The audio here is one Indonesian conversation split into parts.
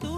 tu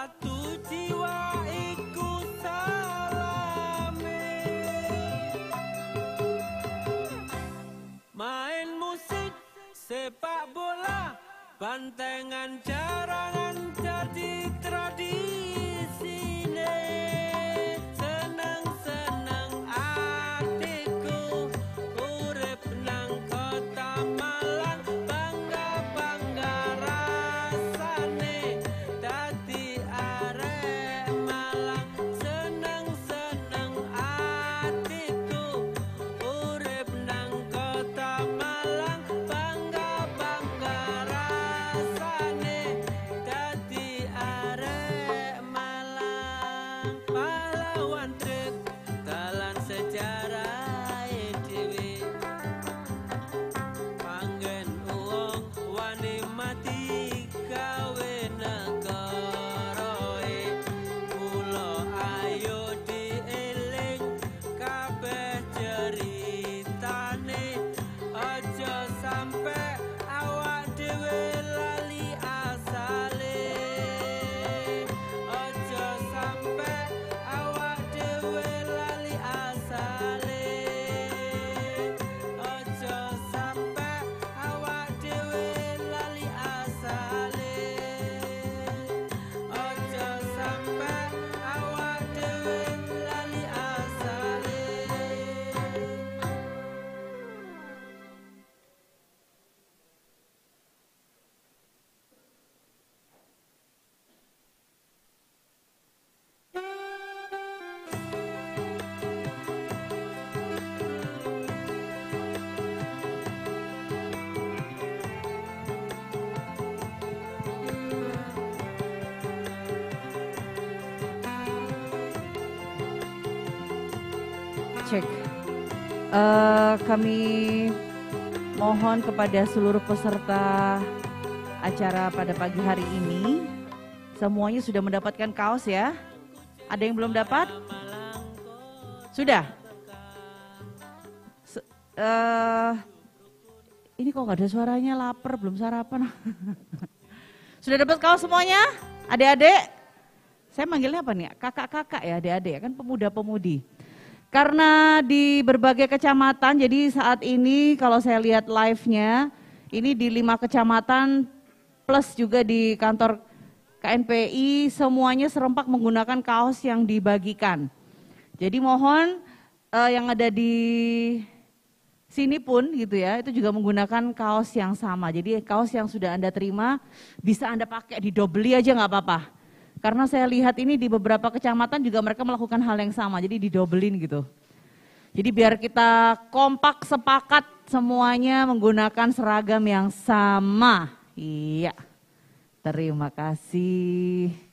I tu uh, kami mohon kepada seluruh peserta acara pada pagi hari ini. Semuanya sudah mendapatkan kaos ya? Ada yang belum dapat? Sudah? S uh, eh, ini kok gak ada suaranya, lapar, belum sarapan. sudah dapat kaos semuanya? Adik-adik? Saya manggilnya apa nih? Kakak-kakak ya adik-adik ya? kan pemuda-pemudi. Karena di berbagai kecamatan, jadi saat ini kalau saya lihat live-nya, ini di lima kecamatan plus juga di kantor KNPI semuanya serempak menggunakan kaos yang dibagikan. Jadi mohon uh, yang ada di sini pun gitu ya, itu juga menggunakan kaos yang sama. Jadi kaos yang sudah Anda terima bisa Anda pakai di dobeli aja nggak apa-apa karena saya lihat ini di beberapa kecamatan juga mereka melakukan hal yang sama, jadi didobelin gitu. Jadi biar kita kompak sepakat semuanya menggunakan seragam yang sama. Iya. Terima kasih.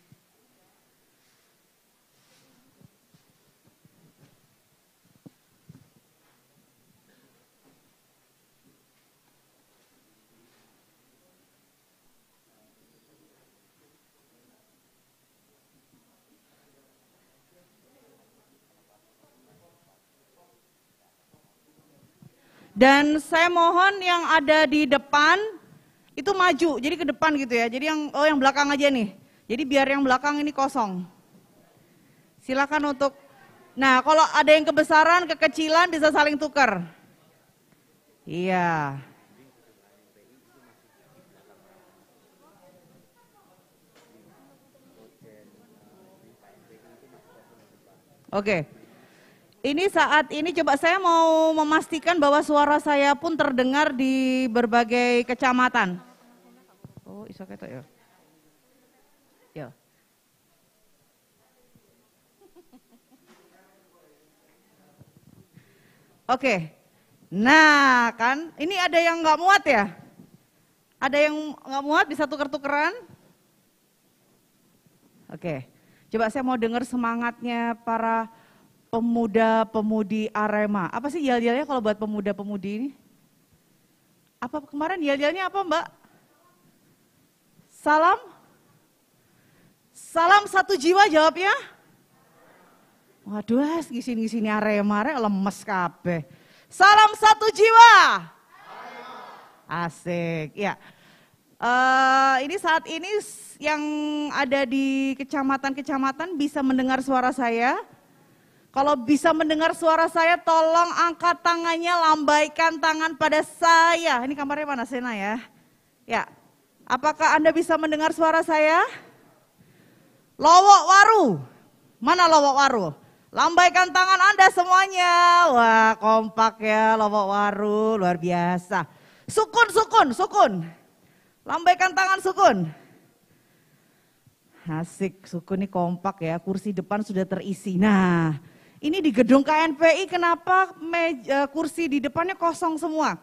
Dan saya mohon yang ada di depan itu maju, jadi ke depan gitu ya. Jadi yang oh yang belakang aja nih. Jadi biar yang belakang ini kosong. Silakan untuk Nah, kalau ada yang kebesaran, kekecilan bisa saling tukar. Iya. Oke. Okay. Ini saat ini coba saya mau memastikan bahwa suara saya pun terdengar di berbagai kecamatan. Oh, iso ketok ya. Ya. Oke. Nah, kan ini ada yang nggak muat ya? Ada yang nggak muat bisa tuker-tukeran? Oke. Coba saya mau dengar semangatnya para pemuda-pemudi Arema. Apa sih yel-yelnya kalau buat pemuda-pemudi ini? Apa kemarin yel-yelnya apa mbak? Salam? Salam satu jiwa jawabnya? Waduh, ngisin sini Arema, Arema lemes kabeh. Salam satu jiwa. Asik, ya. Uh, ini saat ini yang ada di kecamatan-kecamatan bisa mendengar suara saya kalau bisa mendengar suara saya, tolong angkat tangannya, lambaikan tangan pada saya. Ini kamarnya mana Sena ya? Ya, apakah Anda bisa mendengar suara saya? Lowok waru, mana lowok waru? Lambaikan tangan Anda semuanya. Wah kompak ya lowok waru, luar biasa. Sukun, sukun, sukun. Lambaikan tangan sukun. Asik, sukun ini kompak ya, kursi depan sudah terisi. Nah, ini di gedung KNPI kenapa meja, eh, kursi di depannya kosong semua?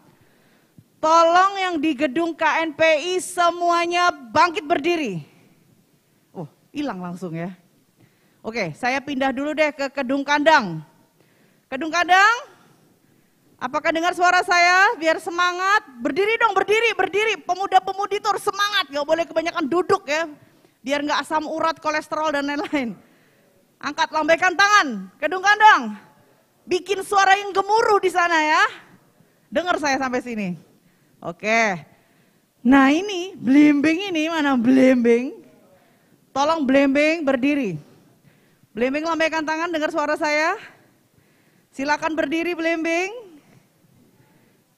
Tolong yang di gedung KNPI semuanya bangkit berdiri. Oh, hilang langsung ya. Oke, saya pindah dulu deh ke gedung kandang. Gedung kandang, apakah dengar suara saya? Biar semangat, berdiri dong, berdiri, berdiri. Pemuda-pemudi tuh harus semangat, gak boleh kebanyakan duduk ya. Biar nggak asam urat, kolesterol dan lain-lain. Angkat lambaikan tangan, kedung-kandang. Bikin suara yang gemuruh di sana ya. Dengar saya sampai sini. Oke. Nah ini, blimbing ini, mana blimbing? Tolong blimbing berdiri. Blimbing lambaikan tangan, dengar suara saya. Silakan berdiri blimbing.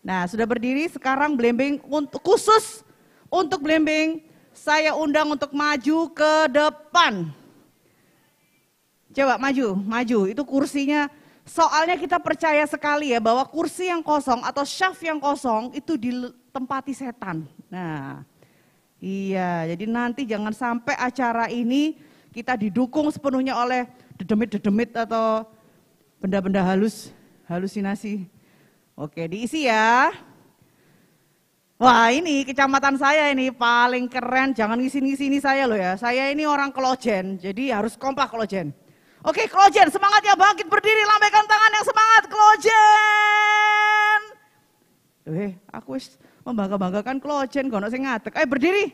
Nah sudah berdiri, sekarang blimbing untuk khusus untuk blimbing saya undang untuk maju ke depan. Coba maju, maju. Itu kursinya Soalnya kita percaya sekali ya bahwa kursi yang kosong atau syaf yang kosong itu ditempati setan. Nah, iya. Jadi nanti jangan sampai acara ini kita didukung sepenuhnya oleh dedemit-dedemit atau benda-benda halus, halusinasi. Oke, diisi ya. Wah ini kecamatan saya ini paling keren, jangan ngisi-ngisi ini saya loh ya. Saya ini orang kelojen, jadi harus kompak kelojen. Oke, Klojen, semangat ya bangkit berdiri, lambaikan tangan yang semangat, Klojen. Eh, aku membangga-banggakan Klojen, kono saya ngatek. Eh, berdiri.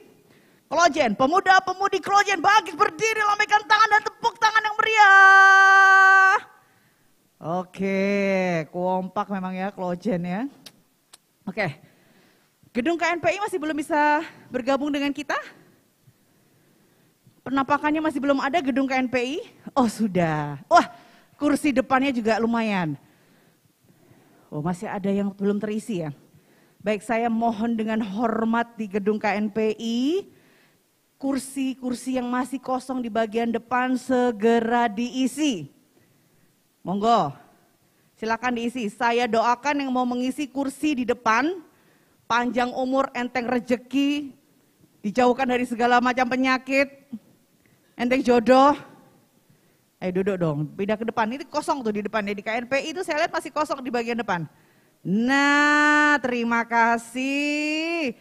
Klojen, pemuda-pemudi Klojen bangkit berdiri, lambaikan tangan dan tepuk tangan yang meriah. Oke, kompak memang ya Klojen ya. Oke. Gedung KNPI masih belum bisa bergabung dengan kita? Penampakannya masih belum ada gedung KNPI? Oh sudah. Wah kursi depannya juga lumayan. Oh masih ada yang belum terisi ya. Baik saya mohon dengan hormat di gedung KNPI. Kursi-kursi yang masih kosong di bagian depan segera diisi. Monggo, silakan diisi. Saya doakan yang mau mengisi kursi di depan, panjang umur, enteng rejeki, dijauhkan dari segala macam penyakit, enteng jodoh. Ayo duduk dong, pindah ke depan. Ini kosong tuh di depan ya di KNPI itu saya lihat masih kosong di bagian depan. Nah, terima kasih.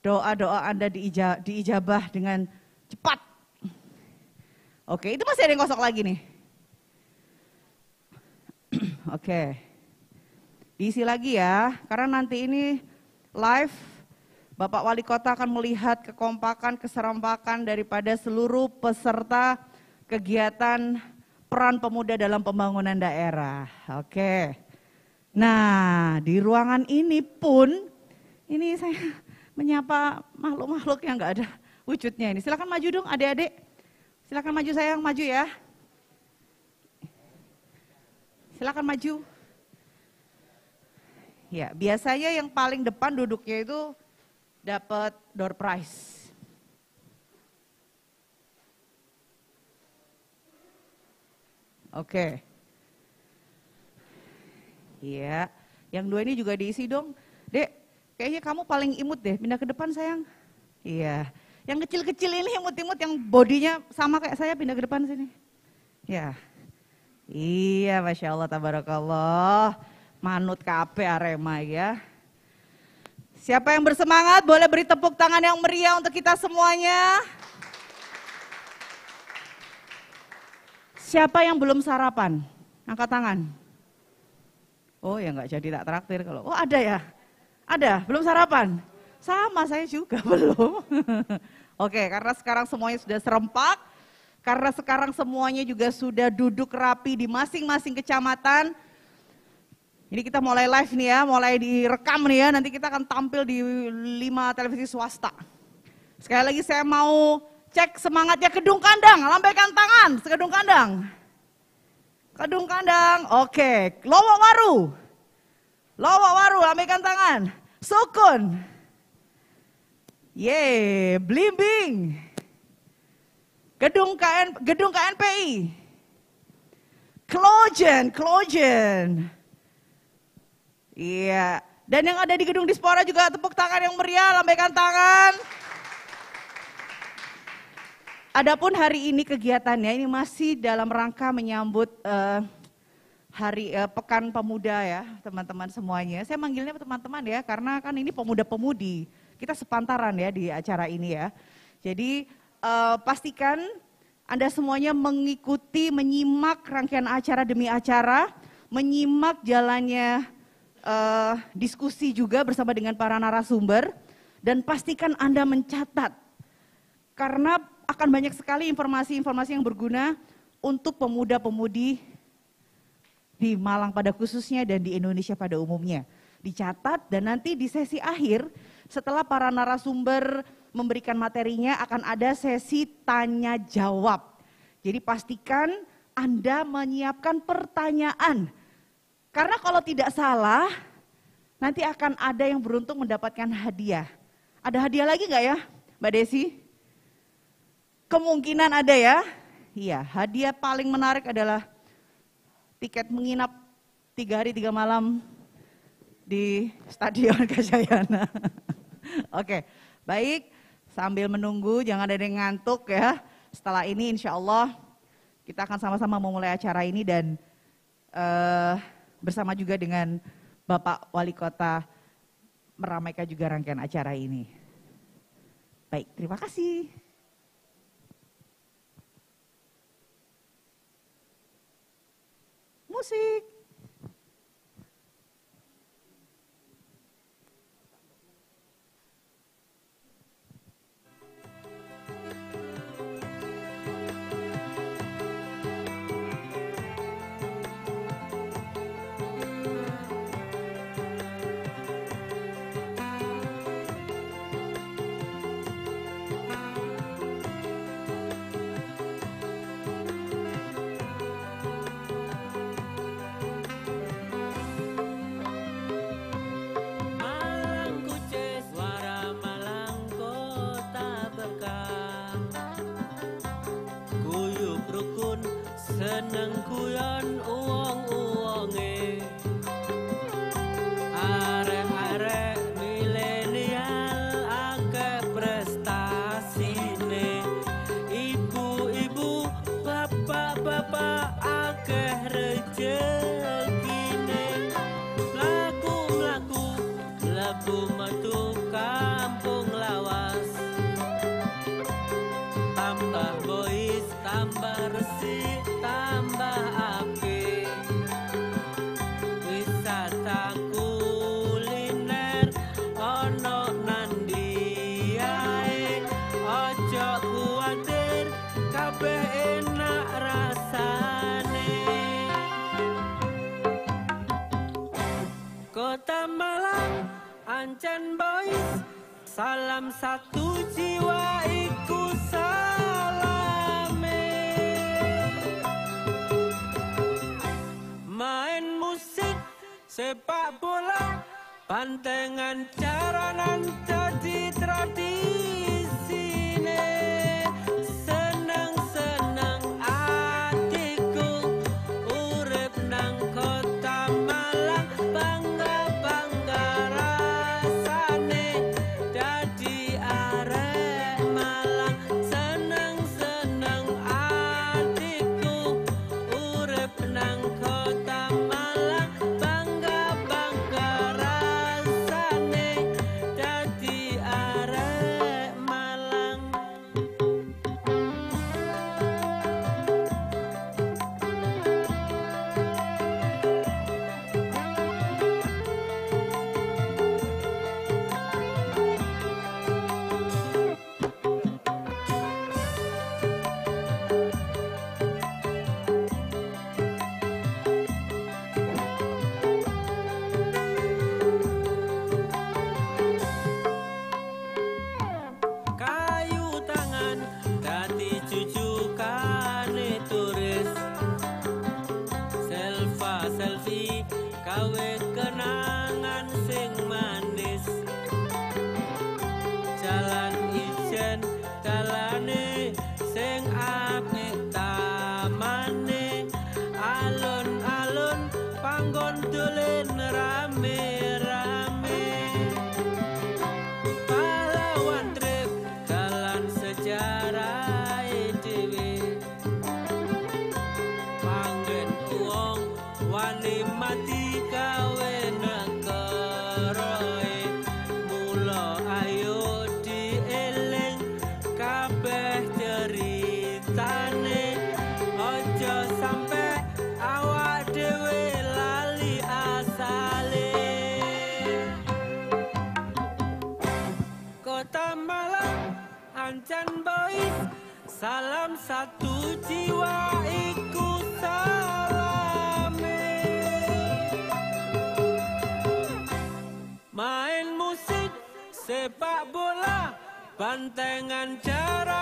Doa-doa Anda diijab, diijabah dengan cepat. Oke, itu masih ada yang kosong lagi nih. Oke. Diisi lagi ya, karena nanti ini live Bapak Wali Kota akan melihat kekompakan, keserampakan daripada seluruh peserta kegiatan peran pemuda dalam pembangunan daerah. Oke. Nah, di ruangan ini pun, ini saya menyapa makhluk-makhluk yang nggak ada wujudnya ini. Silakan maju dong adik-adik. Silakan maju sayang, maju ya. Silakan maju. Ya, biasanya yang paling depan duduknya itu dapat door prize. Oke. Okay. Iya. Yang dua ini juga diisi dong. Dek, kayaknya kamu paling imut deh. Pindah ke depan sayang. Iya. Yang kecil-kecil ini imut-imut yang bodinya sama kayak saya pindah ke depan sini. Ya. Iya, Masya Allah, Tabarakallah. Manut kape Arema ya. Siapa yang bersemangat boleh beri tepuk tangan yang meriah untuk kita semuanya. Siapa yang belum sarapan? Angkat tangan. Oh ya nggak jadi tak traktir kalau. Oh ada ya? Ada, belum sarapan? Sama saya juga belum. Oke, karena sekarang semuanya sudah serempak, karena sekarang semuanya juga sudah duduk rapi di masing-masing kecamatan, ini kita mulai live nih ya, mulai direkam nih ya, nanti kita akan tampil di lima televisi swasta. Sekali lagi saya mau cek semangatnya Kedung Kandang, lambaikan tangan, Kedung Kandang. Kedung Kandang, oke. Lowok Waru, Lowok Waru, lambaikan tangan. Sukun, ye, Blimbing, Gedung KN, Gedung KNPI, Klojen, Klojen. Iya. Dan yang ada di gedung Dispora juga tepuk tangan yang meriah, lambaikan tangan. Adapun hari ini kegiatannya ini masih dalam rangka menyambut uh, hari uh, pekan pemuda ya, teman-teman semuanya. Saya manggilnya teman-teman ya karena kan ini pemuda-pemudi. Kita sepantaran ya di acara ini ya. Jadi uh, pastikan Anda semuanya mengikuti, menyimak rangkaian acara demi acara, menyimak jalannya uh, diskusi juga bersama dengan para narasumber dan pastikan Anda mencatat karena akan banyak sekali informasi-informasi yang berguna untuk pemuda-pemudi di Malang pada khususnya dan di Indonesia pada umumnya. Dicatat dan nanti di sesi akhir setelah para narasumber memberikan materinya akan ada sesi tanya jawab. Jadi pastikan Anda menyiapkan pertanyaan karena kalau tidak salah, nanti akan ada yang beruntung mendapatkan hadiah. Ada hadiah lagi nggak ya, Mbak Desi? Kemungkinan ada ya. Iya, hadiah paling menarik adalah tiket menginap tiga hari tiga malam di Stadion Kajayana. Oke, baik. Sambil menunggu, jangan ada yang ngantuk ya. Setelah ini insya Allah kita akan sama-sama memulai acara ini dan uh, bersama juga dengan Bapak Wali Kota meramaikan juga rangkaian acara ini. Baik, terima kasih. Musik. Salam satu jiwa iku salame Main musik, sepak bola Pantengan jaranan jadi tradisi pantengan cara.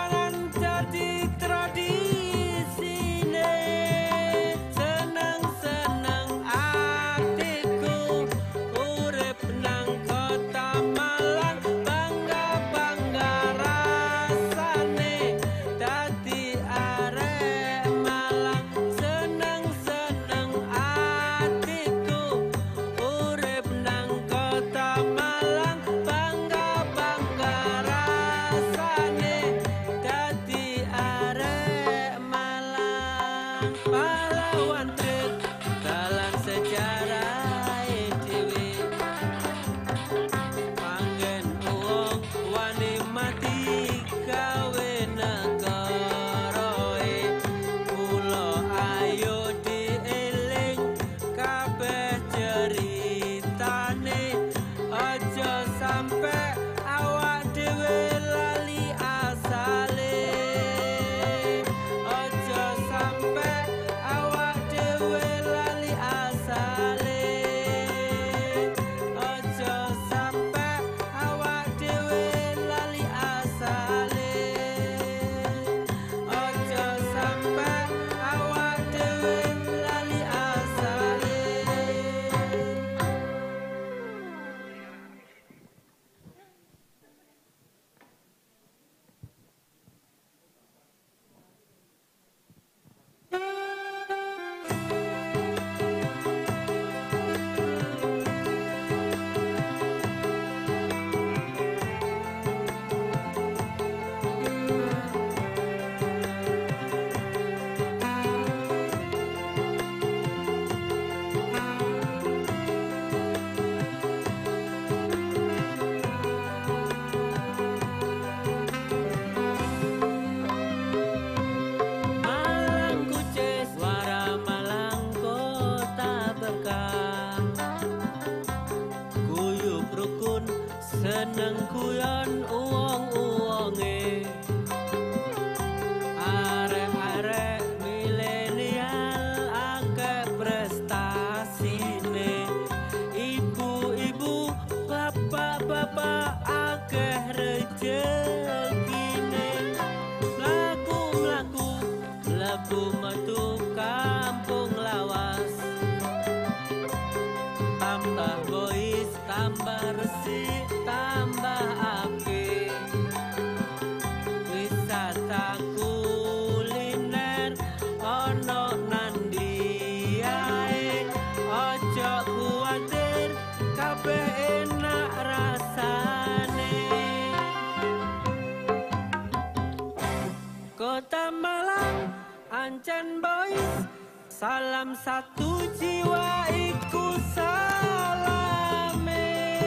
Kota Malang, Ancen Boys, salam satu jiwa ikut salame.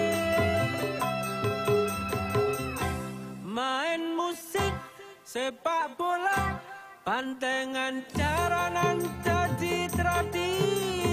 Main musik, sepak bola, pantengan jaranan jadi tradisi.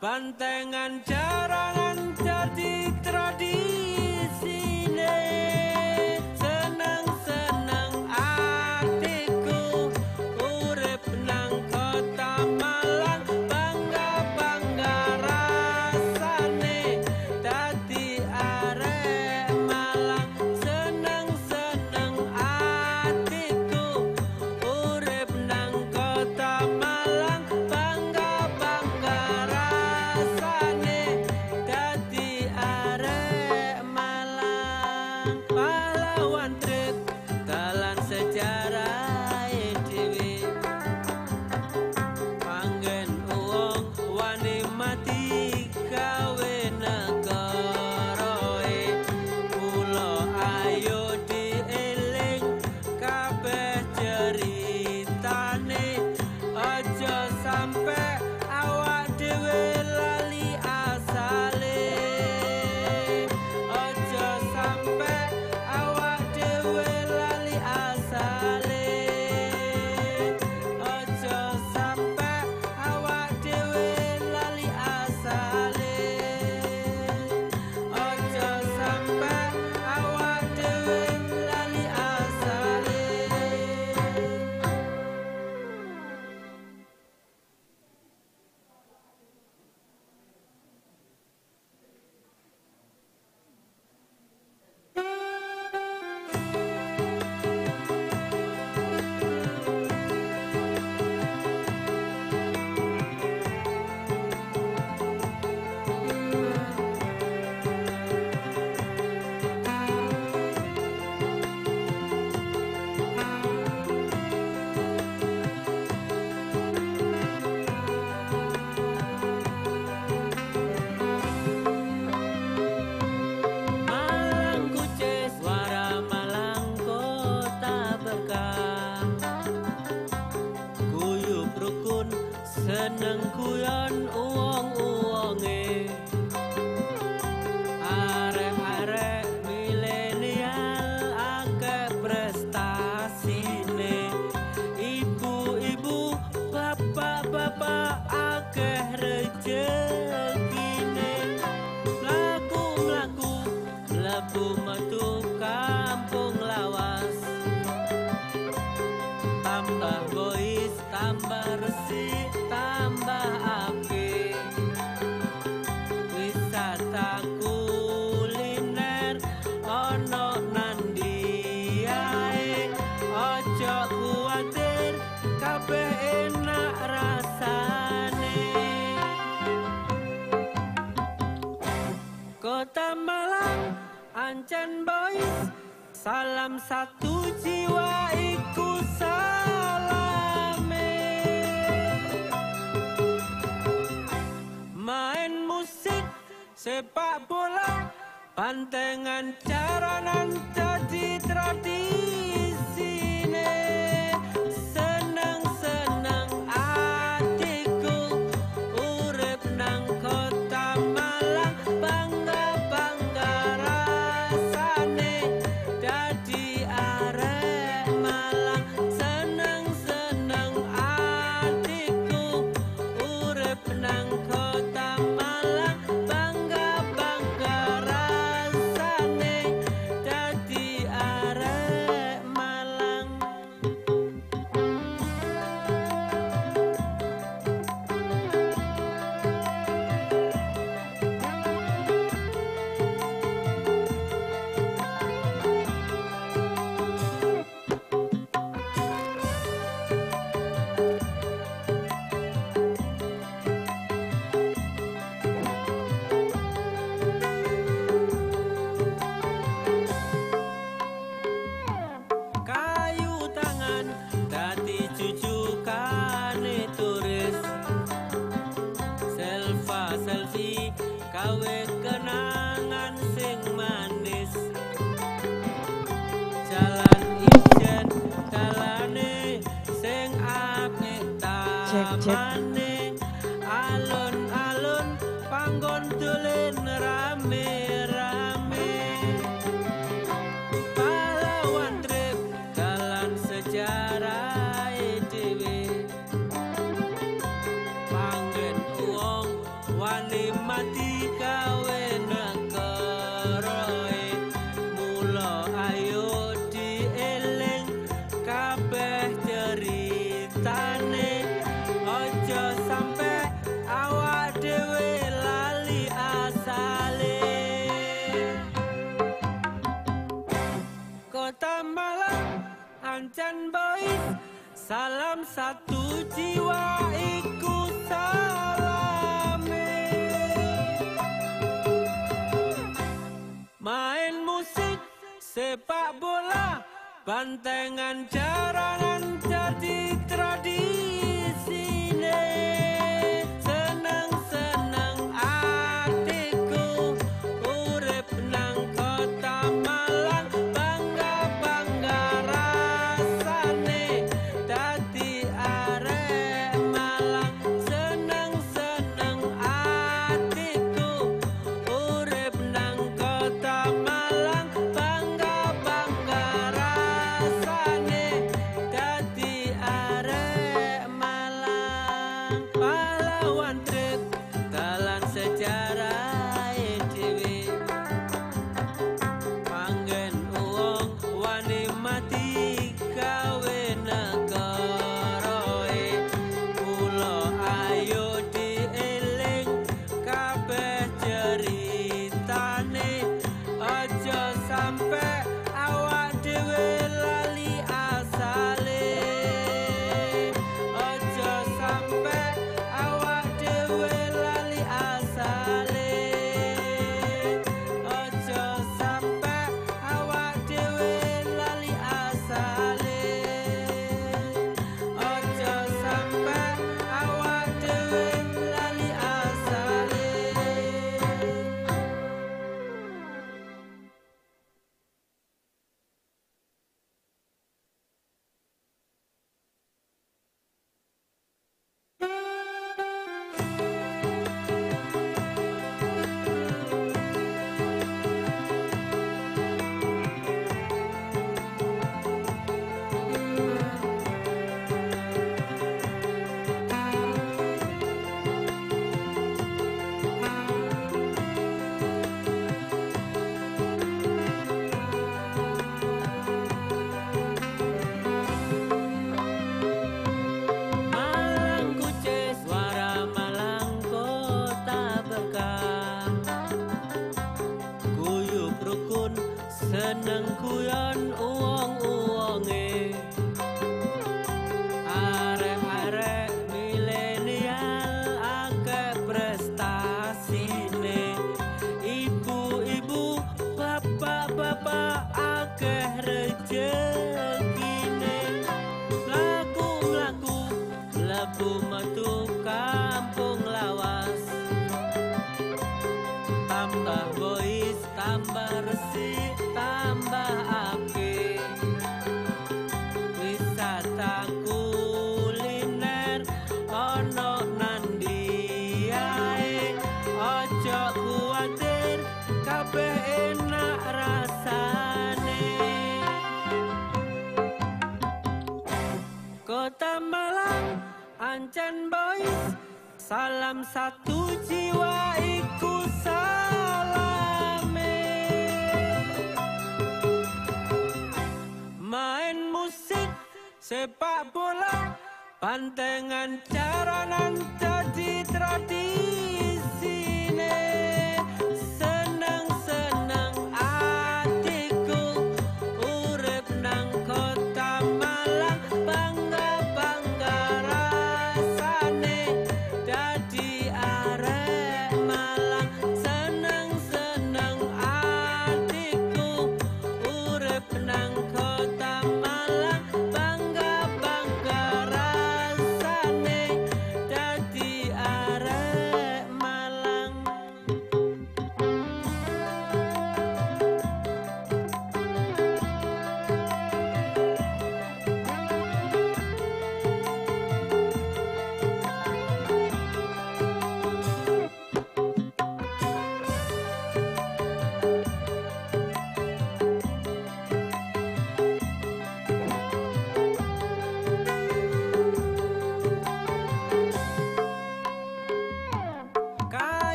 Bantengan jarangan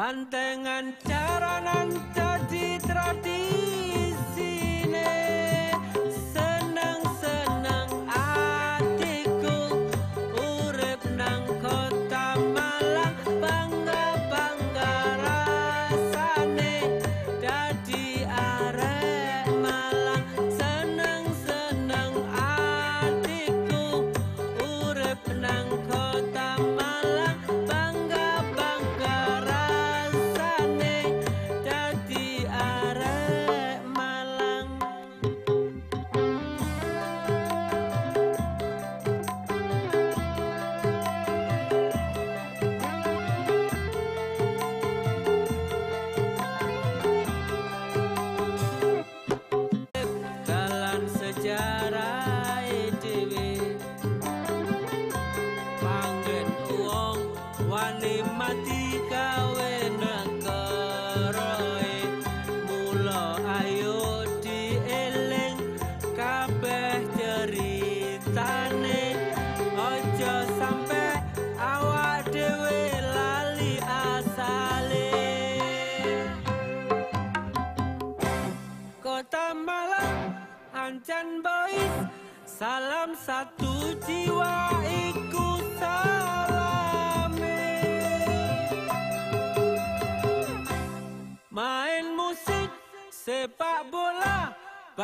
Pantengan caranan jadi tradisi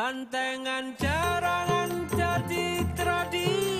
Pantengan jarangan jadi tradisi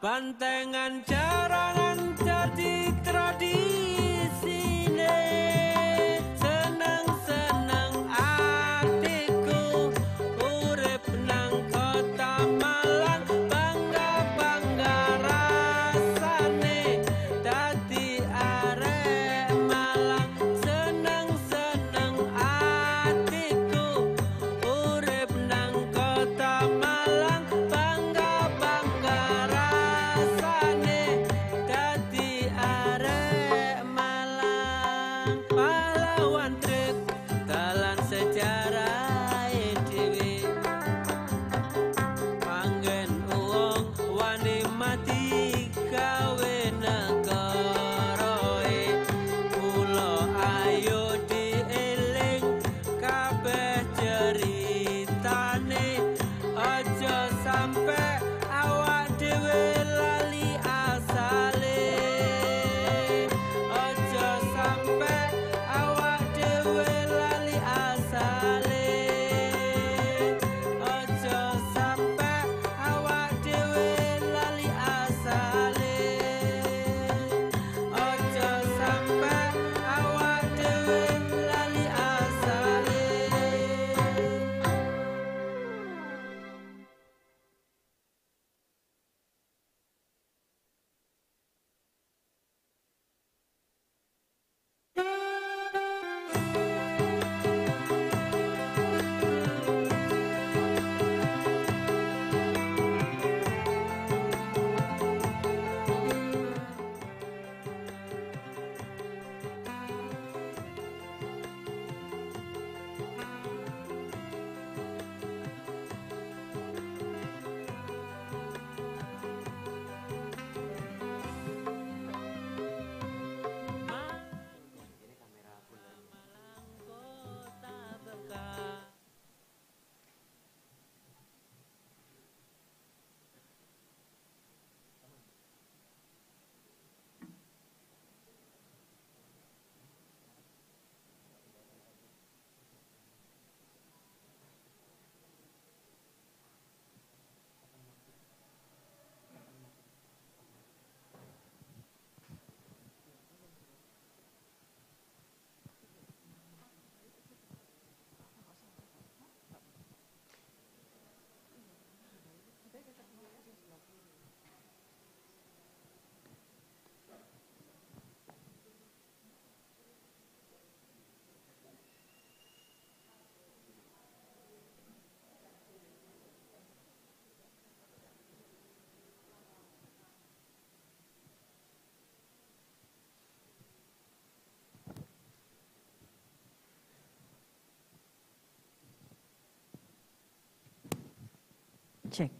Bantengan jarangan cek.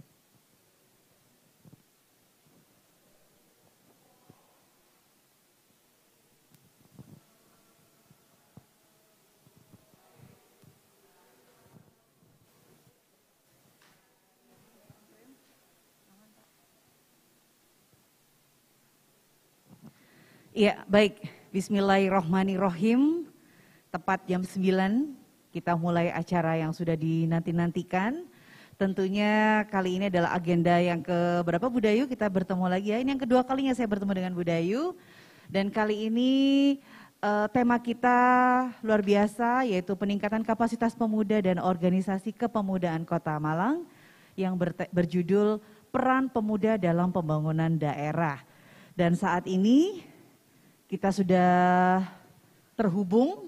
Ya, baik. Bismillahirrahmanirrahim Tepat jam 9, kita mulai acara yang sudah dinanti-nantikan. Tentunya kali ini adalah agenda yang ke berapa Budayu kita bertemu lagi ya. Ini yang kedua kalinya saya bertemu dengan Budayu dan kali ini uh, tema kita luar biasa yaitu peningkatan kapasitas pemuda dan organisasi kepemudaan Kota Malang yang berjudul peran pemuda dalam pembangunan daerah. Dan saat ini kita sudah terhubung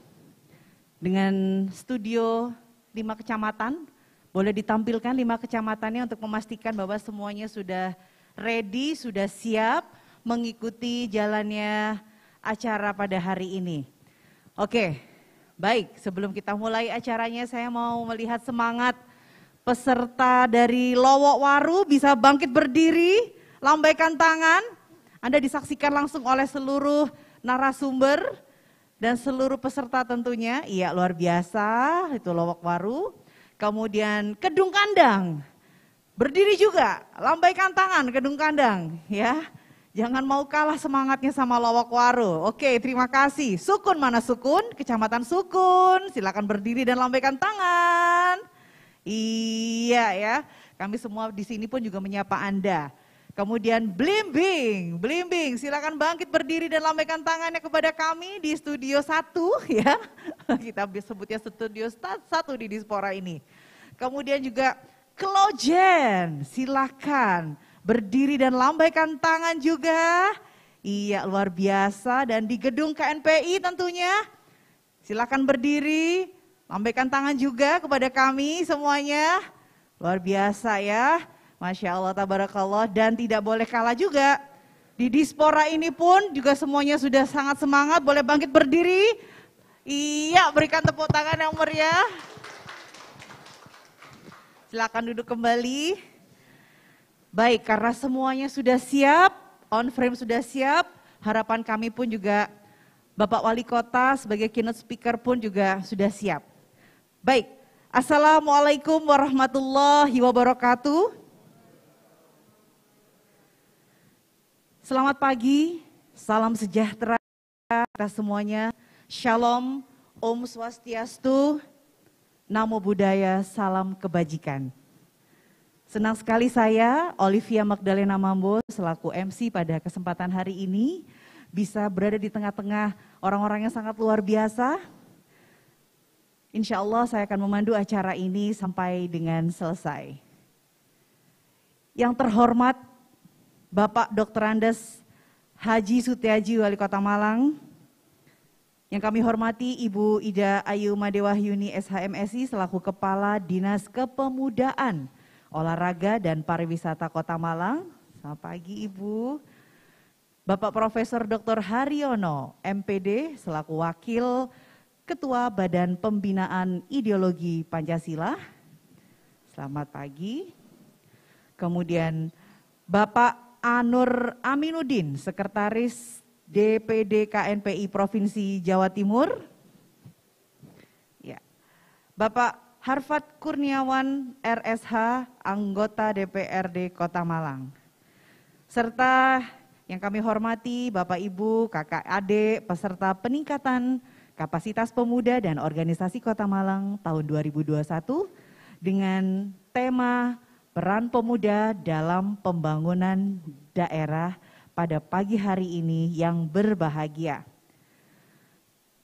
dengan studio lima kecamatan boleh ditampilkan lima kecamatannya untuk memastikan bahwa semuanya sudah ready, sudah siap mengikuti jalannya acara pada hari ini. Oke, baik. Sebelum kita mulai acaranya, saya mau melihat semangat peserta dari Lowok Waru bisa bangkit berdiri, lambaikan tangan. Anda disaksikan langsung oleh seluruh narasumber dan seluruh peserta tentunya. Iya, luar biasa. Itu Lowok Waru. Kemudian kedung kandang. Berdiri juga, lambaikan tangan kedung kandang ya. Jangan mau kalah semangatnya sama lawak waru. Oke, terima kasih. Sukun mana Sukun? Kecamatan Sukun. Silakan berdiri dan lambaikan tangan. Iya ya. Kami semua di sini pun juga menyapa Anda. Kemudian blimbing, blimbing. Silakan bangkit berdiri dan lambaikan tangannya kepada kami di studio Satu, ya. Kita sebutnya studio Satu di Dispora ini. Kemudian juga Klojen, silakan berdiri dan lambaikan tangan juga. Iya, luar biasa dan di gedung KNPI tentunya. Silakan berdiri, lambaikan tangan juga kepada kami semuanya. Luar biasa ya. Masya Allah, tabarakallah. Dan tidak boleh kalah juga. Di dispora ini pun juga semuanya sudah sangat semangat. Boleh bangkit berdiri. Iya, berikan tepuk tangan yang meriah. Silakan duduk kembali. Baik, karena semuanya sudah siap, on frame sudah siap, harapan kami pun juga Bapak Wali Kota sebagai keynote speaker pun juga sudah siap. Baik, Assalamualaikum warahmatullahi wabarakatuh. Selamat pagi, salam sejahtera kita semuanya. Shalom, Om Swastiastu, Namo Buddhaya, salam kebajikan. Senang sekali saya, Olivia Magdalena Mambo, selaku MC pada kesempatan hari ini, bisa berada di tengah-tengah orang-orang yang sangat luar biasa. Insya Allah saya akan memandu acara ini sampai dengan selesai. Yang terhormat Bapak Dr. Andes Haji Sutiaji Wali Kota Malang, yang kami hormati Ibu Ida Ayu Yuni SHMSI selaku Kepala Dinas Kepemudaan, Olahraga dan Pariwisata Kota Malang. Selamat pagi Ibu. Bapak Profesor Dr. Haryono, MPD, selaku Wakil Ketua Badan Pembinaan Ideologi Pancasila. Selamat pagi. Kemudian Bapak Anur Aminuddin, Sekretaris DPD KNPI Provinsi Jawa Timur. Ya. Bapak Harfat Kurniawan RSH, anggota DPRD Kota Malang. Serta yang kami hormati Bapak Ibu, Kakak Ade, peserta peningkatan kapasitas pemuda dan organisasi Kota Malang tahun 2021 dengan tema peran pemuda dalam pembangunan daerah pada pagi hari ini yang berbahagia.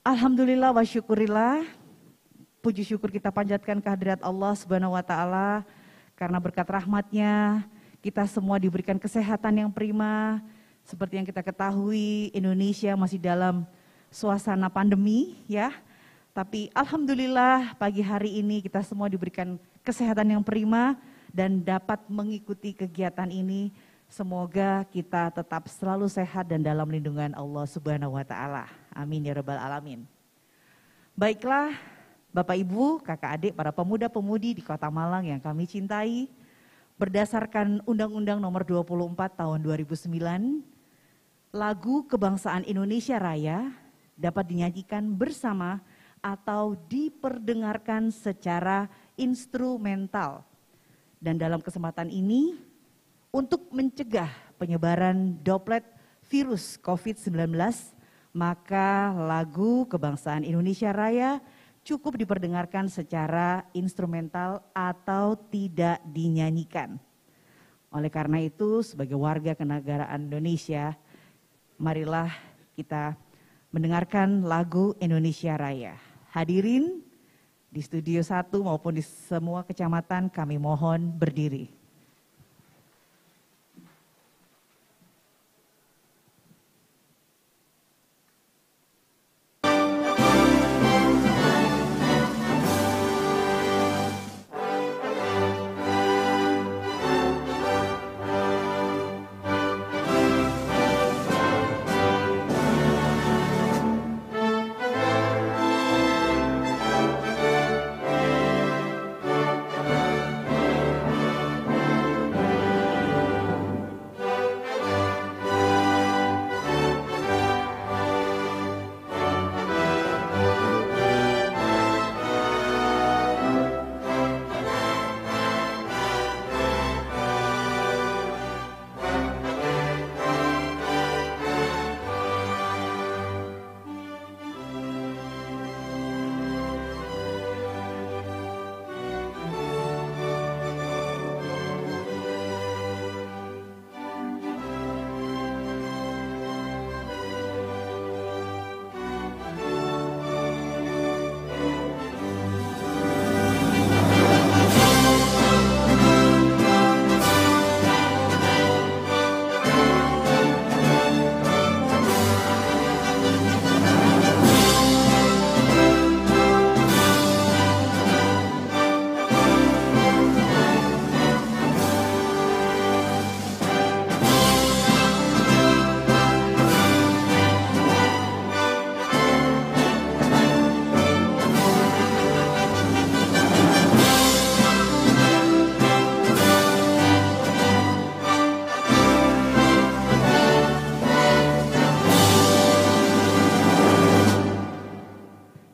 Alhamdulillah wa syukurillah, puji syukur kita panjatkan kehadirat Allah Subhanahu wa taala karena berkat rahmatnya kita semua diberikan kesehatan yang prima. Seperti yang kita ketahui, Indonesia masih dalam suasana pandemi ya. Tapi alhamdulillah pagi hari ini kita semua diberikan kesehatan yang prima dan dapat mengikuti kegiatan ini. Semoga kita tetap selalu sehat dan dalam lindungan Allah Subhanahu wa taala. Amin ya rabbal alamin. Baiklah, Bapak Ibu, Kakak Adik, para pemuda-pemudi di Kota Malang yang kami cintai, berdasarkan Undang-Undang Nomor 24 Tahun 2009, lagu kebangsaan Indonesia Raya dapat dinyanyikan bersama atau diperdengarkan secara instrumental dan dalam kesempatan ini untuk mencegah penyebaran droplet virus COVID-19, maka lagu kebangsaan Indonesia Raya cukup diperdengarkan secara instrumental atau tidak dinyanyikan. Oleh karena itu, sebagai warga kenegaraan Indonesia, marilah kita mendengarkan lagu Indonesia Raya. Hadirin di studio satu maupun di semua kecamatan kami mohon berdiri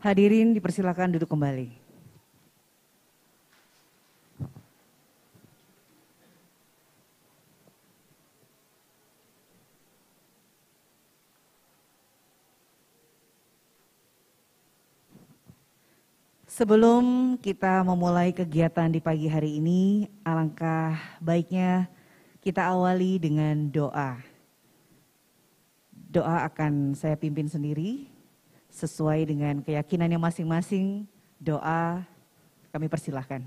Hadirin dipersilakan duduk kembali. Sebelum kita memulai kegiatan di pagi hari ini, alangkah baiknya kita awali dengan doa. Doa akan saya pimpin sendiri, sesuai dengan keyakinannya masing-masing. Doa kami persilahkan.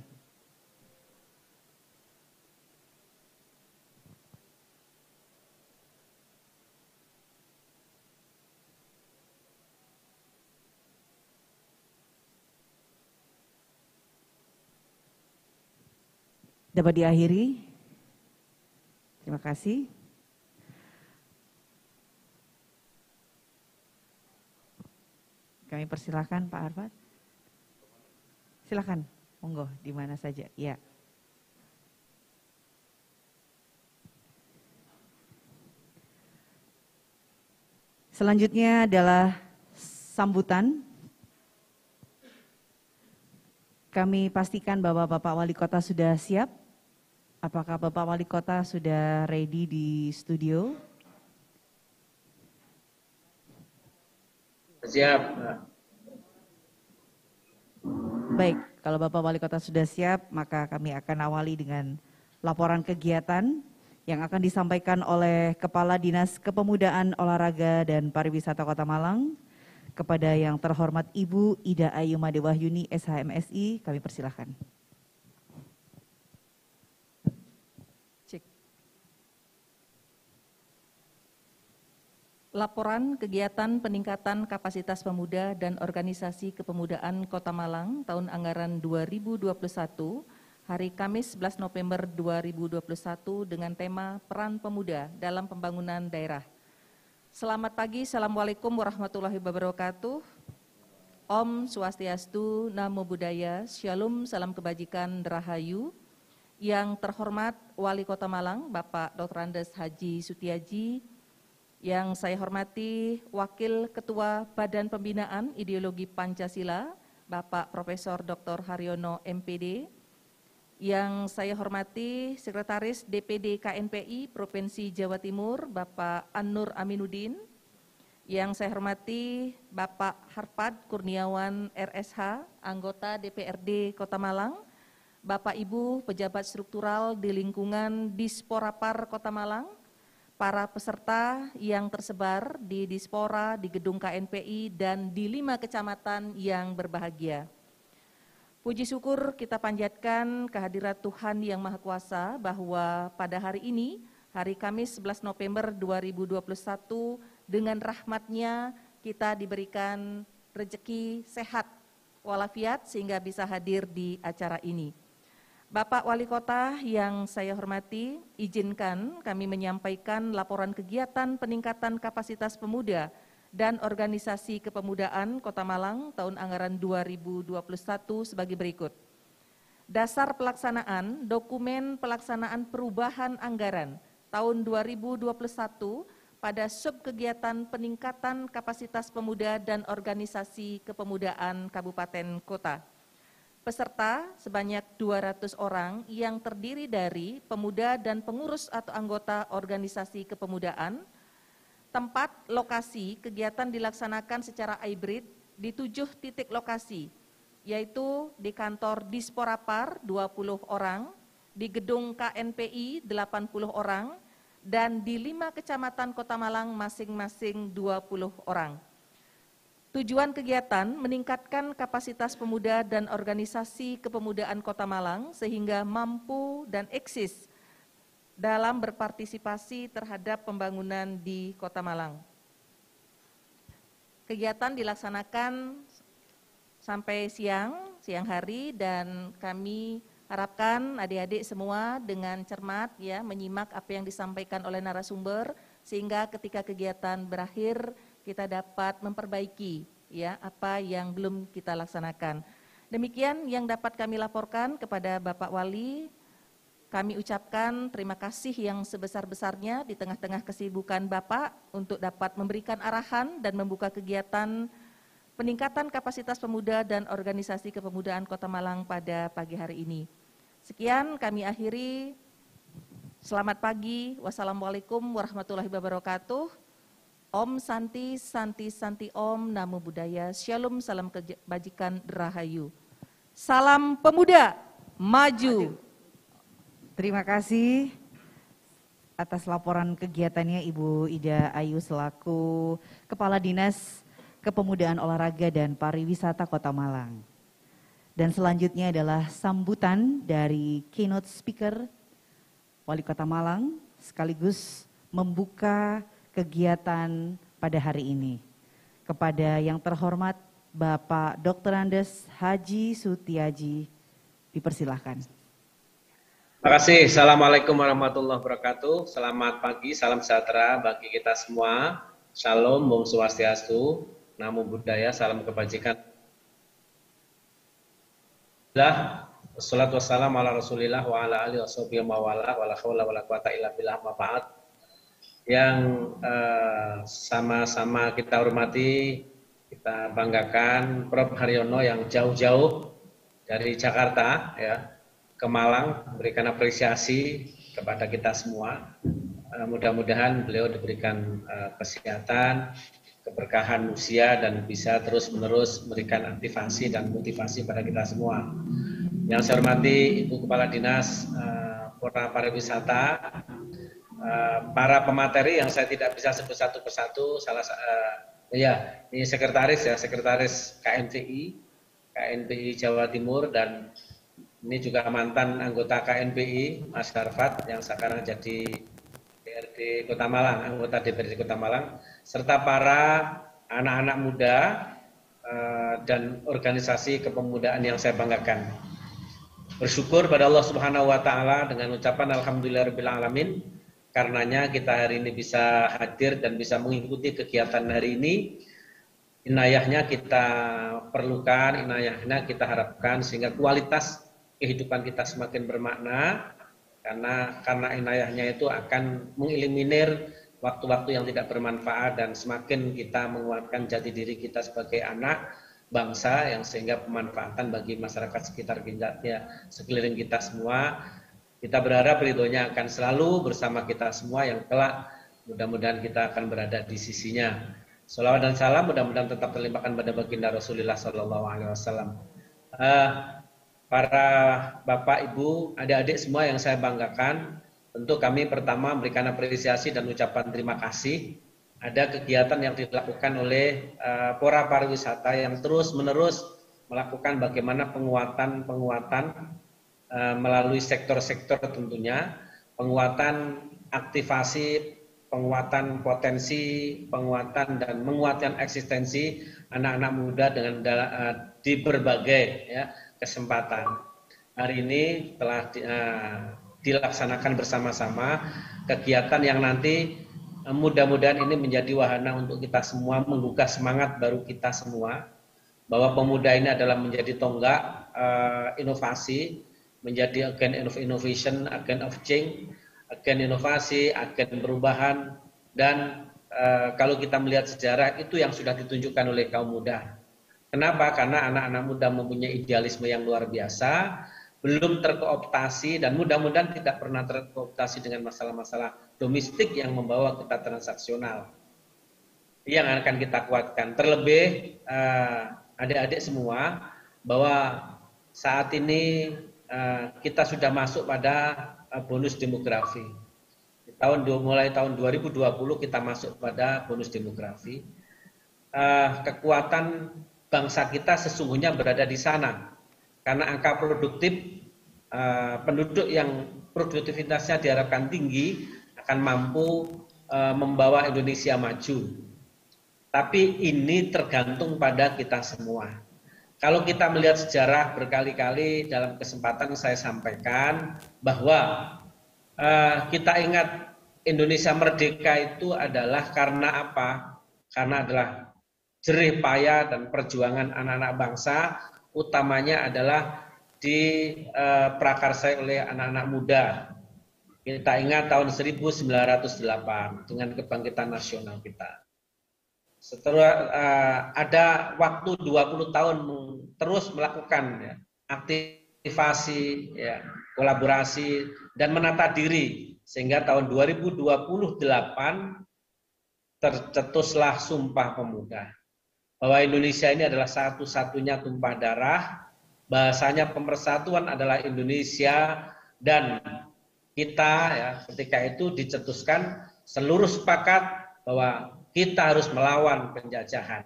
Dapat diakhiri. Terima kasih. Kami persilahkan Pak Arfat. Silahkan, monggo di mana saja. Ya. Selanjutnya adalah sambutan. Kami pastikan bahwa Bapak Wali Kota sudah siap. Apakah Bapak Wali Kota sudah ready di studio? Siap. Baik, kalau Bapak Wali Kota sudah siap, maka kami akan awali dengan laporan kegiatan yang akan disampaikan oleh Kepala Dinas Kepemudaan Olahraga dan Pariwisata Kota Malang kepada yang terhormat Ibu Ida Ayu Madewah Yuni SHMSI, kami persilahkan. laporan kegiatan peningkatan kapasitas pemuda dan organisasi kepemudaan Kota Malang tahun anggaran 2021 hari Kamis 11 November 2021 dengan tema Peran Pemuda dalam Pembangunan Daerah. Selamat pagi, Assalamualaikum warahmatullahi wabarakatuh. Om Swastiastu, Namo Buddhaya, Shalom, Salam Kebajikan, Rahayu. Yang terhormat Wali Kota Malang, Bapak Dr. Andes Haji Sutiaji, yang saya hormati Wakil Ketua Badan Pembinaan Ideologi Pancasila, Bapak Profesor Dr. Haryono MPD. Yang saya hormati Sekretaris DPD KNPI Provinsi Jawa Timur, Bapak Anur Aminuddin. Yang saya hormati Bapak Harpad Kurniawan RSH, anggota DPRD Kota Malang. Bapak Ibu pejabat struktural di lingkungan Disporapar Kota Malang, para peserta yang tersebar di Dispora, di Gedung KNPI, dan di lima kecamatan yang berbahagia. Puji syukur kita panjatkan kehadiran Tuhan Yang Maha Kuasa bahwa pada hari ini, hari Kamis 11 November 2021, dengan rahmatnya kita diberikan rejeki sehat walafiat sehingga bisa hadir di acara ini. Bapak Wali Kota yang saya hormati, izinkan kami menyampaikan laporan kegiatan peningkatan kapasitas pemuda dan organisasi kepemudaan Kota Malang tahun anggaran 2021 sebagai berikut. Dasar pelaksanaan dokumen pelaksanaan perubahan anggaran tahun 2021 pada subkegiatan peningkatan kapasitas pemuda dan organisasi kepemudaan Kabupaten Kota peserta sebanyak 200 orang yang terdiri dari pemuda dan pengurus atau anggota organisasi kepemudaan. Tempat lokasi kegiatan dilaksanakan secara hybrid di tujuh titik lokasi, yaitu di kantor Disporapar 20 orang, di gedung KNPI 80 orang, dan di lima kecamatan Kota Malang masing-masing 20 orang. Tujuan kegiatan meningkatkan kapasitas pemuda dan organisasi kepemudaan Kota Malang sehingga mampu dan eksis dalam berpartisipasi terhadap pembangunan di Kota Malang. Kegiatan dilaksanakan sampai siang, siang hari dan kami harapkan adik-adik semua dengan cermat ya menyimak apa yang disampaikan oleh narasumber sehingga ketika kegiatan berakhir kita dapat memperbaiki ya apa yang belum kita laksanakan. Demikian yang dapat kami laporkan kepada Bapak Wali. Kami ucapkan terima kasih yang sebesar-besarnya di tengah-tengah kesibukan Bapak untuk dapat memberikan arahan dan membuka kegiatan peningkatan kapasitas pemuda dan organisasi kepemudaan Kota Malang pada pagi hari ini. Sekian kami akhiri. Selamat pagi. Wassalamualaikum warahmatullahi wabarakatuh. Om Santi, Santi, Santi Om, Namo Buddhaya, Shalom, Salam Kebajikan, Rahayu. Salam Pemuda, Maju. Terima kasih atas laporan kegiatannya Ibu Ida Ayu selaku Kepala Dinas Kepemudaan Olahraga dan Pariwisata Kota Malang. Dan selanjutnya adalah sambutan dari keynote speaker Wali Kota Malang sekaligus membuka kegiatan pada hari ini. Kepada yang terhormat Bapak Dr. Andes Haji Sutiaji, dipersilahkan. Terima kasih. Assalamualaikum warahmatullahi wabarakatuh. Selamat pagi, salam sejahtera bagi kita semua. Shalom, Bung Swastiastu, Namo Buddhaya, salam kebajikan. Alhamdulillah, wassalatu wassalamu ala wa ala alihi wa sahbihi wa wala wa la illa billah ma ba'd yang eh, sama-sama kita hormati, kita banggakan Prof. Haryono yang jauh-jauh dari Jakarta ya ke Malang memberikan apresiasi kepada kita semua. Eh, mudah-mudahan beliau diberikan eh, kesehatan, keberkahan usia dan bisa terus-menerus memberikan aktivasi dan motivasi pada kita semua. Yang saya hormati Ibu Kepala Dinas Kota Pariwisata Eh, para pemateri yang saya tidak bisa sebut satu persatu salah uh, ya ini sekretaris ya sekretaris KNPI KNPI Jawa Timur dan ini juga mantan anggota KNPI Mas Harfat yang sekarang jadi DRD Kota Malang anggota DPRD Kota Malang serta para anak-anak muda uh, dan organisasi kepemudaan yang saya banggakan bersyukur pada Allah Subhanahu wa taala dengan ucapan alhamdulillahirobbilalamin. alamin Karenanya kita hari ini bisa hadir dan bisa mengikuti kegiatan hari ini. Inayahnya kita perlukan, inayahnya kita harapkan sehingga kualitas kehidupan kita semakin bermakna karena karena inayahnya itu akan mengeliminir waktu-waktu yang tidak bermanfaat dan semakin kita menguatkan jati diri kita sebagai anak bangsa yang sehingga pemanfaatan bagi masyarakat sekitar kita ya sekeliling kita semua kita berharap ridhonya akan selalu bersama kita semua yang telah mudah-mudahan kita akan berada di sisinya. Salawat dan salam mudah-mudahan tetap terlimpahkan pada baginda Rasulullah saw. Alaihi Wasallam. Eh, para bapak, ibu, adik-adik semua yang saya banggakan, tentu kami pertama memberikan apresiasi dan ucapan terima kasih. Ada kegiatan yang dilakukan oleh uh, Pora Pariwisata yang terus menerus melakukan bagaimana penguatan-penguatan Eh, melalui sektor-sektor tentunya penguatan aktivasi, penguatan potensi, penguatan dan menguatkan eksistensi anak-anak muda dengan eh, di berbagai ya, kesempatan. Hari ini telah di, uh, dilaksanakan bersama-sama kegiatan yang nanti mudah-mudahan ini menjadi wahana untuk kita semua menggugah semangat baru kita semua bahwa pemuda ini adalah menjadi tonggak uh, inovasi menjadi agen of innovation, agen of change, agen inovasi, agen perubahan dan e, kalau kita melihat sejarah itu yang sudah ditunjukkan oleh kaum muda. Kenapa? Karena anak-anak muda mempunyai idealisme yang luar biasa, belum terkooptasi dan mudah-mudahan tidak pernah terkooptasi dengan masalah-masalah domestik yang membawa kita transaksional yang akan kita kuatkan. Terlebih eh, adik-adik semua bahwa saat ini Eh, kita sudah masuk pada eh, bonus demografi. Tahun mulai tahun 2020 kita masuk pada bonus demografi. Eh, kekuatan bangsa kita sesungguhnya berada di sana karena angka produktif penduduk yang produktivitasnya diharapkan tinggi akan mampu membawa Indonesia maju. Tapi ini tergantung pada kita semua kalau kita melihat sejarah berkali-kali dalam kesempatan saya sampaikan bahwa uh, kita ingat Indonesia merdeka itu adalah karena apa? Karena adalah jerih payah dan perjuangan anak-anak bangsa, utamanya adalah diprakarsai eh, uh, oleh anak-anak muda. Kita ingat tahun 1908 dengan kebangkitan nasional kita setelah eh, ada waktu 20 tahun terus melakukan ya, aktivasi ya, kolaborasi dan menata diri sehingga tahun 2028 tercetuslah Sumpah Pemuda bahwa Indonesia ini adalah satu-satunya tumpah darah bahasanya pemersatuan adalah Indonesia dan kita ya ketika itu dicetuskan seluruh sepakat bahwa kita harus melawan penjajahan.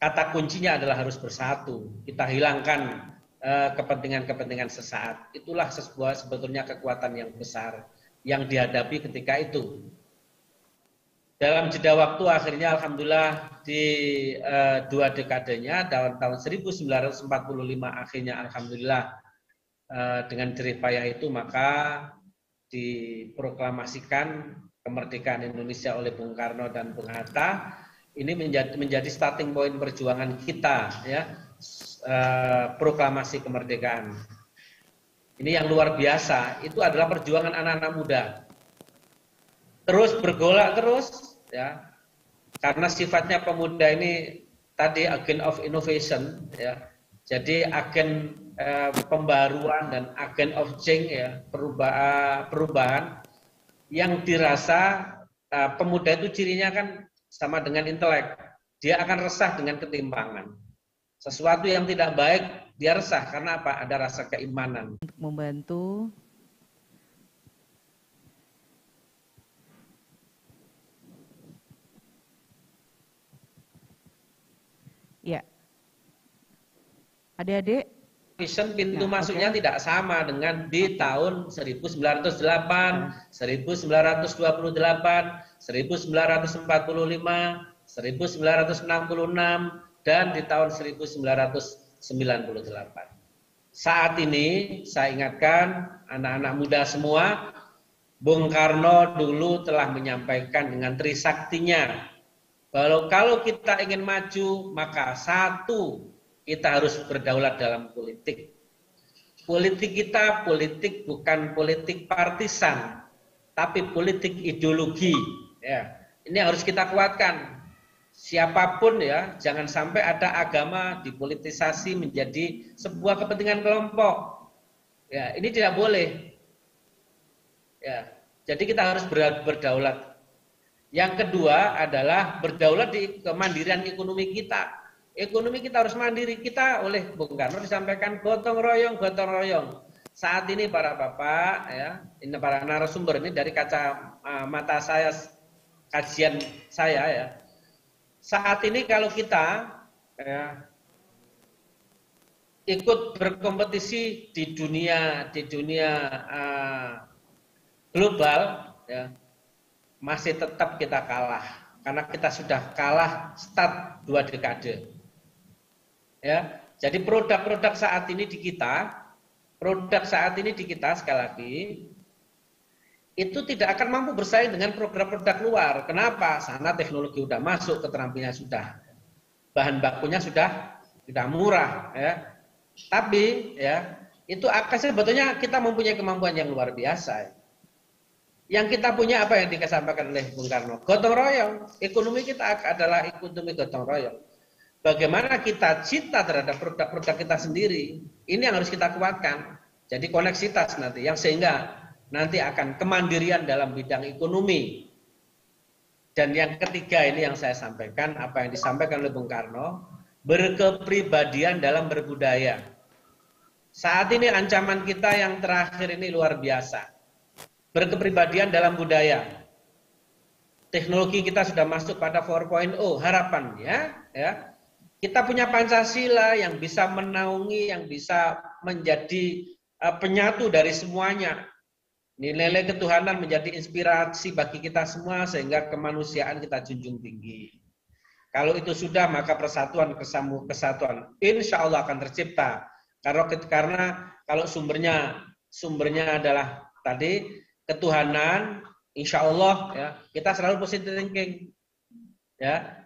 Kata kuncinya adalah harus bersatu. Kita hilangkan eh, kepentingan-kepentingan sesaat. Itulah sebuah sebetulnya kekuatan yang besar yang dihadapi ketika itu. Dalam jeda waktu akhirnya alhamdulillah di uh, dua dekadenya tahun-tahun 1945 akhirnya alhamdulillah uh, dengan jerih payah itu maka diproklamasikan kemerdekaan Indonesia oleh Bung Karno dan Bung Hatta ini menjadi menjadi starting point perjuangan kita ya eh, proklamasi kemerdekaan. Ini yang luar biasa, itu adalah perjuangan anak-anak muda. Terus bergolak terus ya. Karena sifatnya pemuda ini tadi agen of innovation ya. Jadi agen eh, pembaruan dan agen of change ya, perubahan perubahan yang dirasa uh, pemuda itu cirinya kan sama dengan intelek. Dia akan resah dengan ketimpangan. Sesuatu yang tidak baik dia resah karena apa? Ada rasa keimanan. Untuk membantu Ya. Adik-adik Vision ya, pintu ya, masuknya okay. tidak sama dengan di tahun 1908, 1928, 1945, 1966 dan di tahun 1998. Saat ini saya ingatkan anak-anak muda semua Bung Karno dulu telah menyampaikan dengan trisaktinya bahwa kalau kita ingin maju maka satu kita harus berdaulat dalam politik. Politik kita politik bukan politik partisan, tapi politik ideologi. Ya, ini harus kita kuatkan. Siapapun ya, jangan sampai ada agama dipolitisasi menjadi sebuah kepentingan kelompok. Ya, ini tidak boleh. Ya, jadi kita harus berdaulat. Yang kedua adalah berdaulat di kemandirian ekonomi kita Ekonomi kita harus mandiri. Kita oleh Bung Karno disampaikan gotong royong, gotong royong. Saat ini para bapak, ya, ini para narasumber ini dari kaca uh, mata saya, kajian saya ya. Saat ini kalau kita ya, ikut berkompetisi di dunia di dunia uh, global, ya, masih tetap kita kalah karena kita sudah kalah start dua dekade. Ya, jadi produk-produk saat ini di kita, produk saat ini di kita sekali lagi itu tidak akan mampu bersaing dengan produk-produk luar. Kenapa? Sana teknologi sudah masuk, keterampilannya sudah, bahan bakunya sudah sudah murah, ya. Tapi ya itu akan sebetulnya kita mempunyai kemampuan yang luar biasa. Yang kita punya apa yang dikasampaikan oleh Bung Karno? Gotong royong. Ekonomi kita adalah ekonomi gotong royong bagaimana kita cinta terhadap produk-produk kita sendiri. Ini yang harus kita kuatkan. Jadi koneksitas nanti yang sehingga nanti akan kemandirian dalam bidang ekonomi. Dan yang ketiga ini yang saya sampaikan apa yang disampaikan oleh Bung Karno, berkepribadian dalam berbudaya. Saat ini ancaman kita yang terakhir ini luar biasa. Berkepribadian dalam budaya teknologi kita sudah masuk pada 4.0 Harapan ya, ya kita punya Pancasila yang bisa menaungi, yang bisa menjadi eh, penyatu dari semuanya. Nilai-nilai ketuhanan menjadi inspirasi bagi kita semua sehingga kemanusiaan kita junjung tinggi. Kalau itu sudah maka persatuan kesamu kesatuan insya Allah akan tercipta. Karena karena kalau sumbernya sumbernya adalah tadi ketuhanan, insya Allah ya kita selalu positif thinking. Ya,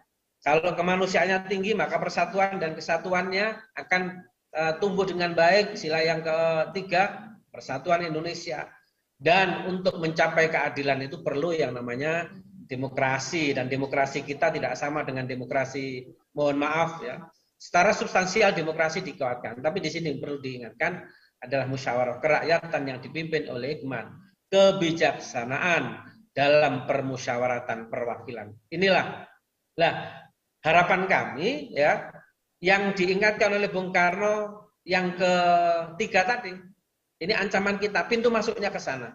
kalau kemanusiaannya tinggi, maka persatuan dan kesatuannya akan e, tumbuh dengan baik. Sila yang ketiga, persatuan Indonesia. Dan untuk mencapai keadilan itu perlu yang namanya demokrasi. Dan demokrasi kita tidak sama dengan demokrasi, mohon maaf ya. Secara substansial demokrasi dikuatkan. Tapi di sini perlu diingatkan adalah musyawarah kerakyatan yang dipimpin oleh Hikman. Kebijaksanaan dalam permusyawaratan perwakilan. Inilah. Nah, harapan kami ya yang diingatkan oleh Bung Karno yang ketiga tadi ini ancaman kita pintu masuknya ke sana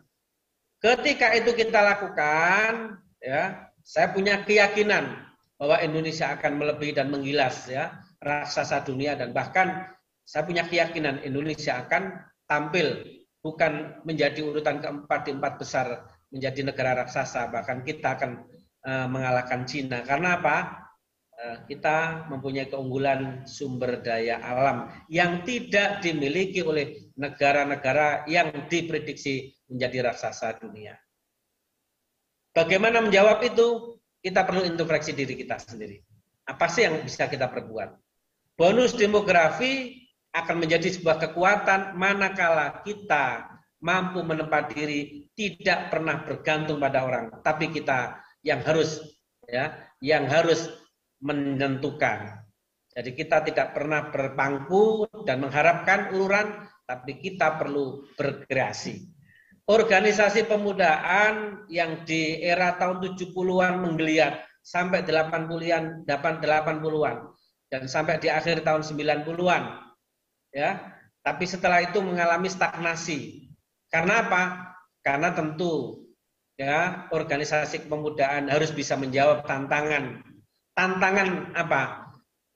ketika itu kita lakukan ya saya punya keyakinan bahwa Indonesia akan melebihi dan menggilas ya raksasa dunia dan bahkan saya punya keyakinan Indonesia akan tampil bukan menjadi urutan keempat di empat besar menjadi negara raksasa bahkan kita akan eh, mengalahkan Cina karena apa Eh, kita mempunyai keunggulan sumber daya alam yang tidak dimiliki oleh negara-negara yang diprediksi menjadi raksasa dunia. Bagaimana menjawab itu? Kita perlu introspeksi diri kita sendiri. Apa sih yang bisa kita perbuat? Bonus demografi akan menjadi sebuah kekuatan manakala kita mampu menempat diri tidak pernah bergantung pada orang, tapi kita yang harus ya, yang harus menentukan. Jadi kita tidak pernah berpangku dan mengharapkan uluran, tapi kita perlu berkreasi. Organisasi pemudaan yang di era tahun 70-an menggeliat sampai 80-an, 80-an dan sampai di akhir tahun 90-an. Ya. Tapi setelah itu mengalami stagnasi. Karena apa? Karena tentu ya organisasi pemudaan harus bisa menjawab tantangan tantangan apa?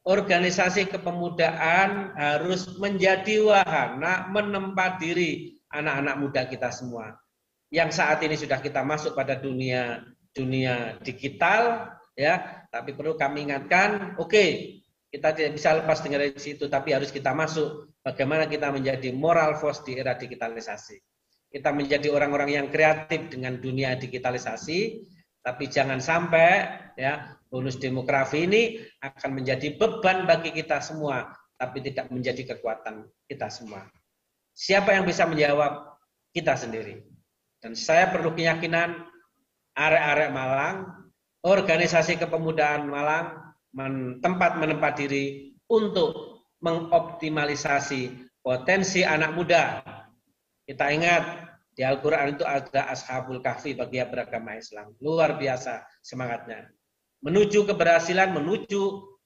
Organisasi kepemudaan harus menjadi wahana menempa diri anak-anak muda kita semua. Yang saat ini sudah kita masuk pada dunia dunia digital ya, tapi perlu kami ingatkan, oke, okay, kita tidak bisa lepas dari situ, tapi harus kita masuk bagaimana kita menjadi moral force di era digitalisasi. Kita menjadi orang-orang yang kreatif dengan dunia digitalisasi, tapi jangan sampai ya bonus demografi ini akan menjadi beban bagi kita semua, tapi tidak menjadi kekuatan kita semua. Siapa yang bisa menjawab? Kita sendiri. Dan saya perlu keyakinan arek-arek Malang, organisasi kepemudaan Malang, tempat menempat diri untuk mengoptimalisasi potensi anak muda. Kita ingat di Al-Quran itu ada Ashabul Kahfi bagi beragama Islam. Luar biasa semangatnya menuju keberhasilan, menuju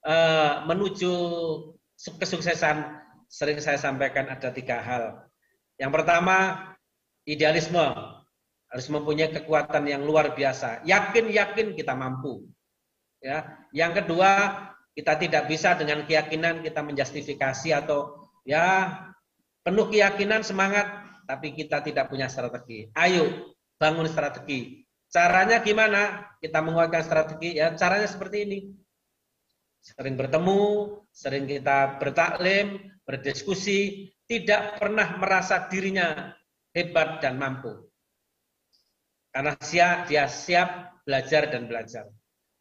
uh, menuju kesuksesan sering saya sampaikan ada tiga hal. Yang pertama, idealisme. Harus mempunyai kekuatan yang luar biasa. Yakin-yakin kita mampu. Ya. Yang kedua, kita tidak bisa dengan keyakinan kita menjustifikasi atau ya penuh keyakinan semangat tapi kita tidak punya strategi. Ayo bangun strategi. Caranya gimana? Kita menguatkan strategi ya. Caranya seperti ini. Sering bertemu, sering kita bertaklim, berdiskusi, tidak pernah merasa dirinya hebat dan mampu. Karena siap, dia siap belajar dan belajar.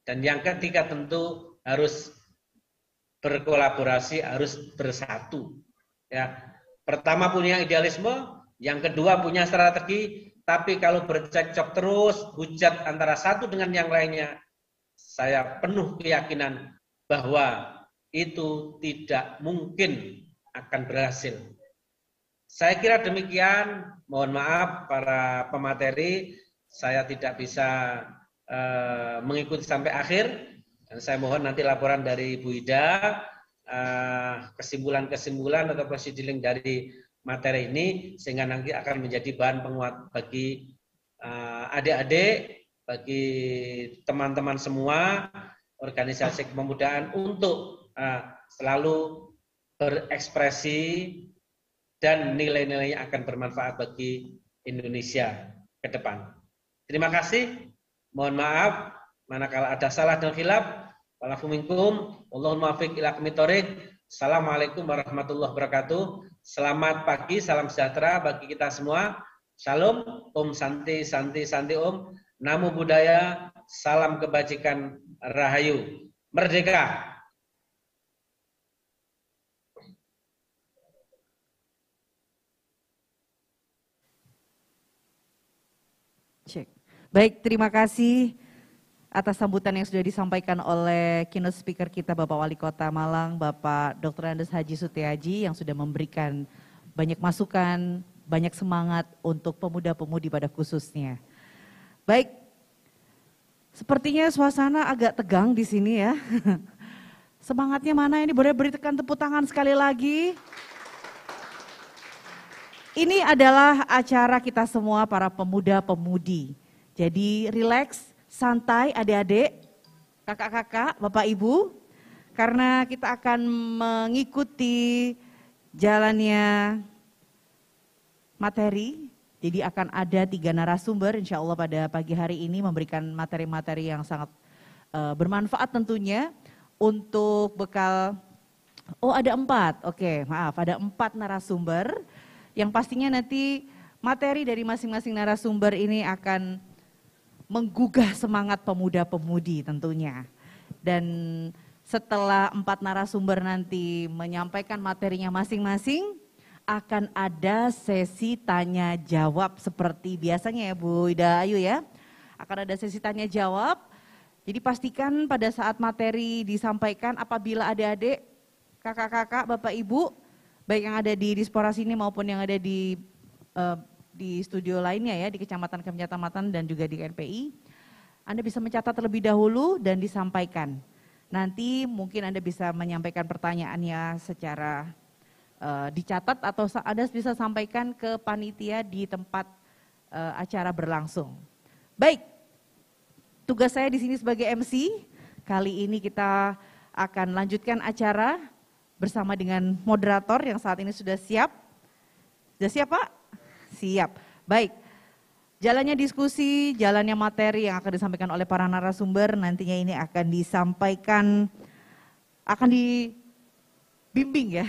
Dan yang ketiga tentu harus berkolaborasi, harus bersatu. Ya, pertama punya idealisme, yang kedua punya strategi, tapi kalau bercekcok terus, hujat antara satu dengan yang lainnya, saya penuh keyakinan bahwa itu tidak mungkin akan berhasil. Saya kira demikian. Mohon maaf para pemateri, saya tidak bisa uh, mengikuti sampai akhir. Dan saya mohon nanti laporan dari Bu Ida, eh, kesimpulan-kesimpulan uh, atau proseduring dari materi ini sehingga nanti akan menjadi bahan penguat bagi eh, adik-adik, bagi teman-teman semua organisasi kepemudaan untuk eh, selalu berekspresi dan nilai-nilainya akan bermanfaat bagi Indonesia ke depan. Terima kasih. Mohon maaf manakala ada salah dan khilaf. Walafuminkum. Allahumma fiq ila Assalamualaikum warahmatullahi wabarakatuh. Selamat pagi, salam sejahtera bagi kita semua. Salam, Om Santi, Santi, Santi Om. Namo Buddhaya, salam kebajikan Rahayu. Merdeka! Cek. Baik, terima kasih atas sambutan yang sudah disampaikan oleh keynote speaker kita Bapak Wali Kota Malang, Bapak Dr. Andes Haji Sutiaji yang sudah memberikan banyak masukan, banyak semangat untuk pemuda-pemudi pada khususnya. Baik, sepertinya suasana agak tegang di sini ya. Semangatnya mana ini? Boleh tekan tepuk tangan sekali lagi. Ini adalah acara kita semua para pemuda-pemudi. Jadi relax, santai adik-adik, kakak-kakak, bapak ibu, karena kita akan mengikuti jalannya materi. Jadi akan ada tiga narasumber insya Allah pada pagi hari ini memberikan materi-materi yang sangat uh, bermanfaat tentunya untuk bekal. Oh ada empat, oke okay, maaf ada empat narasumber yang pastinya nanti materi dari masing-masing narasumber ini akan menggugah semangat pemuda-pemudi tentunya. Dan setelah empat narasumber nanti menyampaikan materinya masing-masing, akan ada sesi tanya jawab seperti biasanya ya Bu Ida Ayu ya. Akan ada sesi tanya jawab. Jadi pastikan pada saat materi disampaikan apabila ada adik kakak-kakak, bapak ibu, baik yang ada di disporasi ini maupun yang ada di uh, di studio lainnya ya di Kecamatan Kecamatan dan juga di NPI. Anda bisa mencatat terlebih dahulu dan disampaikan. Nanti mungkin Anda bisa menyampaikan pertanyaannya secara uh, dicatat atau Anda bisa sampaikan ke panitia di tempat uh, acara berlangsung. Baik. Tugas saya di sini sebagai MC. Kali ini kita akan lanjutkan acara bersama dengan moderator yang saat ini sudah siap. Sudah siap, Pak? Siap. Baik. Jalannya diskusi, jalannya materi yang akan disampaikan oleh para narasumber nantinya ini akan disampaikan akan dibimbing ya,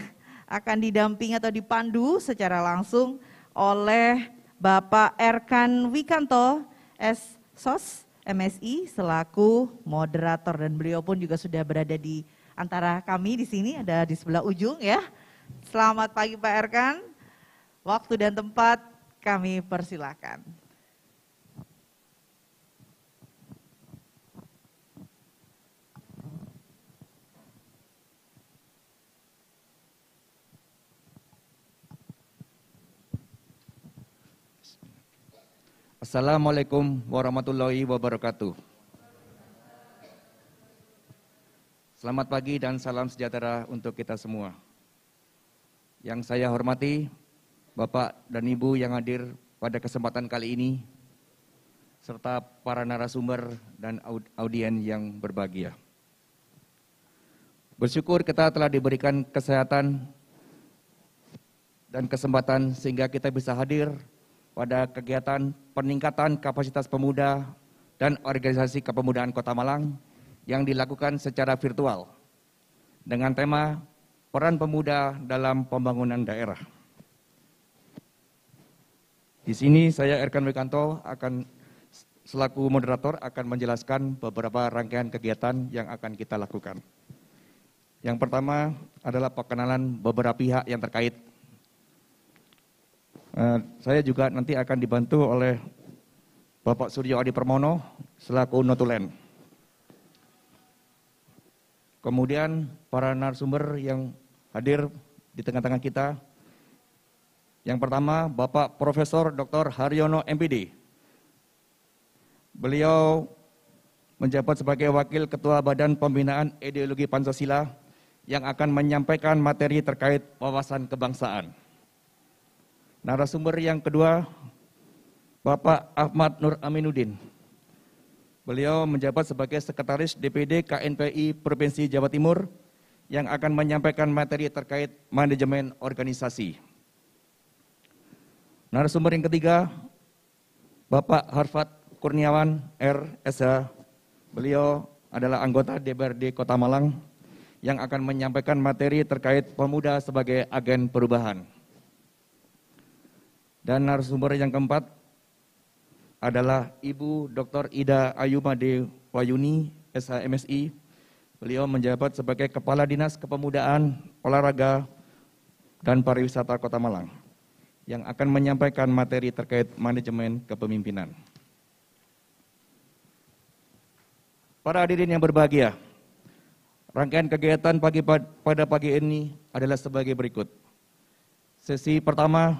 akan didamping atau dipandu secara langsung oleh Bapak Erkan Wikanto S SOS MSI selaku moderator dan beliau pun juga sudah berada di antara kami di sini ada di sebelah ujung ya. Selamat pagi Pak Erkan. Waktu dan tempat kami persilakan. Assalamualaikum warahmatullahi wabarakatuh. Selamat pagi dan salam sejahtera untuk kita semua. Yang saya hormati Bapak dan Ibu yang hadir pada kesempatan kali ini, serta para narasumber dan audien yang berbahagia. Bersyukur kita telah diberikan kesehatan dan kesempatan sehingga kita bisa hadir pada kegiatan peningkatan kapasitas pemuda dan organisasi kepemudaan Kota Malang yang dilakukan secara virtual dengan tema peran pemuda dalam pembangunan daerah. Di sini saya Erkan Wikanto akan selaku moderator akan menjelaskan beberapa rangkaian kegiatan yang akan kita lakukan. Yang pertama adalah perkenalan beberapa pihak yang terkait. Eh, saya juga nanti akan dibantu oleh Bapak Suryo Adi Permono selaku Notulen. Kemudian para narasumber yang hadir di tengah-tengah kita yang pertama, Bapak Profesor Dr. Haryono MPD. Beliau menjabat sebagai Wakil Ketua Badan Pembinaan Ideologi Pancasila yang akan menyampaikan materi terkait wawasan kebangsaan. Narasumber yang kedua, Bapak Ahmad Nur Aminuddin. Beliau menjabat sebagai Sekretaris DPD KNPI Provinsi Jawa Timur yang akan menyampaikan materi terkait manajemen organisasi. Narasumber yang ketiga, Bapak Harfat Kurniawan RSH. Beliau adalah anggota DPRD Kota Malang yang akan menyampaikan materi terkait pemuda sebagai agen perubahan. Dan narasumber yang keempat adalah Ibu Dr. Ida Ayumade Wayuni, SHMSI. Beliau menjabat sebagai Kepala Dinas Kepemudaan, Olahraga, dan Pariwisata Kota Malang yang akan menyampaikan materi terkait manajemen kepemimpinan. Para hadirin yang berbahagia, rangkaian kegiatan pagi pada pagi ini adalah sebagai berikut. Sesi pertama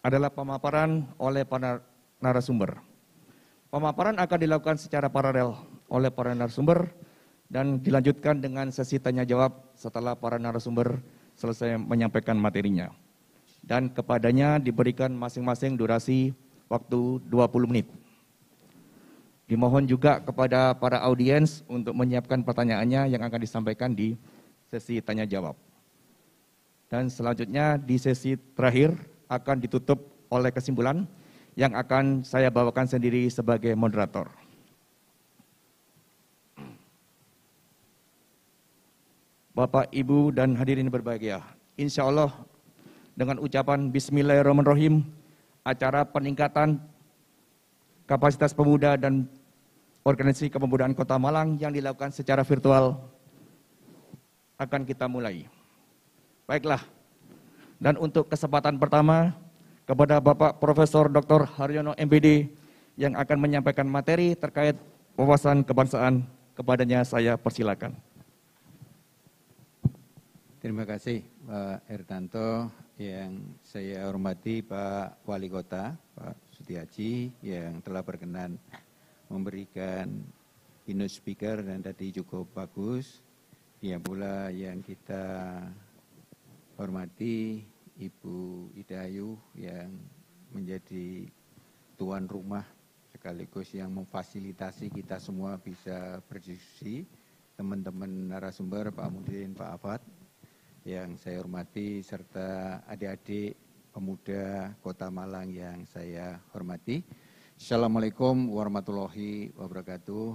adalah pemaparan oleh para narasumber. Pemaparan akan dilakukan secara paralel oleh para narasumber dan dilanjutkan dengan sesi tanya jawab setelah para narasumber selesai menyampaikan materinya dan kepadanya diberikan masing-masing durasi waktu 20 menit. Dimohon juga kepada para audiens untuk menyiapkan pertanyaannya yang akan disampaikan di sesi tanya jawab. Dan selanjutnya di sesi terakhir akan ditutup oleh kesimpulan yang akan saya bawakan sendiri sebagai moderator. Bapak, Ibu, dan hadirin berbahagia. Insya Allah dengan ucapan Bismillahirrahmanirrahim acara peningkatan kapasitas pemuda dan organisasi kepemudaan Kota Malang yang dilakukan secara virtual akan kita mulai. Baiklah, dan untuk kesempatan pertama kepada Bapak Profesor Dr. Haryono MPD yang akan menyampaikan materi terkait wawasan kebangsaan kepadanya saya persilakan. Terima kasih Pak Ertanto, yang saya hormati Pak Wali Kota, Pak Sutiaji yang telah berkenan memberikan keynote speaker dan tadi cukup bagus. Ya pula yang kita hormati Ibu Idayu yang menjadi tuan rumah sekaligus yang memfasilitasi kita semua bisa berdiskusi. Teman-teman narasumber, Pak Mudin, Pak Afad, yang saya hormati serta adik-adik pemuda Kota Malang yang saya hormati. Assalamualaikum warahmatullahi wabarakatuh.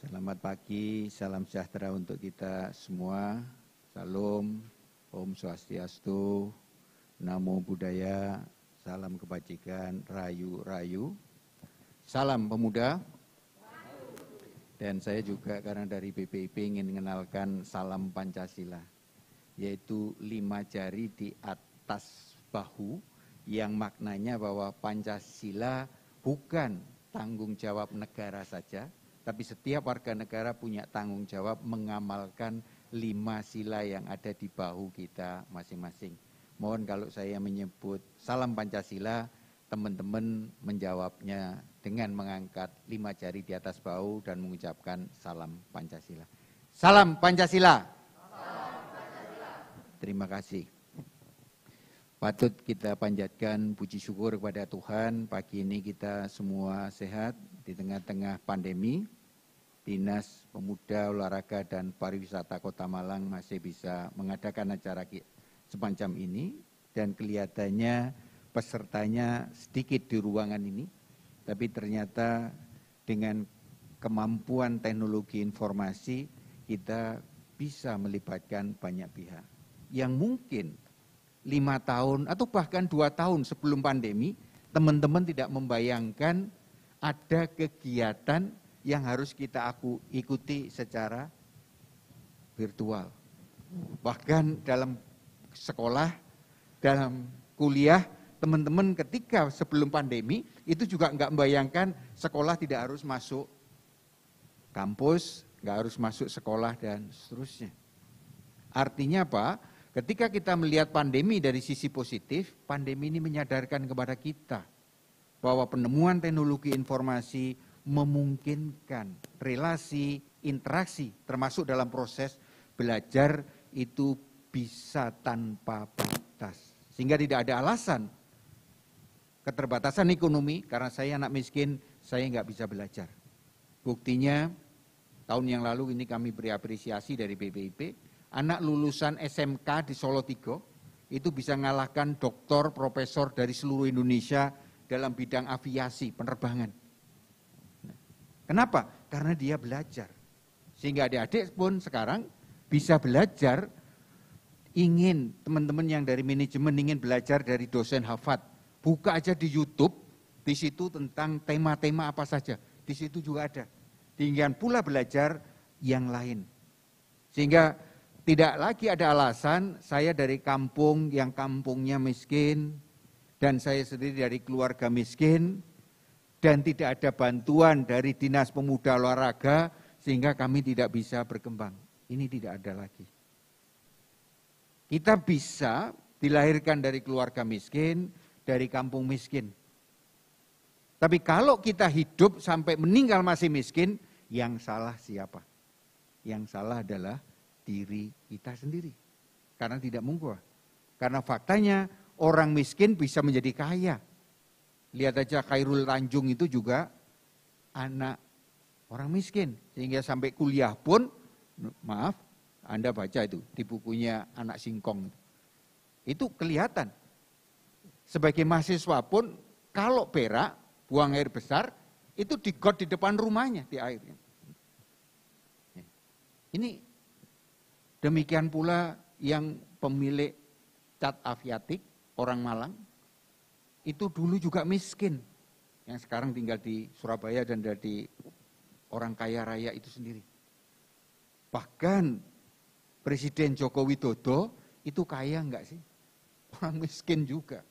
Selamat pagi, salam sejahtera untuk kita semua. Salam, Om Swastiastu, Namo Buddhaya, salam kebajikan, rayu-rayu. Salam pemuda, dan saya juga karena dari BPIP ingin mengenalkan salam Pancasila, yaitu lima jari di atas bahu yang maknanya bahwa Pancasila bukan tanggung jawab negara saja, tapi setiap warga negara punya tanggung jawab mengamalkan lima sila yang ada di bahu kita masing-masing. Mohon kalau saya menyebut salam Pancasila, teman-teman menjawabnya dengan mengangkat lima jari di atas bahu dan mengucapkan salam Pancasila. Salam Pancasila. Salam Pancasila. Terima kasih. Patut kita panjatkan puji syukur kepada Tuhan pagi ini kita semua sehat di tengah-tengah pandemi. Dinas Pemuda Olahraga dan Pariwisata Kota Malang masih bisa mengadakan acara sepanjang ini dan kelihatannya pesertanya sedikit di ruangan ini tapi ternyata dengan kemampuan teknologi informasi kita bisa melibatkan banyak pihak. Yang mungkin lima tahun atau bahkan dua tahun sebelum pandemi, teman-teman tidak membayangkan ada kegiatan yang harus kita aku ikuti secara virtual. Bahkan dalam sekolah, dalam kuliah, teman-teman ketika sebelum pandemi itu juga nggak membayangkan sekolah tidak harus masuk kampus, nggak harus masuk sekolah dan seterusnya. Artinya apa? Ketika kita melihat pandemi dari sisi positif, pandemi ini menyadarkan kepada kita bahwa penemuan teknologi informasi memungkinkan relasi, interaksi termasuk dalam proses belajar itu bisa tanpa batas. Sehingga tidak ada alasan keterbatasan ekonomi karena saya anak miskin, saya nggak bisa belajar. Buktinya tahun yang lalu ini kami beri apresiasi dari BPIP, anak lulusan SMK di Solo Tigo itu bisa ngalahkan doktor, profesor dari seluruh Indonesia dalam bidang aviasi, penerbangan. Kenapa? Karena dia belajar. Sehingga adik-adik pun sekarang bisa belajar ingin teman-teman yang dari manajemen ingin belajar dari dosen Hafat Buka aja di YouTube, di situ tentang tema-tema apa saja. Di situ juga ada. Tinggian pula belajar yang lain. Sehingga tidak lagi ada alasan saya dari kampung yang kampungnya miskin dan saya sendiri dari keluarga miskin dan tidak ada bantuan dari dinas pemuda olahraga sehingga kami tidak bisa berkembang. Ini tidak ada lagi. Kita bisa dilahirkan dari keluarga miskin, dari kampung miskin. Tapi kalau kita hidup sampai meninggal masih miskin, yang salah siapa? Yang salah adalah diri kita sendiri. Karena tidak mungkul. Karena faktanya orang miskin bisa menjadi kaya. Lihat aja Khairul Tanjung itu juga anak orang miskin. Sehingga sampai kuliah pun, maaf, Anda baca itu di bukunya Anak Singkong. Itu kelihatan sebagai mahasiswa pun kalau perak, buang air besar, itu digot di depan rumahnya di airnya. Ini demikian pula yang pemilik cat aviatik, orang Malang, itu dulu juga miskin. Yang sekarang tinggal di Surabaya dan dari orang kaya raya itu sendiri. Bahkan Presiden Joko Widodo itu kaya enggak sih? Orang miskin juga.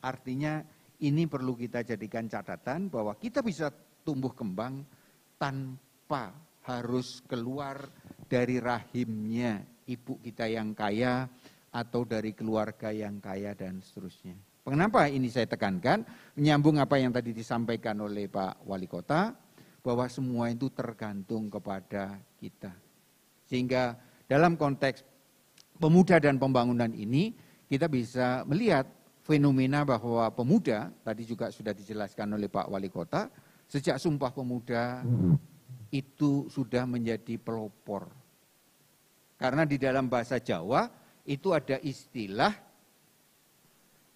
Artinya ini perlu kita jadikan catatan bahwa kita bisa tumbuh kembang tanpa harus keluar dari rahimnya ibu kita yang kaya atau dari keluarga yang kaya dan seterusnya. Kenapa ini saya tekankan? Menyambung apa yang tadi disampaikan oleh Pak Wali Kota, bahwa semua itu tergantung kepada kita. Sehingga dalam konteks pemuda dan pembangunan ini, kita bisa melihat fenomena bahwa pemuda, tadi juga sudah dijelaskan oleh Pak Wali Kota, sejak Sumpah Pemuda hmm. itu sudah menjadi pelopor. Karena di dalam bahasa Jawa itu ada istilah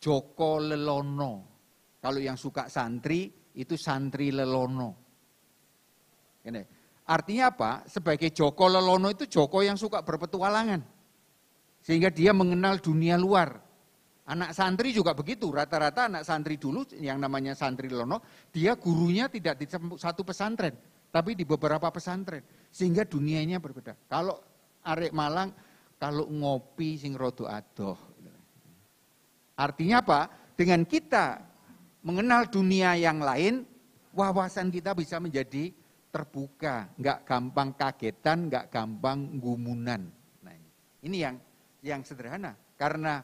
Joko Lelono. Kalau yang suka santri itu santri lelono. Ini. Artinya apa? Sebagai Joko Lelono itu Joko yang suka berpetualangan. Sehingga dia mengenal dunia luar. Anak santri juga begitu, rata-rata anak santri dulu yang namanya santri lono, dia gurunya tidak di satu pesantren, tapi di beberapa pesantren. Sehingga dunianya berbeda. Kalau arek Malang, kalau ngopi sing rodo adoh. Artinya apa? Dengan kita mengenal dunia yang lain, wawasan kita bisa menjadi terbuka, nggak gampang kagetan, nggak gampang gumunan. Nah, ini yang yang sederhana karena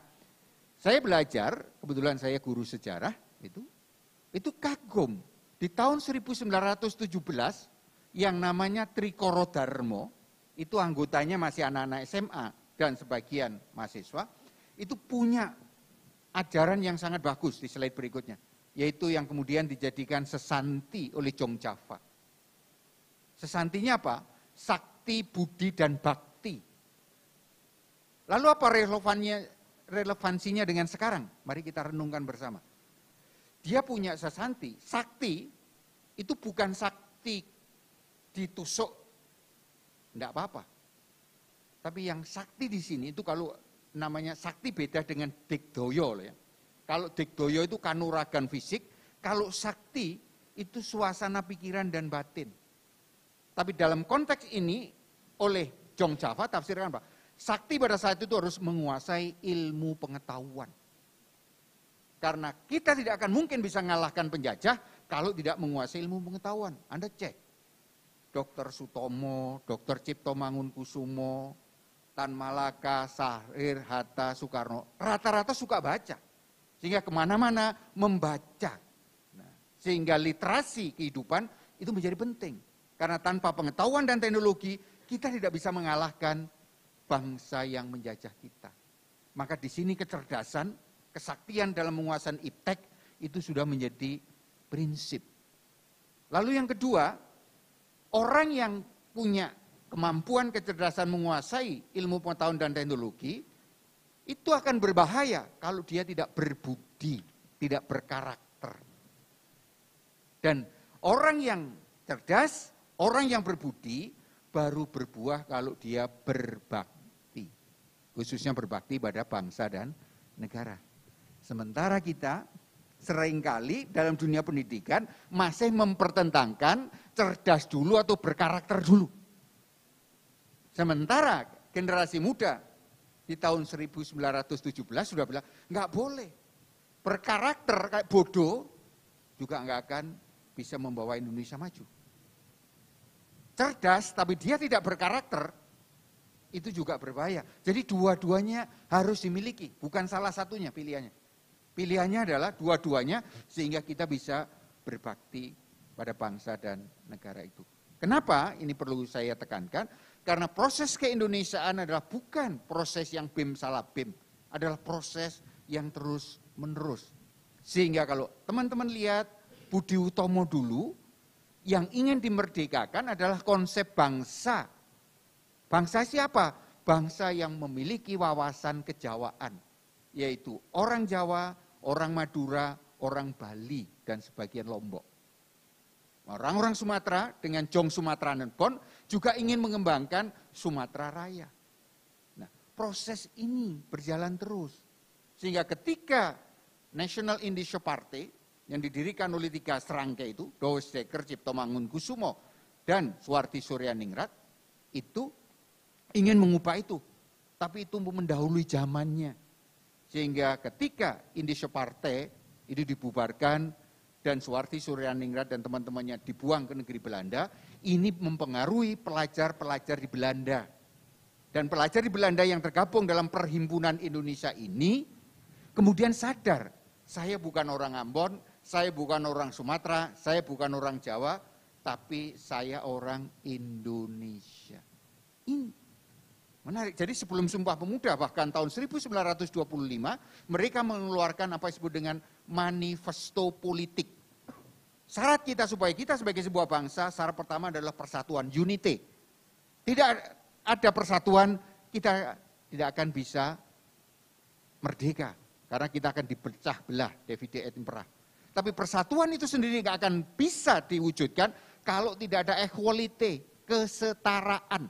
saya belajar, kebetulan saya guru sejarah itu, itu kagum. Di tahun 1917 yang namanya Darmo itu anggotanya masih anak-anak SMA dan sebagian mahasiswa, itu punya ajaran yang sangat bagus di slide berikutnya, yaitu yang kemudian dijadikan sesanti oleh Jong Java. Sesantinya apa? Sakti, budi, dan bakti. Lalu apa relevannya relevansinya dengan sekarang? Mari kita renungkan bersama. Dia punya sesanti, sakti itu bukan sakti ditusuk, enggak apa-apa. Tapi yang sakti di sini itu kalau namanya sakti beda dengan dikdoyo ya. Kalau dikdoyo itu kanuragan fisik, kalau sakti itu suasana pikiran dan batin. Tapi dalam konteks ini oleh Jong Java tafsirkan pak. Sakti pada saat itu harus menguasai ilmu pengetahuan. Karena kita tidak akan mungkin bisa mengalahkan penjajah kalau tidak menguasai ilmu pengetahuan. Anda cek. Dokter Sutomo, Dokter Cipto Mangunkusumo, Tan Malaka, Sahir Hatta, Soekarno. Rata-rata suka baca. Sehingga kemana-mana membaca. Nah, sehingga literasi kehidupan itu menjadi penting. Karena tanpa pengetahuan dan teknologi, kita tidak bisa mengalahkan bangsa yang menjajah kita. Maka di sini kecerdasan, kesaktian dalam menguasai iptek itu sudah menjadi prinsip. Lalu yang kedua, orang yang punya kemampuan kecerdasan menguasai ilmu pengetahuan dan teknologi, itu akan berbahaya kalau dia tidak berbudi, tidak berkarakter. Dan orang yang cerdas, orang yang berbudi, baru berbuah kalau dia berbakti khususnya berbakti pada bangsa dan negara. Sementara kita seringkali dalam dunia pendidikan masih mempertentangkan cerdas dulu atau berkarakter dulu. Sementara generasi muda di tahun 1917 sudah bilang, nggak boleh. Berkarakter kayak bodoh juga enggak akan bisa membawa Indonesia maju. Cerdas tapi dia tidak berkarakter, itu juga berbahaya. Jadi dua-duanya harus dimiliki, bukan salah satunya pilihannya. Pilihannya adalah dua-duanya sehingga kita bisa berbakti pada bangsa dan negara itu. Kenapa ini perlu saya tekankan? Karena proses keindonesiaan adalah bukan proses yang BIM salah BIM, adalah proses yang terus menerus. Sehingga kalau teman-teman lihat Budi Utomo dulu, yang ingin dimerdekakan adalah konsep bangsa Bangsa siapa? Bangsa yang memiliki wawasan kejawaan, yaitu orang Jawa, orang Madura, orang Bali, dan sebagian Lombok. Orang-orang Sumatera dengan Jong Sumatera Bon juga ingin mengembangkan Sumatera Raya. Nah, proses ini berjalan terus. Sehingga ketika National Indische Party yang didirikan oleh tiga serangka itu, Does Deker, Cipto Mangun Kusumo, dan Suwarti Suryaningrat, itu ingin mengubah itu. Tapi itu mendahului zamannya. Sehingga ketika Indische Partai itu dibubarkan dan Suwarti Suryaningrat dan teman-temannya dibuang ke negeri Belanda, ini mempengaruhi pelajar-pelajar di Belanda. Dan pelajar di Belanda yang tergabung dalam perhimpunan Indonesia ini, kemudian sadar, saya bukan orang Ambon, saya bukan orang Sumatera, saya bukan orang Jawa, tapi saya orang Indonesia. Ini Menarik. Jadi sebelum Sumpah Pemuda bahkan tahun 1925 mereka mengeluarkan apa yang disebut dengan manifesto politik. Syarat kita supaya kita sebagai sebuah bangsa syarat pertama adalah persatuan unity. Tidak ada persatuan kita tidak akan bisa merdeka karena kita akan dipecah belah David et impera. Tapi persatuan itu sendiri nggak akan bisa diwujudkan kalau tidak ada equality, kesetaraan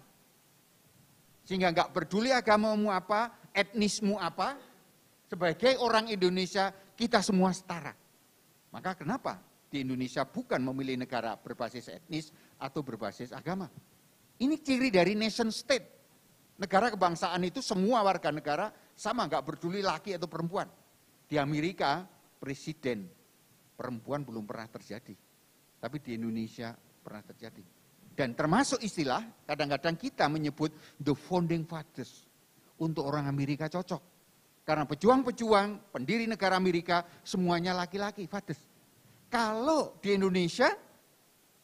sehingga nggak peduli agamamu apa, etnismu apa, sebagai orang Indonesia kita semua setara. Maka kenapa di Indonesia bukan memilih negara berbasis etnis atau berbasis agama? Ini ciri dari nation state. Negara kebangsaan itu semua warga negara sama, nggak peduli laki atau perempuan. Di Amerika, presiden perempuan belum pernah terjadi. Tapi di Indonesia pernah terjadi. Dan termasuk istilah, kadang-kadang kita menyebut the founding fathers. Untuk orang Amerika cocok. Karena pejuang-pejuang, pendiri negara Amerika, semuanya laki-laki, fathers. Kalau di Indonesia,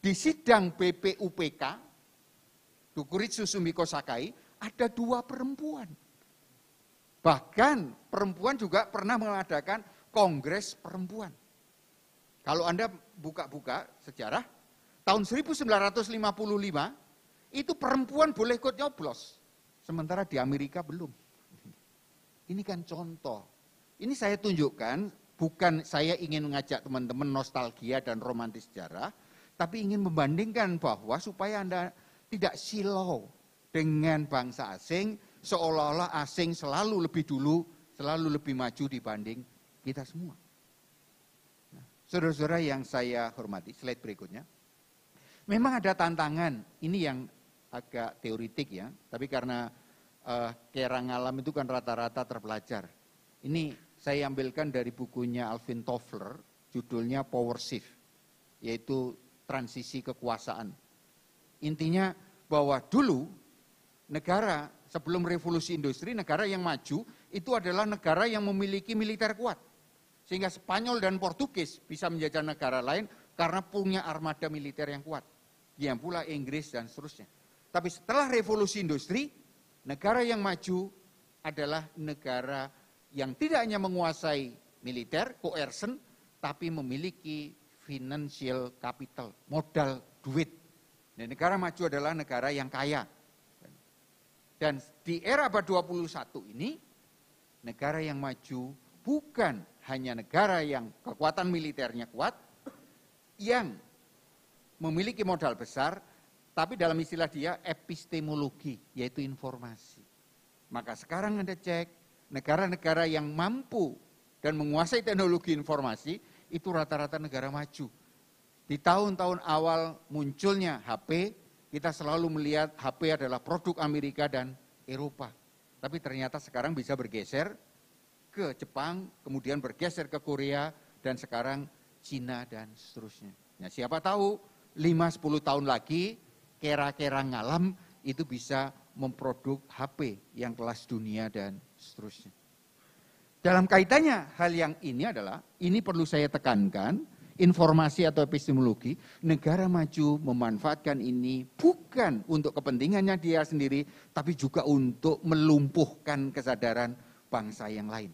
di sidang BPUPK, Dukuritsu Sumiko Sakai, ada dua perempuan. Bahkan perempuan juga pernah mengadakan kongres perempuan. Kalau Anda buka-buka sejarah, tahun 1955 itu perempuan boleh ikut nyoblos. Sementara di Amerika belum. Ini kan contoh. Ini saya tunjukkan bukan saya ingin mengajak teman-teman nostalgia dan romantis sejarah, tapi ingin membandingkan bahwa supaya Anda tidak silau dengan bangsa asing, seolah-olah asing selalu lebih dulu, selalu lebih maju dibanding kita semua. Nah, saudara-saudara nah, yang saya hormati, slide berikutnya. Memang ada tantangan, ini yang agak teoritik ya, tapi karena uh, eh, kerang alam itu kan rata-rata terpelajar. Ini saya ambilkan dari bukunya Alvin Toffler, judulnya Power Shift, yaitu transisi kekuasaan. Intinya bahwa dulu negara sebelum revolusi industri, negara yang maju itu adalah negara yang memiliki militer kuat. Sehingga Spanyol dan Portugis bisa menjajah negara lain karena punya armada militer yang kuat yang pula Inggris dan seterusnya. Tapi setelah revolusi industri, negara yang maju adalah negara yang tidak hanya menguasai militer, coercion, tapi memiliki financial capital, modal duit. Dan negara maju adalah negara yang kaya. Dan di era abad 21 ini, negara yang maju bukan hanya negara yang kekuatan militernya kuat, yang memiliki modal besar, tapi dalam istilah dia epistemologi, yaitu informasi. Maka sekarang Anda cek, negara-negara yang mampu dan menguasai teknologi informasi, itu rata-rata negara maju. Di tahun-tahun awal munculnya HP, kita selalu melihat HP adalah produk Amerika dan Eropa. Tapi ternyata sekarang bisa bergeser ke Jepang, kemudian bergeser ke Korea, dan sekarang Cina dan seterusnya. Nah, siapa tahu 5-10 tahun lagi kera-kera ngalam itu bisa memproduk HP yang kelas dunia dan seterusnya. Dalam kaitannya hal yang ini adalah, ini perlu saya tekankan, informasi atau epistemologi, negara maju memanfaatkan ini bukan untuk kepentingannya dia sendiri, tapi juga untuk melumpuhkan kesadaran bangsa yang lain.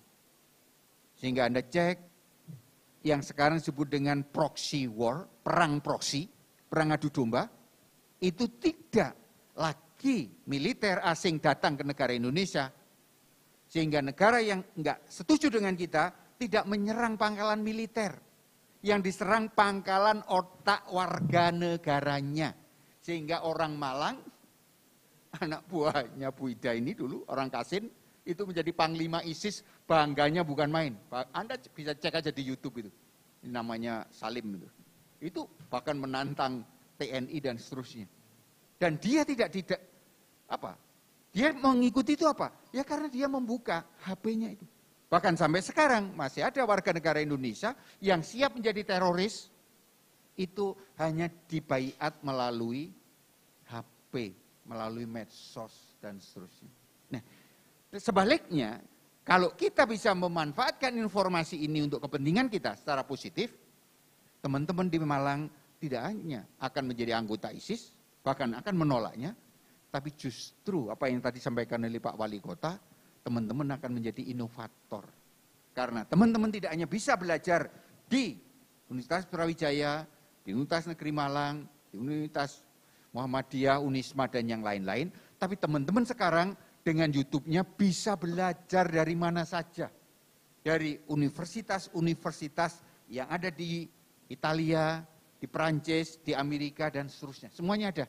Sehingga Anda cek yang sekarang disebut dengan proxy war, perang proxy, perang adu domba, itu tidak lagi militer asing datang ke negara Indonesia. Sehingga negara yang enggak setuju dengan kita tidak menyerang pangkalan militer. Yang diserang pangkalan otak warga negaranya. Sehingga orang Malang, anak buahnya Bu Ida ini dulu, orang Kasin, itu menjadi panglima ISIS bangganya bukan main. Anda bisa cek aja di YouTube itu. namanya Salim itu. Itu bahkan menantang TNI dan seterusnya. Dan dia tidak tidak apa? Dia mengikuti itu apa? Ya karena dia membuka HP-nya itu. Bahkan sampai sekarang masih ada warga negara Indonesia yang siap menjadi teroris itu hanya dibaiat melalui HP, melalui medsos dan seterusnya. Nah, sebaliknya kalau kita bisa memanfaatkan informasi ini untuk kepentingan kita secara positif, teman-teman di Malang tidak hanya akan menjadi anggota ISIS, bahkan akan menolaknya, tapi justru apa yang tadi sampaikan oleh Pak Wali Kota, teman-teman akan menjadi inovator. Karena teman-teman tidak hanya bisa belajar di Universitas Brawijaya, di Universitas Negeri Malang, di Universitas Muhammadiyah, Unisma, dan yang lain-lain, tapi teman-teman sekarang dengan YouTube-nya bisa belajar dari mana saja. Dari universitas-universitas yang ada di Italia, di Perancis, di Amerika, dan seterusnya. Semuanya ada.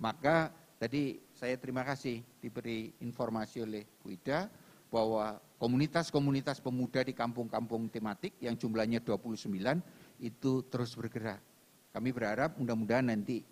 Maka tadi saya terima kasih diberi informasi oleh Bu Ida bahwa komunitas-komunitas pemuda di kampung-kampung tematik yang jumlahnya 29 itu terus bergerak. Kami berharap mudah-mudahan nanti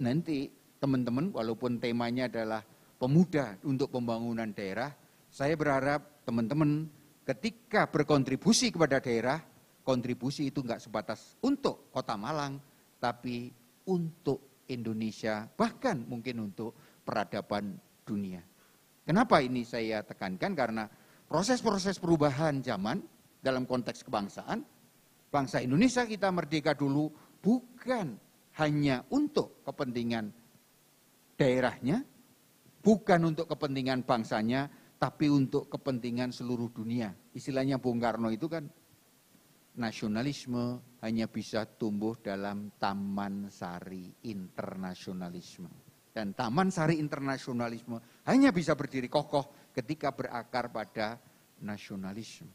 nanti teman-teman walaupun temanya adalah pemuda untuk pembangunan daerah, saya berharap teman-teman ketika berkontribusi kepada daerah kontribusi itu enggak sebatas untuk kota Malang, tapi untuk Indonesia, bahkan mungkin untuk peradaban dunia. Kenapa ini saya tekankan? Karena proses-proses perubahan zaman dalam konteks kebangsaan, bangsa Indonesia kita merdeka dulu bukan hanya untuk kepentingan daerahnya, bukan untuk kepentingan bangsanya, tapi untuk kepentingan seluruh dunia. Istilahnya Bung Karno itu kan nasionalisme hanya bisa tumbuh dalam taman sari internasionalisme. Dan taman sari internasionalisme hanya bisa berdiri kokoh ketika berakar pada nasionalisme.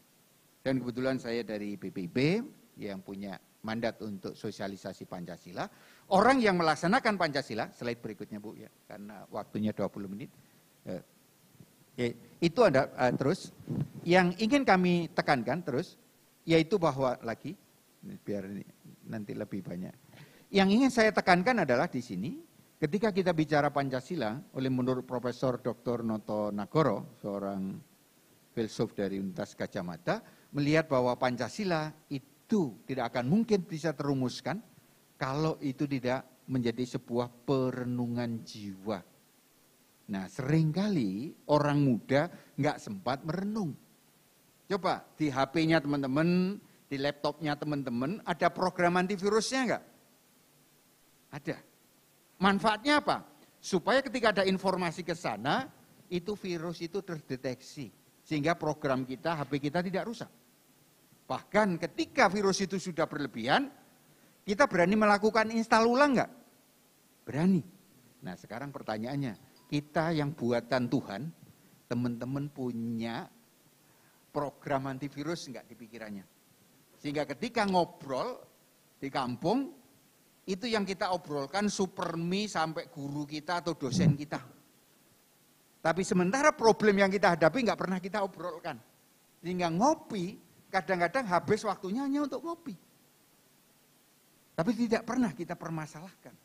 Dan kebetulan saya dari PBB yang punya mandat untuk sosialisasi Pancasila. Orang yang melaksanakan Pancasila, slide berikutnya Bu ya, karena waktunya 20 menit. Eh, eh, itu ada eh, terus yang ingin kami tekankan terus yaitu bahwa lagi biar nanti lebih banyak. Yang ingin saya tekankan adalah di sini ketika kita bicara Pancasila oleh menurut Profesor Dr. Noto Nagoro, seorang filsuf dari Universitas Kacamata, melihat bahwa Pancasila itu tidak akan mungkin bisa terumuskan kalau itu tidak menjadi sebuah perenungan jiwa. Nah seringkali orang muda nggak sempat merenung Coba di HP-nya teman-teman, di laptopnya teman-teman, ada program antivirusnya enggak? Ada. Manfaatnya apa? Supaya ketika ada informasi ke sana, itu virus itu terdeteksi. Sehingga program kita, HP kita tidak rusak. Bahkan ketika virus itu sudah berlebihan, kita berani melakukan install ulang enggak? Berani. Nah sekarang pertanyaannya, kita yang buatan Tuhan, teman-teman punya program antivirus enggak di pikirannya. Sehingga ketika ngobrol di kampung, itu yang kita obrolkan supermi sampai guru kita atau dosen kita. Tapi sementara problem yang kita hadapi enggak pernah kita obrolkan. Sehingga ngopi kadang-kadang habis waktunya hanya untuk ngopi. Tapi tidak pernah kita permasalahkan.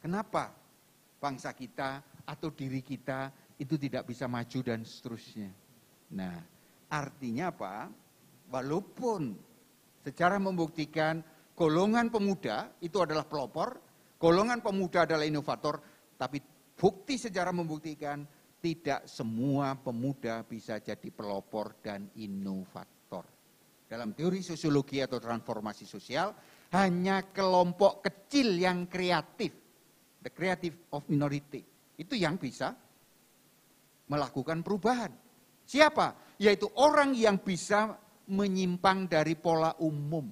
Kenapa bangsa kita atau diri kita itu tidak bisa maju dan seterusnya. Nah, Artinya apa? Walaupun secara membuktikan golongan pemuda itu adalah pelopor, golongan pemuda adalah inovator, tapi bukti secara membuktikan tidak semua pemuda bisa jadi pelopor dan inovator. Dalam teori sosiologi atau transformasi sosial, hanya kelompok kecil yang kreatif, the creative of minority, itu yang bisa melakukan perubahan. Siapa? yaitu orang yang bisa menyimpang dari pola umum.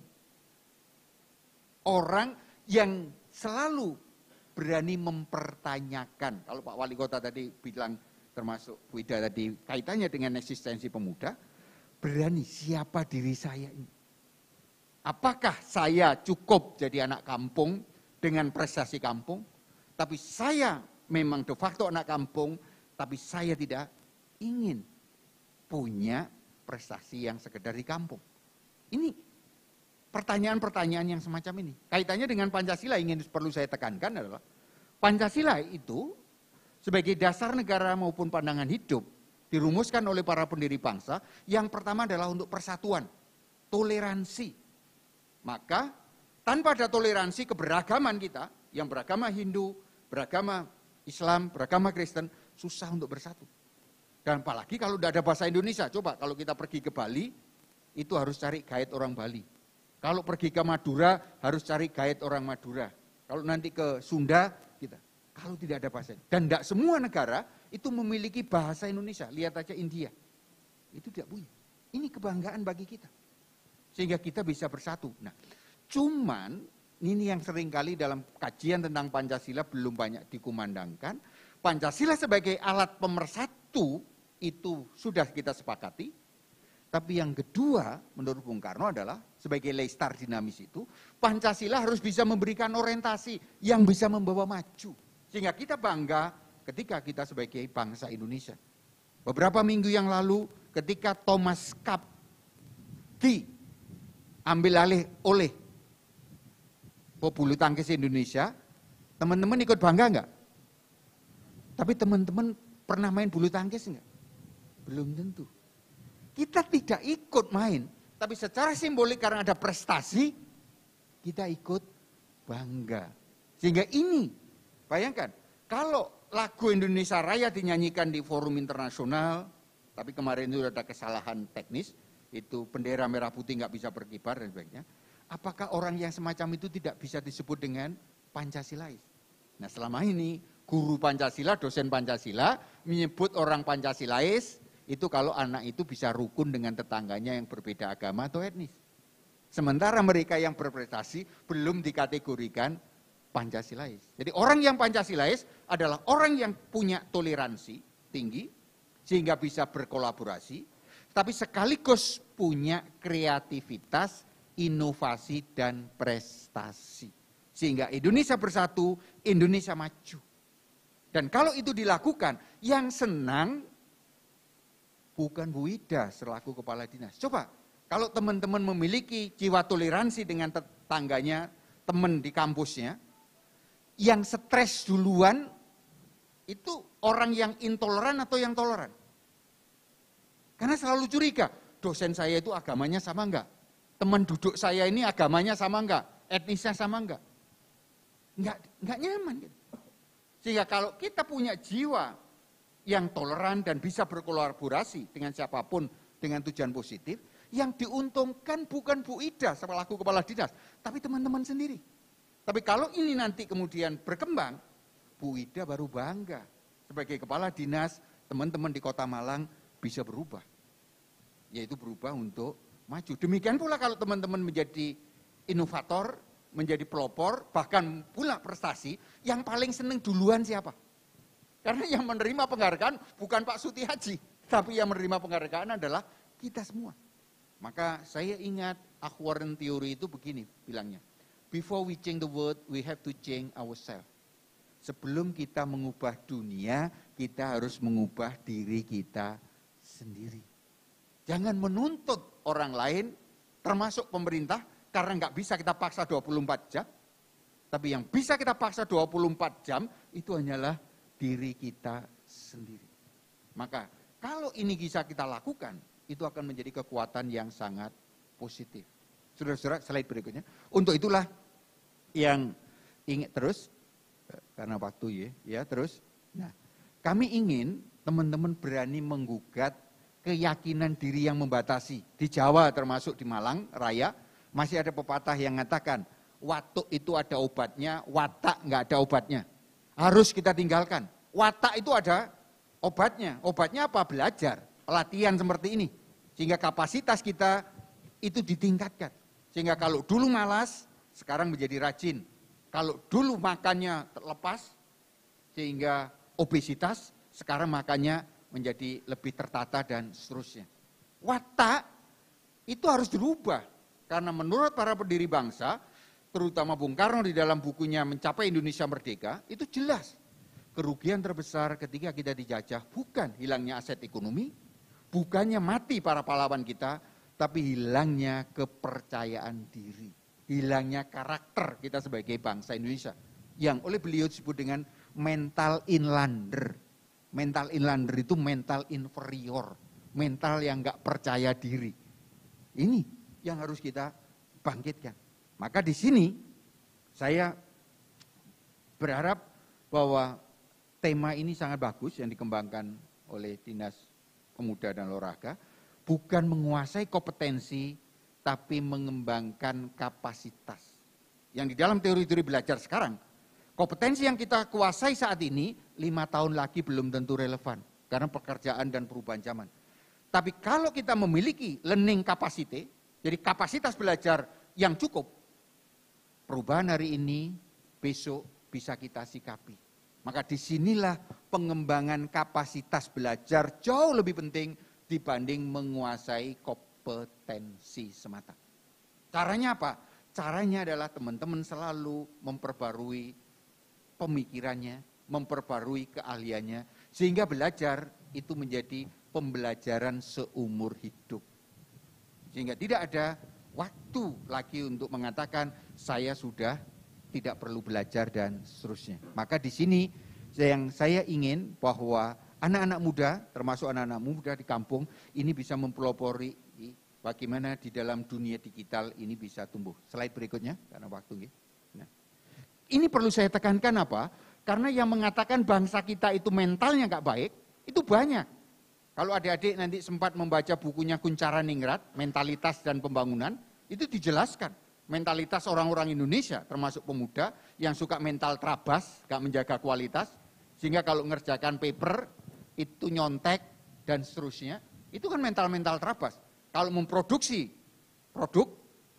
Orang yang selalu berani mempertanyakan. Kalau Pak Wali Kota tadi bilang termasuk Wida tadi kaitannya dengan eksistensi pemuda, berani siapa diri saya ini? Apakah saya cukup jadi anak kampung dengan prestasi kampung? Tapi saya memang de facto anak kampung, tapi saya tidak ingin punya prestasi yang sekedar di kampung. Ini pertanyaan-pertanyaan yang semacam ini. Kaitannya dengan Pancasila ingin perlu saya tekankan adalah Pancasila itu sebagai dasar negara maupun pandangan hidup dirumuskan oleh para pendiri bangsa yang pertama adalah untuk persatuan, toleransi. Maka tanpa ada toleransi keberagaman kita yang beragama Hindu, beragama Islam, beragama Kristen susah untuk bersatu. Dan apalagi kalau tidak ada bahasa Indonesia, coba kalau kita pergi ke Bali, itu harus cari guide orang Bali. Kalau pergi ke Madura, harus cari guide orang Madura. Kalau nanti ke Sunda, kita. Kalau tidak ada bahasa Dan tidak semua negara itu memiliki bahasa Indonesia. Lihat aja India. Itu tidak punya. Ini kebanggaan bagi kita. Sehingga kita bisa bersatu. Nah, cuman ini yang seringkali dalam kajian tentang Pancasila belum banyak dikumandangkan. Pancasila sebagai alat pemersatu itu sudah kita sepakati. Tapi yang kedua menurut Bung Karno adalah sebagai lestar dinamis itu Pancasila harus bisa memberikan orientasi yang bisa membawa maju. Sehingga kita bangga ketika kita sebagai bangsa Indonesia. Beberapa minggu yang lalu ketika Thomas Cup diambil alih oleh pebulu tangkis Indonesia, teman-teman ikut bangga nggak? Tapi teman-teman pernah main bulu tangkis nggak? Belum tentu. Kita tidak ikut main, tapi secara simbolik karena ada prestasi, kita ikut bangga. Sehingga ini, bayangkan, kalau lagu Indonesia Raya dinyanyikan di forum internasional, tapi kemarin itu ada kesalahan teknis, itu bendera merah putih nggak bisa berkibar dan sebagainya. Apakah orang yang semacam itu tidak bisa disebut dengan Pancasilais? Nah selama ini guru Pancasila, dosen Pancasila menyebut orang Pancasilais itu kalau anak itu bisa rukun dengan tetangganya yang berbeda agama atau etnis. Sementara mereka yang berprestasi belum dikategorikan Pancasilais. Jadi orang yang Pancasilais adalah orang yang punya toleransi tinggi, sehingga bisa berkolaborasi, tapi sekaligus punya kreativitas, inovasi, dan prestasi. Sehingga Indonesia bersatu, Indonesia maju. Dan kalau itu dilakukan, yang senang bukan Bu Ida selaku kepala dinas. Coba kalau teman-teman memiliki jiwa toleransi dengan tetangganya, teman di kampusnya, yang stres duluan itu orang yang intoleran atau yang toleran? Karena selalu curiga, dosen saya itu agamanya sama enggak? Teman duduk saya ini agamanya sama enggak? Etnisnya sama enggak? Enggak, enggak nyaman. Gitu. Sehingga kalau kita punya jiwa yang toleran dan bisa berkolaborasi dengan siapapun dengan tujuan positif, yang diuntungkan bukan Bu Ida selaku kepala dinas, tapi teman-teman sendiri. Tapi kalau ini nanti kemudian berkembang, Bu Ida baru bangga sebagai kepala dinas, teman-teman di Kota Malang bisa berubah. Yaitu berubah untuk maju. Demikian pula kalau teman-teman menjadi inovator, menjadi pelopor, bahkan pula prestasi, yang paling seneng duluan siapa? Karena yang menerima penghargaan bukan Pak Suti Haji, tapi yang menerima penghargaan adalah kita semua. Maka saya ingat Akhwaran teori itu begini bilangnya. Before we change the world, we have to change ourselves. Sebelum kita mengubah dunia, kita harus mengubah diri kita sendiri. Jangan menuntut orang lain, termasuk pemerintah, karena nggak bisa kita paksa 24 jam. Tapi yang bisa kita paksa 24 jam, itu hanyalah diri kita sendiri. Maka kalau ini bisa kita lakukan, itu akan menjadi kekuatan yang sangat positif. Saudara-saudara, slide berikutnya. Untuk itulah yang ingin terus, eh, karena waktu ya, ya terus. Nah, kami ingin teman-teman berani menggugat keyakinan diri yang membatasi. Di Jawa termasuk di Malang Raya, masih ada pepatah yang mengatakan, watuk itu ada obatnya, watak nggak ada obatnya. Harus kita tinggalkan. Watak itu ada obatnya. Obatnya apa? Belajar, pelatihan seperti ini. Sehingga kapasitas kita itu ditingkatkan. Sehingga kalau dulu malas, sekarang menjadi rajin. Kalau dulu makannya terlepas, sehingga obesitas, sekarang makannya menjadi lebih tertata dan seterusnya. Watak itu harus dirubah. Karena menurut para pendiri bangsa, terutama Bung Karno di dalam bukunya Mencapai Indonesia Merdeka, itu jelas kerugian terbesar ketika kita dijajah bukan hilangnya aset ekonomi, bukannya mati para pahlawan kita, tapi hilangnya kepercayaan diri, hilangnya karakter kita sebagai bangsa Indonesia yang oleh beliau disebut dengan mental inlander. Mental inlander itu mental inferior, mental yang nggak percaya diri. Ini yang harus kita bangkitkan. Maka di sini saya berharap bahwa tema ini sangat bagus yang dikembangkan oleh Dinas Pemuda dan Olahraga, bukan menguasai kompetensi tapi mengembangkan kapasitas. Yang di dalam teori-teori belajar sekarang, kompetensi yang kita kuasai saat ini lima tahun lagi belum tentu relevan karena pekerjaan dan perubahan zaman. Tapi kalau kita memiliki learning capacity, jadi kapasitas belajar yang cukup, perubahan hari ini, besok bisa kita sikapi. Maka disinilah pengembangan kapasitas belajar jauh lebih penting dibanding menguasai kompetensi semata. Caranya apa? Caranya adalah teman-teman selalu memperbarui pemikirannya, memperbarui keahliannya, sehingga belajar itu menjadi pembelajaran seumur hidup. Sehingga tidak ada waktu lagi untuk mengatakan saya sudah tidak perlu belajar dan seterusnya. Maka di sini yang saya ingin bahwa anak-anak muda, termasuk anak-anak muda di kampung, ini bisa mempelopori bagaimana di dalam dunia digital ini bisa tumbuh. Slide berikutnya, karena waktu ini. Nah, ini perlu saya tekankan apa? Karena yang mengatakan bangsa kita itu mentalnya nggak baik, itu banyak. Kalau adik-adik nanti sempat membaca bukunya Kuncara Ningrat, Mentalitas dan Pembangunan, itu dijelaskan. Mentalitas orang-orang Indonesia, termasuk pemuda, yang suka mental terabas, gak menjaga kualitas, sehingga kalau ngerjakan paper, itu nyontek, dan seterusnya. Itu kan mental-mental terabas. Kalau memproduksi produk,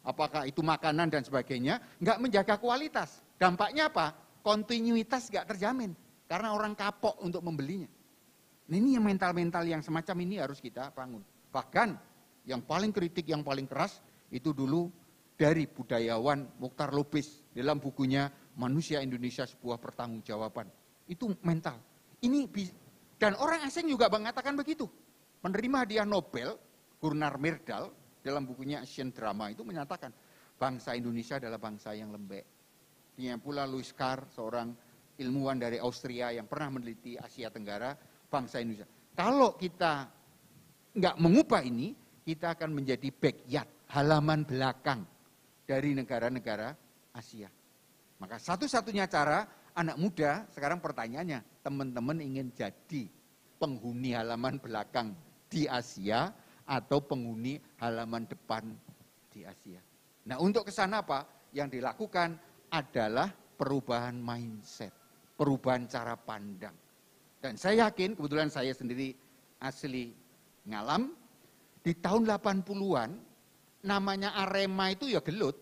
apakah itu makanan dan sebagainya, gak menjaga kualitas. Dampaknya apa? Kontinuitas gak terjamin. Karena orang kapok untuk membelinya. Nah, ini yang mental-mental yang semacam ini harus kita bangun. Bahkan yang paling kritik, yang paling keras itu dulu dari budayawan Mukhtar Lubis dalam bukunya Manusia Indonesia Sebuah Pertanggungjawaban. Itu mental. Ini dan orang asing juga mengatakan begitu. Menerima hadiah Nobel Gurnar Mirdal dalam bukunya Asian Drama itu menyatakan bangsa Indonesia adalah bangsa yang lembek. Dia pula Louis Carr, seorang ilmuwan dari Austria yang pernah meneliti Asia Tenggara, bangsa Indonesia. Kalau kita nggak mengubah ini, kita akan menjadi backyard, halaman belakang dari negara-negara Asia. Maka satu-satunya cara anak muda, sekarang pertanyaannya, teman-teman ingin jadi penghuni halaman belakang di Asia atau penghuni halaman depan di Asia. Nah untuk kesana apa? Yang dilakukan adalah perubahan mindset, perubahan cara pandang dan saya yakin, kebetulan saya sendiri asli ngalam, di tahun 80-an namanya Arema itu ya gelut.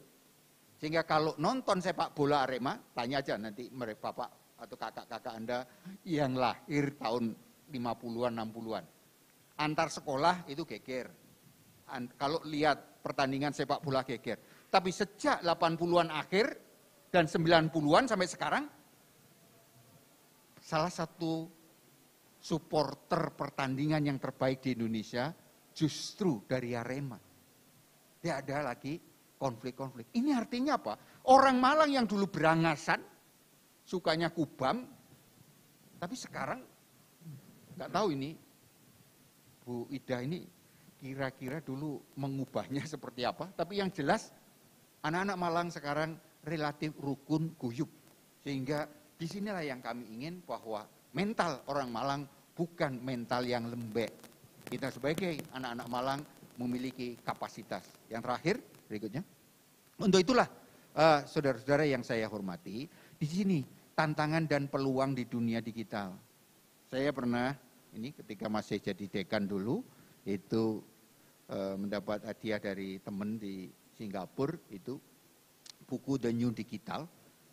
Sehingga kalau nonton sepak bola Arema, tanya aja nanti mereka bapak atau kakak-kakak Anda yang lahir tahun 50-an, 60-an. Antar sekolah itu geger. An kalau lihat pertandingan sepak bola geger. Tapi sejak 80-an akhir dan 90-an sampai sekarang, salah satu supporter pertandingan yang terbaik di Indonesia justru dari Arema. Tidak ada lagi konflik-konflik. Ini artinya apa? Orang Malang yang dulu berangasan, sukanya kubam, tapi sekarang nggak tahu ini Bu Ida ini kira-kira dulu mengubahnya seperti apa. Tapi yang jelas anak-anak Malang sekarang relatif rukun guyup. Sehingga disinilah yang kami ingin bahwa mental orang Malang bukan mental yang lembek. Kita sebagai anak-anak Malang memiliki kapasitas. Yang terakhir, berikutnya. Untuk itulah eh, saudara-saudara uh, yang saya hormati, di sini tantangan dan peluang di dunia digital. Saya pernah ini ketika masih jadi dekan dulu itu uh, mendapat hadiah dari teman di Singapura itu buku The New Digital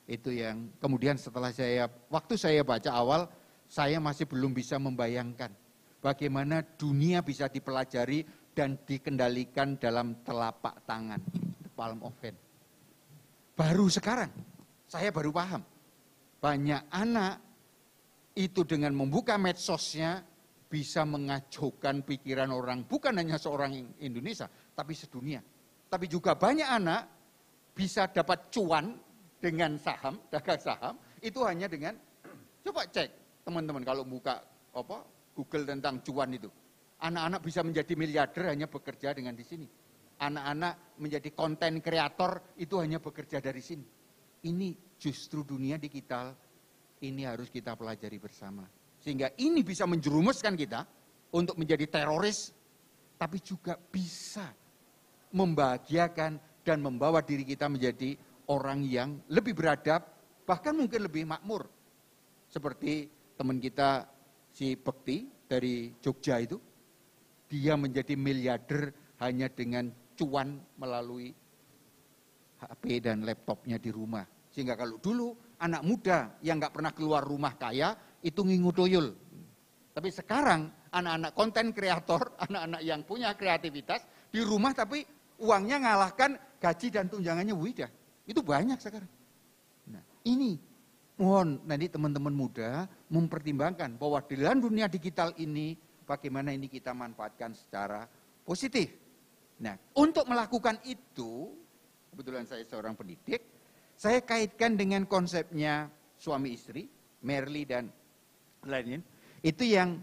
itu yang kemudian setelah saya waktu saya baca awal saya masih belum bisa membayangkan bagaimana dunia bisa dipelajari dan dikendalikan dalam telapak tangan, the palm of hand. Baru sekarang, saya baru paham. Banyak anak itu dengan membuka medsosnya bisa mengacaukan pikiran orang, bukan hanya seorang Indonesia, tapi sedunia. Tapi juga banyak anak bisa dapat cuan dengan saham, dagang saham, itu hanya dengan, coba cek, Teman-teman kalau buka apa Google tentang cuan itu, anak-anak bisa menjadi miliarder hanya bekerja dengan di sini. Anak-anak menjadi konten kreator itu hanya bekerja dari sini. Ini justru dunia digital ini harus kita pelajari bersama. Sehingga ini bisa menjerumuskan kita untuk menjadi teroris, tapi juga bisa membahagiakan dan membawa diri kita menjadi orang yang lebih beradab, bahkan mungkin lebih makmur. Seperti teman kita si Bekti dari Jogja itu, dia menjadi miliarder hanya dengan cuan melalui HP dan laptopnya di rumah. Sehingga kalau dulu anak muda yang nggak pernah keluar rumah kaya itu ngingu doyul. Tapi sekarang anak-anak konten kreator, anak-anak yang punya kreativitas di rumah tapi uangnya ngalahkan gaji dan tunjangannya wida. Itu banyak sekarang. Nah, ini mohon nanti teman-teman muda mempertimbangkan bahwa di dalam dunia digital ini bagaimana ini kita manfaatkan secara positif. Nah, untuk melakukan itu, kebetulan saya seorang pendidik, saya kaitkan dengan konsepnya suami istri, Merly dan lainnya, itu yang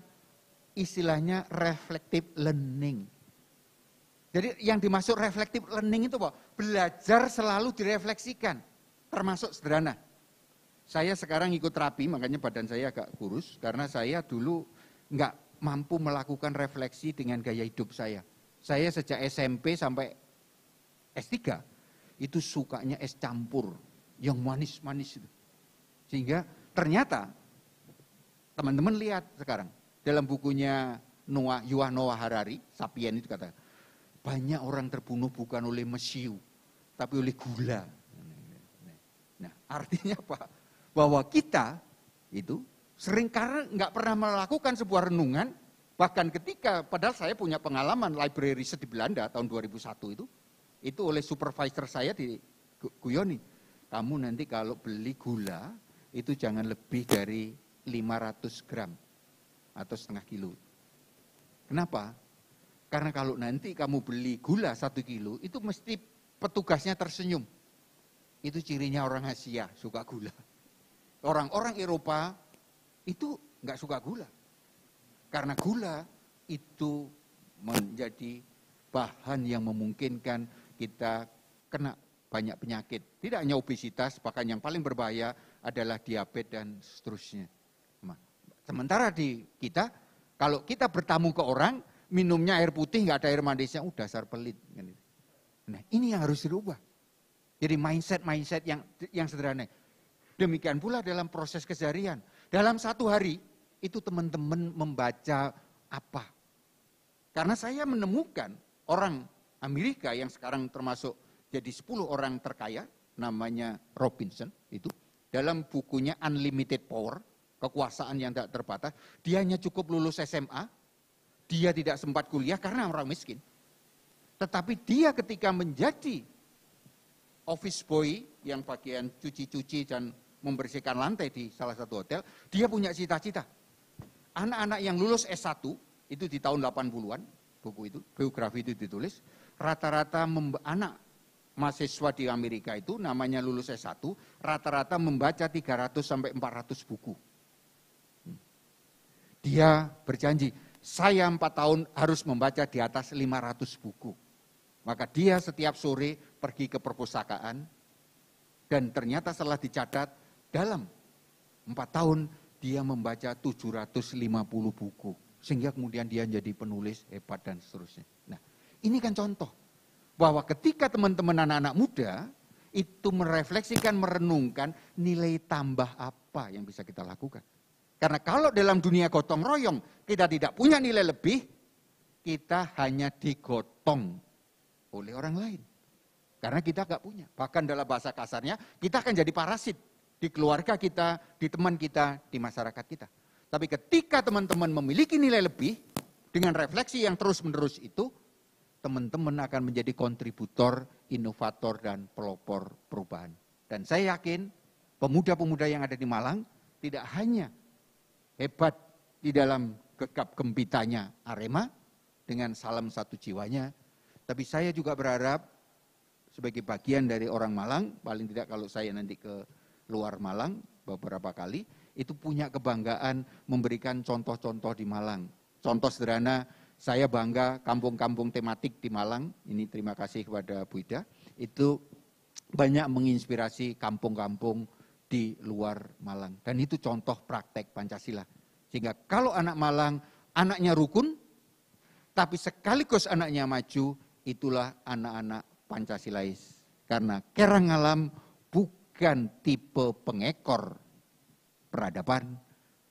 istilahnya reflective learning. Jadi yang dimaksud reflective learning itu apa? Belajar selalu direfleksikan, termasuk sederhana saya sekarang ikut terapi, makanya badan saya agak kurus, karena saya dulu nggak mampu melakukan refleksi dengan gaya hidup saya. Saya sejak SMP sampai S3, itu sukanya es campur, yang manis-manis itu. Sehingga ternyata, teman-teman lihat sekarang, dalam bukunya Noah, Yuah Noah Harari, Sapien itu kata, banyak orang terbunuh bukan oleh mesiu, tapi oleh gula. Nah, artinya apa? bahwa kita itu sering karena nggak pernah melakukan sebuah renungan, bahkan ketika padahal saya punya pengalaman library di Belanda tahun 2001 itu, itu oleh supervisor saya di Guyoni, kamu nanti kalau beli gula itu jangan lebih dari 500 gram atau setengah kilo. Kenapa? Karena kalau nanti kamu beli gula satu kilo, itu mesti petugasnya tersenyum. Itu cirinya orang Asia, suka gula. Orang-orang Eropa itu nggak suka gula. Karena gula itu menjadi bahan yang memungkinkan kita kena banyak penyakit. Tidak hanya obesitas, bahkan yang paling berbahaya adalah diabetes dan seterusnya. Sementara di kita, kalau kita bertamu ke orang, minumnya air putih, nggak ada air manisnya, udah oh, dasar pelit. Nah, ini yang harus dirubah. Jadi mindset-mindset yang yang sederhana. Demikian pula dalam proses kejarian Dalam satu hari, itu teman-teman membaca apa? Karena saya menemukan orang Amerika yang sekarang termasuk jadi 10 orang terkaya, namanya Robinson itu, dalam bukunya Unlimited Power, kekuasaan yang tak terbatas, dia hanya cukup lulus SMA, dia tidak sempat kuliah karena orang miskin. Tetapi dia ketika menjadi office boy yang bagian cuci-cuci dan membersihkan lantai di salah satu hotel, dia punya cita-cita. Anak-anak yang lulus S1, itu di tahun 80-an, buku itu, biografi itu ditulis, rata-rata anak mahasiswa di Amerika itu namanya lulus S1, rata-rata membaca 300 sampai 400 buku. Dia berjanji, saya 4 tahun harus membaca di atas 500 buku. Maka dia setiap sore pergi ke perpustakaan dan ternyata setelah dicatat dalam empat tahun dia membaca 750 buku. Sehingga kemudian dia jadi penulis hebat dan seterusnya. Nah ini kan contoh bahwa ketika teman-teman anak-anak muda itu merefleksikan, merenungkan nilai tambah apa yang bisa kita lakukan. Karena kalau dalam dunia gotong royong kita tidak punya nilai lebih, kita hanya digotong oleh orang lain. Karena kita nggak punya. Bahkan dalam bahasa kasarnya, kita akan jadi parasit di keluarga kita, di teman kita, di masyarakat kita. Tapi ketika teman-teman memiliki nilai lebih, dengan refleksi yang terus-menerus itu, teman-teman akan menjadi kontributor, inovator, dan pelopor perubahan. Dan saya yakin pemuda-pemuda yang ada di Malang tidak hanya hebat di dalam gegap gembitanya Arema dengan salam satu jiwanya, tapi saya juga berharap sebagai bagian dari orang Malang, paling tidak kalau saya nanti ke luar Malang beberapa kali, itu punya kebanggaan memberikan contoh-contoh di Malang. Contoh sederhana, saya bangga kampung-kampung tematik di Malang, ini terima kasih kepada Bu Ida, itu banyak menginspirasi kampung-kampung di luar Malang. Dan itu contoh praktek Pancasila. Sehingga kalau anak Malang, anaknya rukun, tapi sekaligus anaknya maju, itulah anak-anak Pancasilais. Karena kerang alam bukan tipe pengekor peradaban,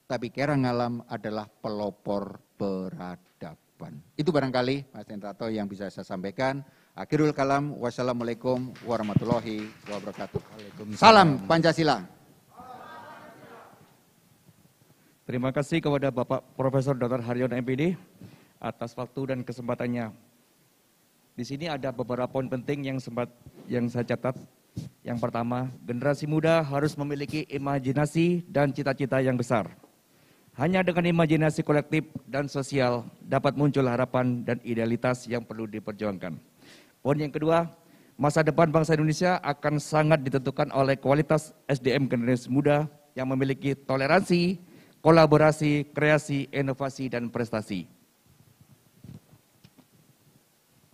tapi kerang ngalam adalah pelopor peradaban. Itu barangkali Mas Entrato yang bisa saya sampaikan. Akhirul kalam, wassalamualaikum warahmatullahi wabarakatuh. Salam Pancasila. Terima kasih kepada Bapak Profesor Dr. Haryono MPD atas waktu dan kesempatannya. Di sini ada beberapa poin penting yang sempat yang saya catat yang pertama, generasi muda harus memiliki imajinasi dan cita-cita yang besar. Hanya dengan imajinasi kolektif dan sosial dapat muncul harapan dan idealitas yang perlu diperjuangkan. Poin yang kedua, masa depan bangsa Indonesia akan sangat ditentukan oleh kualitas SDM generasi muda yang memiliki toleransi, kolaborasi, kreasi, inovasi, dan prestasi.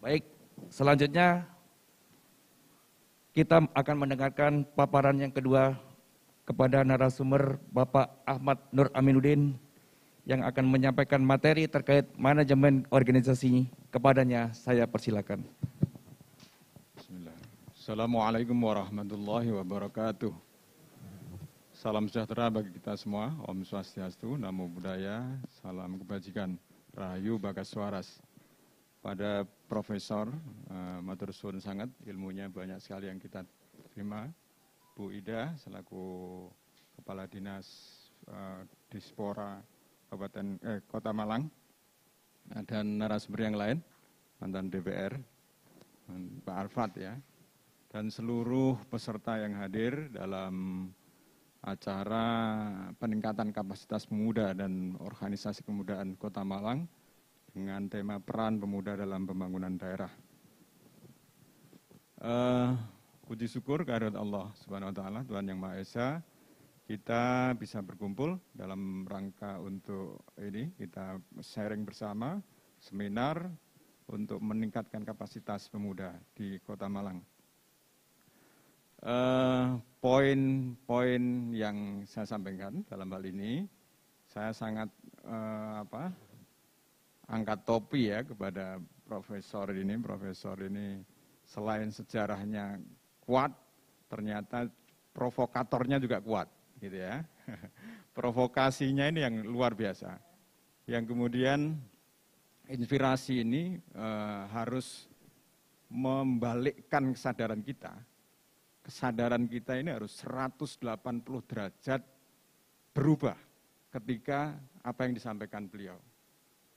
Baik, selanjutnya kita akan mendengarkan paparan yang kedua kepada narasumber Bapak Ahmad Nur Aminuddin yang akan menyampaikan materi terkait manajemen organisasi kepadanya. Saya persilakan. Bismillah. Assalamualaikum warahmatullahi wabarakatuh. Salam sejahtera bagi kita semua. Om Swastiastu, Namo Buddhaya, Salam Kebajikan, Rahayu Bagas Suaras pada profesor uh, matur Sun sangat ilmunya banyak sekali yang kita terima Bu Ida selaku kepala dinas uh, eh, Dispora Kabupaten eh, Kota Malang dan narasumber yang lain mantan DPR Pak Arfat ya dan seluruh peserta yang hadir dalam acara peningkatan kapasitas pemuda dan organisasi pemudaan Kota Malang dengan tema peran pemuda dalam pembangunan daerah. Uh, puji syukur kehadirat Allah Subhanahu wa taala, Tuhan Yang Maha Esa, kita bisa berkumpul dalam rangka untuk ini kita sharing bersama seminar untuk meningkatkan kapasitas pemuda di Kota Malang. Eh, poin-poin uh, yang saya sampaikan dalam hal ini, saya sangat uh, apa angkat topi ya kepada profesor ini. Profesor ini selain sejarahnya kuat, ternyata provokatornya juga kuat gitu ya. Provokasinya ini yang luar biasa. Yang kemudian inspirasi ini e, harus membalikkan kesadaran kita. Kesadaran kita ini harus 180 derajat berubah ketika apa yang disampaikan beliau.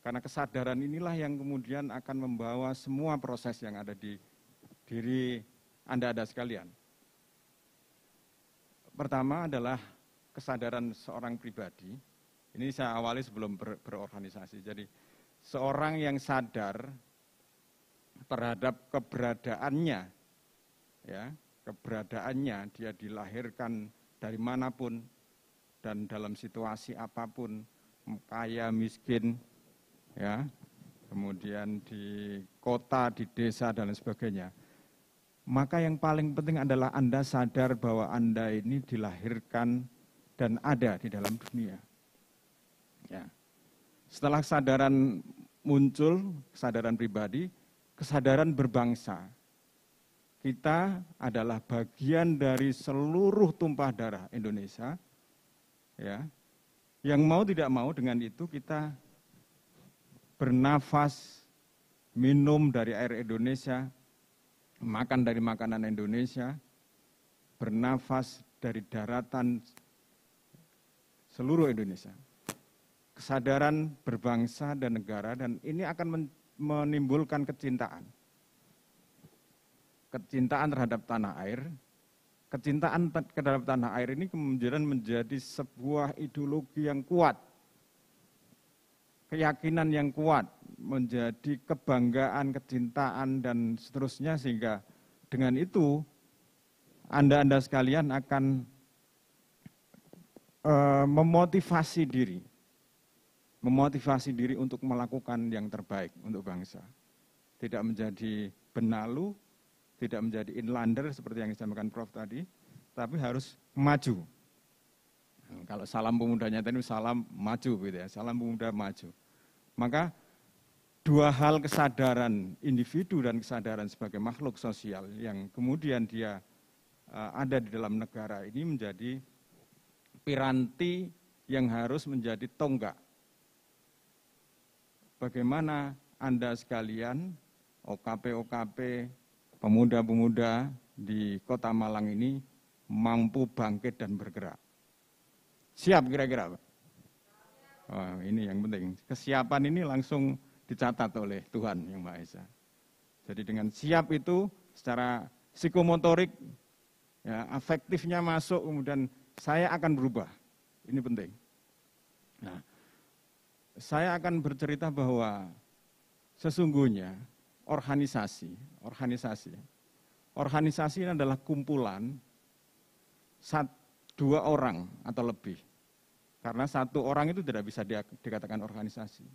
Karena kesadaran inilah yang kemudian akan membawa semua proses yang ada di diri Anda-Anda sekalian. Pertama adalah kesadaran seorang pribadi. Ini saya awali sebelum ber, berorganisasi. Jadi seorang yang sadar terhadap keberadaannya, ya keberadaannya dia dilahirkan dari manapun dan dalam situasi apapun, kaya miskin ya, kemudian di kota, di desa dan lain sebagainya. Maka yang paling penting adalah Anda sadar bahwa Anda ini dilahirkan dan ada di dalam dunia. Ya. Setelah kesadaran muncul, kesadaran pribadi, kesadaran berbangsa. Kita adalah bagian dari seluruh tumpah darah Indonesia. Ya. Yang mau tidak mau dengan itu kita bernafas, minum dari air Indonesia, makan dari makanan Indonesia, bernafas dari daratan seluruh Indonesia. Kesadaran berbangsa dan negara dan ini akan menimbulkan kecintaan. Kecintaan terhadap tanah air, kecintaan terhadap tanah air ini kemudian menjadi sebuah ideologi yang kuat keyakinan yang kuat, menjadi kebanggaan, kecintaan, dan seterusnya sehingga dengan itu Anda-Anda sekalian akan e, memotivasi diri, memotivasi diri untuk melakukan yang terbaik untuk bangsa. Tidak menjadi benalu, tidak menjadi inlander seperti yang disampaikan Prof tadi, tapi harus maju, kalau salam pemudanya ini salam maju gitu ya, salam pemuda maju. Maka dua hal kesadaran individu dan kesadaran sebagai makhluk sosial yang kemudian dia eh, ada di dalam negara ini menjadi piranti yang harus menjadi tonggak. Bagaimana Anda sekalian, OKP-OKP, pemuda-pemuda di kota Malang ini mampu bangkit dan bergerak. Siap kira-kira Pak? Oh, ini yang penting. Kesiapan ini langsung dicatat oleh Tuhan Yang Maha Esa. Jadi dengan siap itu secara psikomotorik, ya, afektifnya masuk, kemudian saya akan berubah. Ini penting. Nah, saya akan bercerita bahwa sesungguhnya organisasi, organisasi, organisasi ini adalah kumpulan satu dua orang atau lebih. Karena satu orang itu tidak bisa dikatakan organisasi.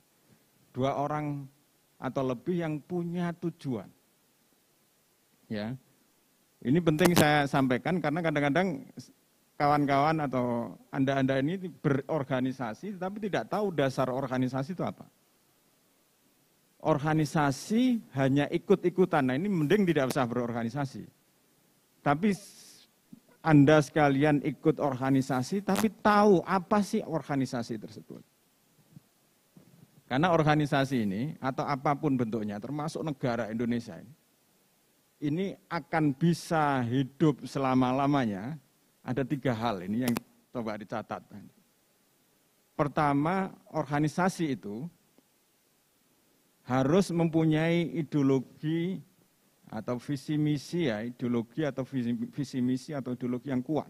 Dua orang atau lebih yang punya tujuan. Ya. Ini penting saya sampaikan karena kadang-kadang kawan-kawan atau Anda-anda ini berorganisasi tapi tidak tahu dasar organisasi itu apa. Organisasi hanya ikut-ikutan. Nah, ini mending tidak usah berorganisasi. Tapi anda sekalian ikut organisasi, tapi tahu apa sih organisasi tersebut. Karena organisasi ini, atau apapun bentuknya, termasuk negara Indonesia ini, ini akan bisa hidup selama-lamanya. Ada tiga hal ini yang coba dicatat. Pertama, organisasi itu harus mempunyai ideologi atau visi misi ya, ideologi atau visi, visi misi atau ideologi yang kuat.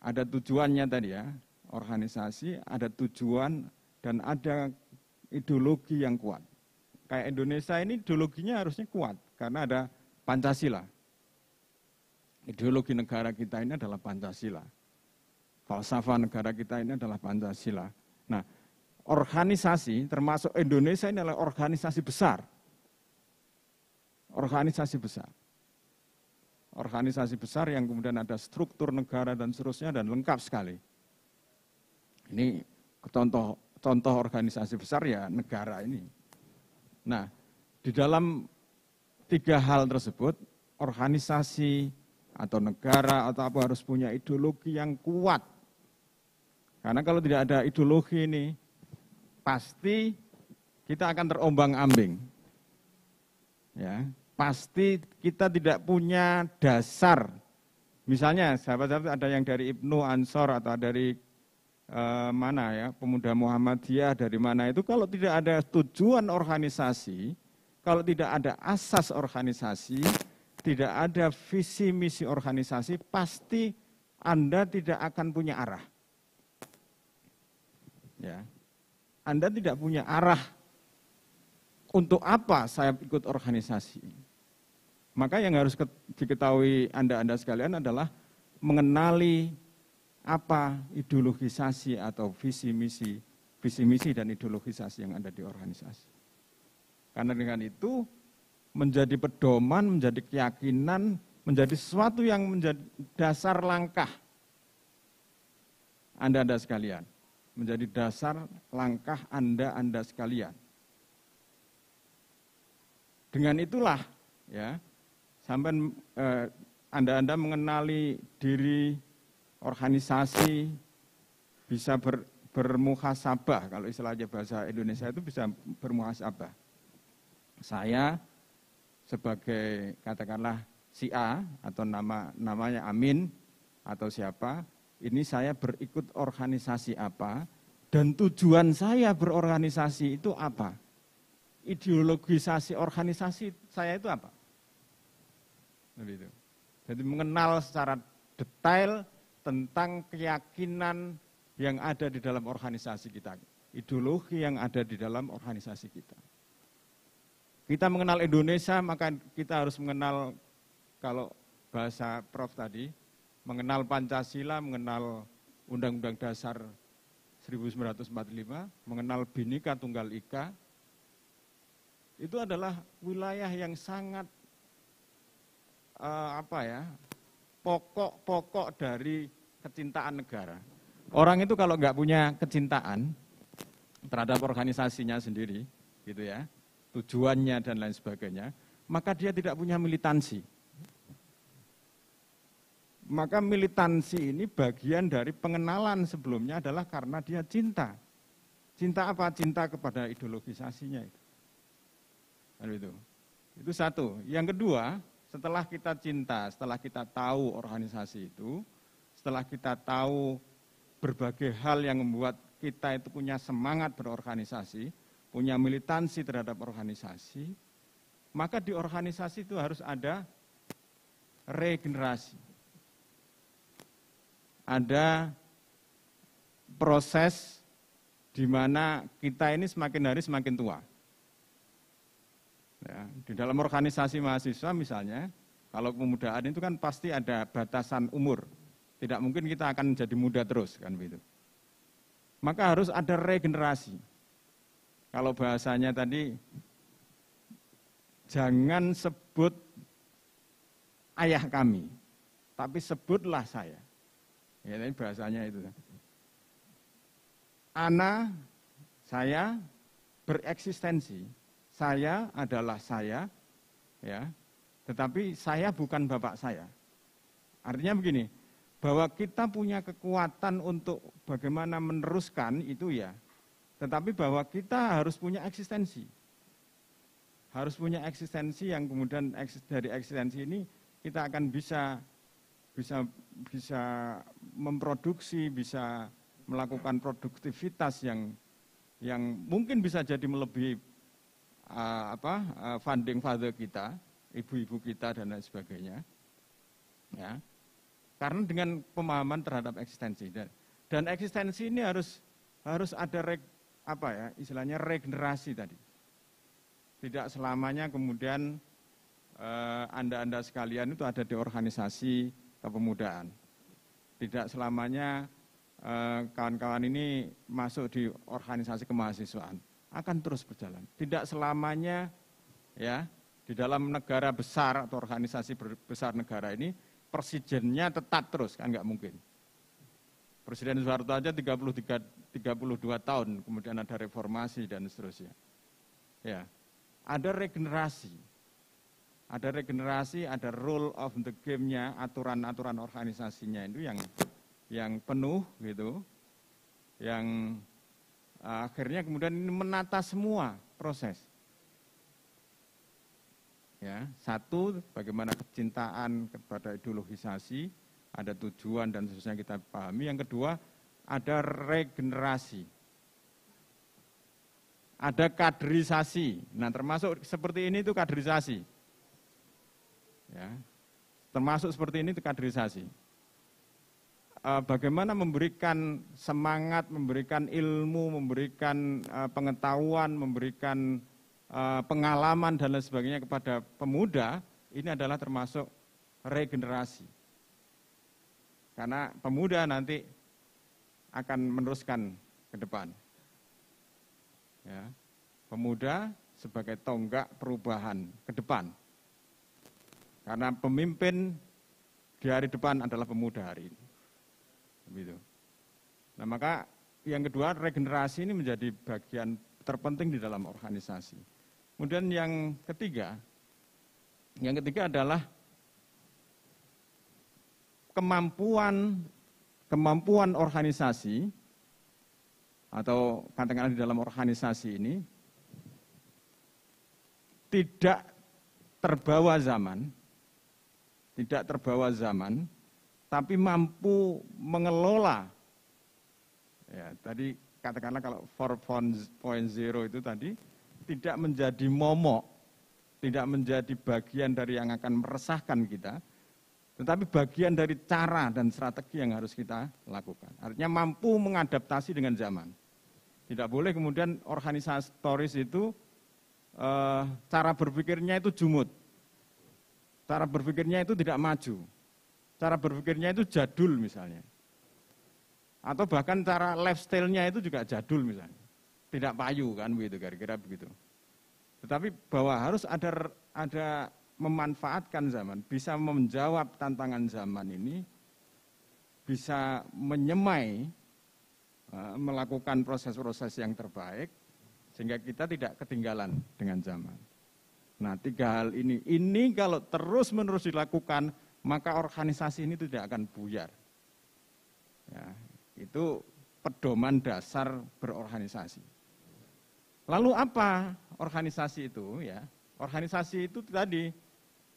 Ada tujuannya tadi ya, organisasi ada tujuan dan ada ideologi yang kuat. Kayak Indonesia ini ideologinya harusnya kuat karena ada Pancasila. Ideologi negara kita ini adalah Pancasila. Falsafah negara kita ini adalah Pancasila. Nah, organisasi termasuk Indonesia ini adalah organisasi besar organisasi besar. Organisasi besar yang kemudian ada struktur negara dan seterusnya dan lengkap sekali. Ini contoh contoh organisasi besar ya negara ini. Nah, di dalam tiga hal tersebut, organisasi atau negara atau apa harus punya ideologi yang kuat. Karena kalau tidak ada ideologi ini, pasti kita akan terombang-ambing. Ya, pasti kita tidak punya dasar. Misalnya sahabat-sahabat ada yang dari Ibnu Ansor atau dari e, mana ya, pemuda Muhammadiyah dari mana itu kalau tidak ada tujuan organisasi, kalau tidak ada asas organisasi, tidak ada visi misi organisasi, pasti Anda tidak akan punya arah. Ya. Anda tidak punya arah untuk apa saya ikut organisasi ini maka yang harus diketahui Anda-Anda sekalian adalah mengenali apa ideologisasi atau visi misi, visi misi dan ideologisasi yang ada di organisasi. Karena dengan itu menjadi pedoman, menjadi keyakinan, menjadi sesuatu yang menjadi dasar langkah Anda-Anda sekalian. Menjadi dasar langkah Anda-Anda sekalian. Dengan itulah ya sampai eh, Anda-Anda mengenali diri organisasi bisa ber, bermuhasabah kalau istilahnya bahasa Indonesia itu bisa bermuhasabah. Saya sebagai katakanlah si A atau nama namanya Amin atau siapa, ini saya berikut organisasi apa dan tujuan saya berorganisasi itu apa? Ideologisasi organisasi saya itu apa? Jadi mengenal secara detail tentang keyakinan yang ada di dalam organisasi kita, ideologi yang ada di dalam organisasi kita. Kita mengenal Indonesia, maka kita harus mengenal kalau bahasa Prof tadi, mengenal Pancasila, mengenal Undang-Undang Dasar 1945, mengenal Bhinneka Tunggal Ika, itu adalah wilayah yang sangat uh, apa ya pokok-pokok dari kecintaan negara. Orang itu kalau nggak punya kecintaan terhadap organisasinya sendiri, gitu ya, tujuannya dan lain sebagainya, maka dia tidak punya militansi. Maka militansi ini bagian dari pengenalan sebelumnya adalah karena dia cinta. Cinta apa? Cinta kepada ideologisasinya itu. Kan gitu. Itu satu. Yang kedua, setelah kita cinta, setelah kita tahu organisasi itu, setelah kita tahu berbagai hal yang membuat kita itu punya semangat berorganisasi, punya militansi terhadap organisasi, maka di organisasi itu harus ada regenerasi. Ada proses di mana kita ini semakin hari semakin tua. Ya, di dalam organisasi mahasiswa misalnya, kalau pemudaan itu kan pasti ada batasan umur. Tidak mungkin kita akan jadi muda terus kan begitu. Maka harus ada regenerasi. Kalau bahasanya tadi jangan sebut ayah kami, tapi sebutlah saya. Ya, ini bahasanya itu. Ana saya bereksistensi saya adalah saya, ya, tetapi saya bukan bapak saya. Artinya begini, bahwa kita punya kekuatan untuk bagaimana meneruskan itu ya, tetapi bahwa kita harus punya eksistensi. Harus punya eksistensi yang kemudian dari eksistensi ini kita akan bisa bisa bisa memproduksi, bisa melakukan produktivitas yang yang mungkin bisa jadi melebihi uh, apa uh, funding father kita, ibu-ibu kita dan lain sebagainya. Ya. Karena dengan pemahaman terhadap eksistensi dan, dan eksistensi ini harus harus ada reg, apa ya istilahnya regenerasi tadi. Tidak selamanya kemudian anda eh, anda-anda sekalian itu ada di organisasi kepemudaan. Tidak selamanya kawan-kawan uh, ini masuk di organisasi kemahasiswaan akan terus berjalan. Tidak selamanya ya di dalam negara besar atau organisasi besar negara ini presidennya tetap terus kan nggak mungkin. Presiden Soeharto aja 33 32 tahun kemudian ada reformasi dan seterusnya. Ya. Ada regenerasi. Ada regenerasi, ada rule of the game-nya, aturan-aturan organisasinya itu yang yang penuh gitu. Yang Ah, akhirnya kemudian ini menata semua proses. Ya, satu bagaimana kecintaan kepada ideologisasi, ada tujuan dan seterusnya kita pahami. Yang kedua, ada regenerasi. Ada kaderisasi. Nah, termasuk seperti ini itu kaderisasi. Ya. Termasuk seperti ini itu kaderisasi. Eh, bagaimana memberikan semangat, memberikan ilmu, memberikan eh, pengetahuan, memberikan eh, pengalaman dan lain sebagainya kepada pemuda, ini adalah termasuk regenerasi. Karena pemuda nanti akan meneruskan ke depan. Ya. Pemuda sebagai tonggak perubahan ke depan. Karena pemimpin di hari depan adalah pemuda hari ini. Begitu. Nah maka yang kedua regenerasi ini menjadi bagian terpenting di dalam organisasi. Kemudian yang ketiga, yang ketiga adalah kemampuan kemampuan organisasi atau katakanlah di dalam organisasi ini tidak terbawa zaman, tidak terbawa zaman, tapi mampu mengelola. Ya, tadi katakanlah kalau 4.0 itu tadi tidak menjadi momok, tidak menjadi bagian dari yang akan meresahkan kita, tetapi bagian dari cara dan strategi yang harus kita lakukan. Artinya mampu mengadaptasi dengan zaman. Tidak boleh kemudian organisatoris itu eh, cara berpikirnya itu jumut. Cara berpikirnya itu tidak maju cara berpikirnya itu jadul misalnya. Atau bahkan cara lifestyle-nya itu juga jadul misalnya. Tidak payu kan begitu, kira-kira begitu. Tetapi bahwa harus ada ada memanfaatkan zaman, bisa menjawab tantangan zaman ini, bisa menyemai e, melakukan proses-proses yang terbaik sehingga kita tidak ketinggalan dengan zaman. Nah, tiga hal ini ini kalau terus-menerus dilakukan maka organisasi ini tidak akan buyar. Ya, itu pedoman dasar berorganisasi. Lalu apa organisasi itu? Ya, organisasi itu tadi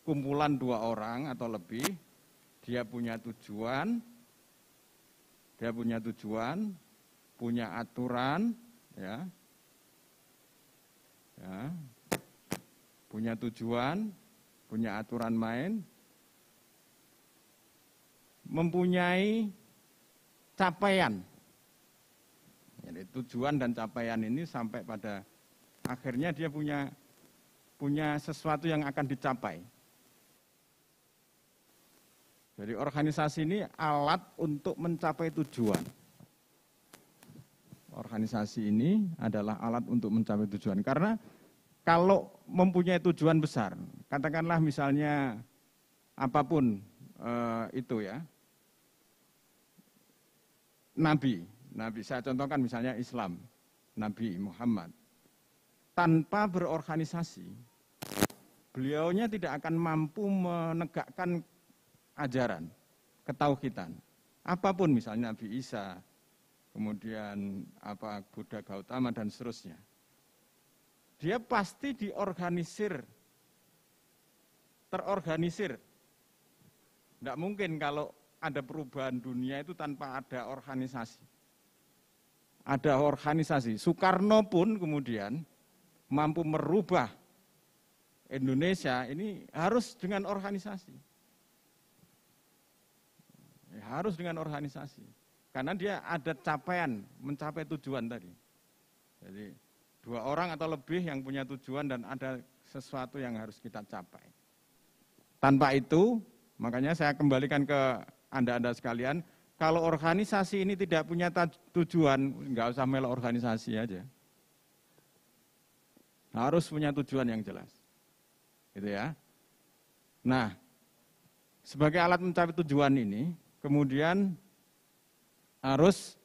kumpulan dua orang atau lebih, dia punya tujuan, dia punya tujuan, punya aturan, ya, ya, punya tujuan, punya aturan main, mempunyai capaian. Jadi tujuan dan capaian ini sampai pada akhirnya dia punya punya sesuatu yang akan dicapai. Jadi organisasi ini alat untuk mencapai tujuan. Organisasi ini adalah alat untuk mencapai tujuan karena kalau mempunyai tujuan besar, katakanlah misalnya apapun e, itu ya, Nabi, Nabi saya contohkan misalnya Islam, Nabi Muhammad, tanpa berorganisasi, beliaunya tidak akan mampu menegakkan ajaran, ketauhidan. Apapun misalnya Nabi Isa, kemudian apa Buddha Gautama dan seterusnya. Dia pasti diorganisir, terorganisir. Tidak mungkin kalau ada perubahan dunia itu tanpa ada organisasi. Ada organisasi. Soekarno pun kemudian mampu merubah Indonesia ini harus dengan organisasi. harus dengan organisasi. Karena dia ada capaian, mencapai tujuan tadi. Jadi dua orang atau lebih yang punya tujuan dan ada sesuatu yang harus kita capai. Tanpa itu, makanya saya kembalikan ke anda Anda sekalian, kalau organisasi ini tidak punya tujuan, nggak usah melo organisasi aja. Harus punya tujuan yang jelas. Gitu ya. Nah, sebagai alat mencapai tujuan ini, kemudian harus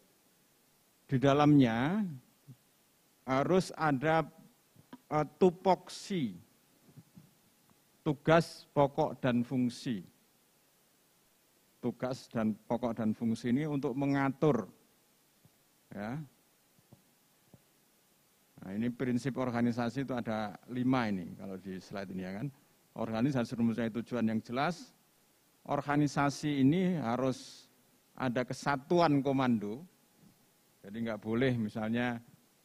di dalamnya harus ada uh, tupoksi, tugas pokok dan fungsi tugas dan pokok dan fungsi ini untuk mengatur ya. Nah, ini prinsip organisasi itu ada lima ini kalau di slide ini ya kan. Organisasi mempunyai tujuan yang jelas. Organisasi ini harus ada kesatuan komando. Jadi nggak boleh misalnya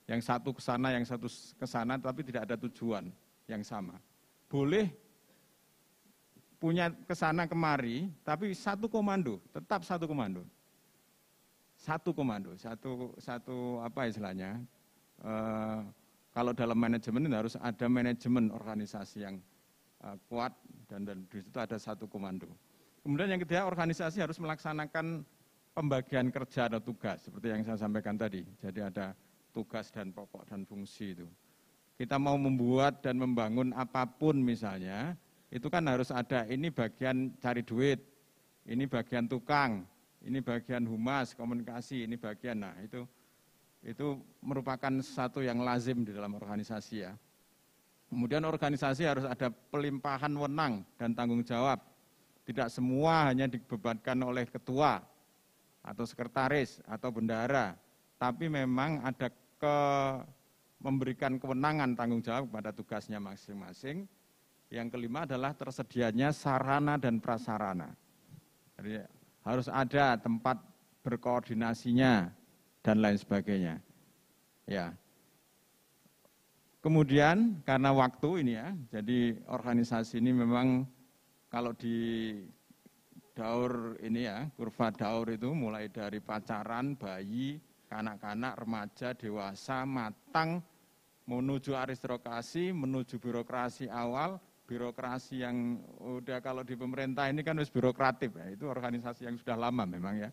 yang satu ke sana, yang satu ke sana, tapi tidak ada tujuan yang sama. Boleh punya kesana kemari, tapi satu komando, tetap satu komando. Satu komando, satu, satu apa istilahnya, uh, kalau dalam manajemen ini harus ada manajemen organisasi yang uh, kuat, dan, dan di situ ada satu komando. Kemudian yang ketiga, organisasi harus melaksanakan pembagian kerja atau tugas, seperti yang saya sampaikan tadi. Jadi ada tugas dan pokok dan fungsi itu. Kita mau membuat dan membangun apapun misalnya, itu kan harus ada ini bagian cari duit, ini bagian tukang, ini bagian humas, komunikasi, ini bagian nah itu itu merupakan satu yang lazim di dalam organisasi ya. Kemudian organisasi harus ada pelimpahan wenang dan tanggung jawab. Tidak semua hanya dibebankan oleh ketua atau sekretaris atau bendahara, tapi memang ada ke memberikan kewenangan tanggung jawab kepada tugasnya masing-masing yang kelima adalah tersedianya sarana dan prasarana. Jadi harus ada tempat berkoordinasinya dan lain sebagainya. Ya. Kemudian karena waktu ini ya, jadi organisasi ini memang kalau di daur ini ya, kurva daur itu mulai dari pacaran, bayi, kanak-kanak, remaja, dewasa, matang, menuju aristokrasi, menuju birokrasi awal, birokrasi yang udah kalau di pemerintah ini kan harus birokratif ya, itu organisasi yang sudah lama memang ya.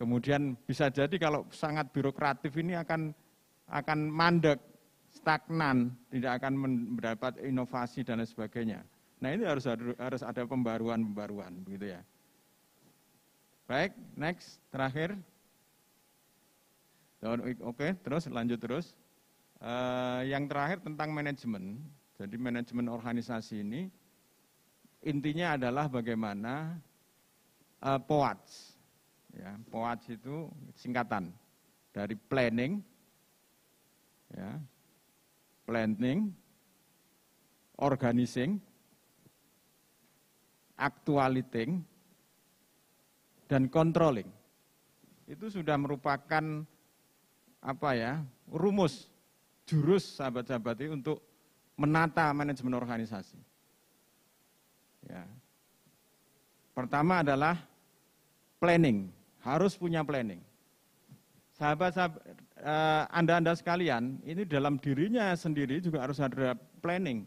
Kemudian bisa jadi kalau sangat birokratif ini akan akan mandek, stagnan, tidak akan mendapat inovasi dan lain sebagainya. Nah ini harus harus ada pembaruan-pembaruan begitu ya. Baik, next, terakhir. Oke, okay, terus lanjut terus. Uh, yang terakhir tentang manajemen. Jadi manajemen organisasi ini intinya adalah bagaimana uh, POATS. Ya, POATS itu singkatan dari planning, ya, planning, organizing, actualiting, dan controlling. Itu sudah merupakan apa ya rumus jurus sahabat-sahabat ini untuk menata manajemen organisasi. Ya. Pertama adalah planning, harus punya planning. Sahabat-sahabat, eh, Anda-Anda sekalian, ini dalam dirinya sendiri juga harus ada planning.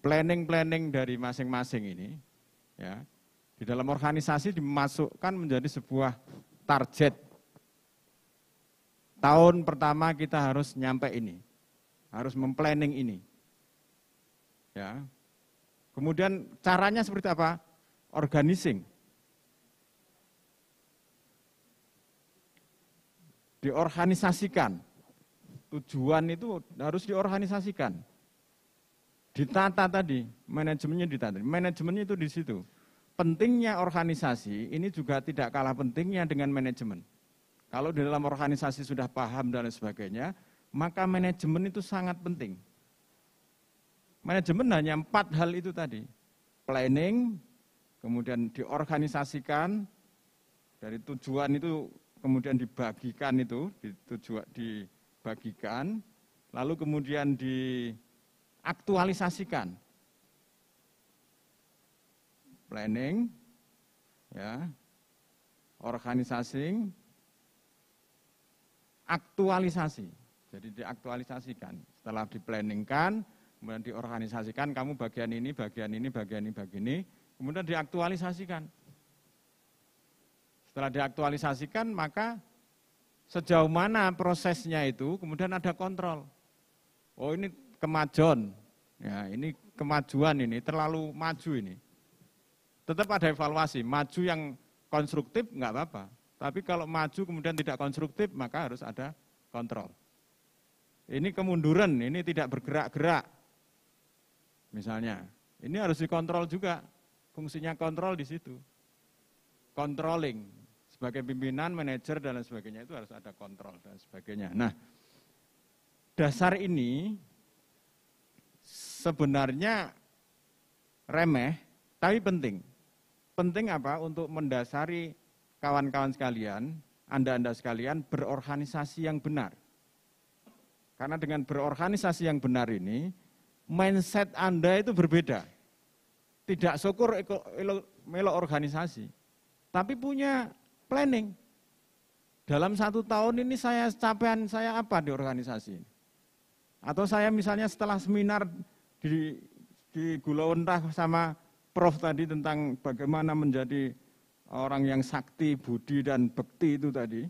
Planning-planning dari masing-masing ini, ya, di dalam organisasi dimasukkan menjadi sebuah target. Tahun pertama kita harus nyampe ini harus memplanning ini. Ya. Kemudian caranya seperti apa? Organizing. Diorganisasikan. Tujuan itu harus diorganisasikan. Ditata tadi, manajemennya ditata. Manajemennya itu di situ. Pentingnya organisasi ini juga tidak kalah pentingnya dengan manajemen. Kalau di dalam organisasi sudah paham dan sebagainya, maka manajemen itu sangat penting. Manajemen hanya empat hal itu tadi. Planning, kemudian diorganisasikan, dari tujuan itu kemudian dibagikan itu, ditujuan, dibagikan, lalu kemudian diaktualisasikan. Planning, ya, organisasi, aktualisasi. Jadi diaktualisasikan. Setelah diplaningkan, kemudian diorganisasikan, kamu bagian ini, bagian ini, bagian ini, bagian ini, kemudian diaktualisasikan. Setelah diaktualisasikan, maka sejauh mana prosesnya itu, kemudian ada kontrol. Oh ini kemajuan, ya ini kemajuan ini, terlalu maju ini. Tetap ada evaluasi, maju yang konstruktif nggak apa-apa. Tapi kalau maju kemudian tidak konstruktif, maka harus ada kontrol. Ini kemunduran, ini tidak bergerak-gerak. Misalnya, ini harus dikontrol juga. Fungsinya kontrol di situ. Controlling. Sebagai pimpinan, manajer, dan lain sebagainya itu harus ada kontrol dan sebagainya. Nah, dasar ini sebenarnya remeh, tapi penting. Penting apa? Untuk mendasari kawan-kawan sekalian, Anda-Anda sekalian berorganisasi yang benar. Karena dengan berorganisasi yang benar ini, mindset Anda itu berbeda. Tidak syukur melo organisasi, tapi punya planning. Dalam satu tahun ini saya capaian saya apa di organisasi ini? Atau saya misalnya setelah seminar di, di Gulawentah sama Prof tadi tentang bagaimana menjadi orang yang sakti, budi, dan bekti itu tadi,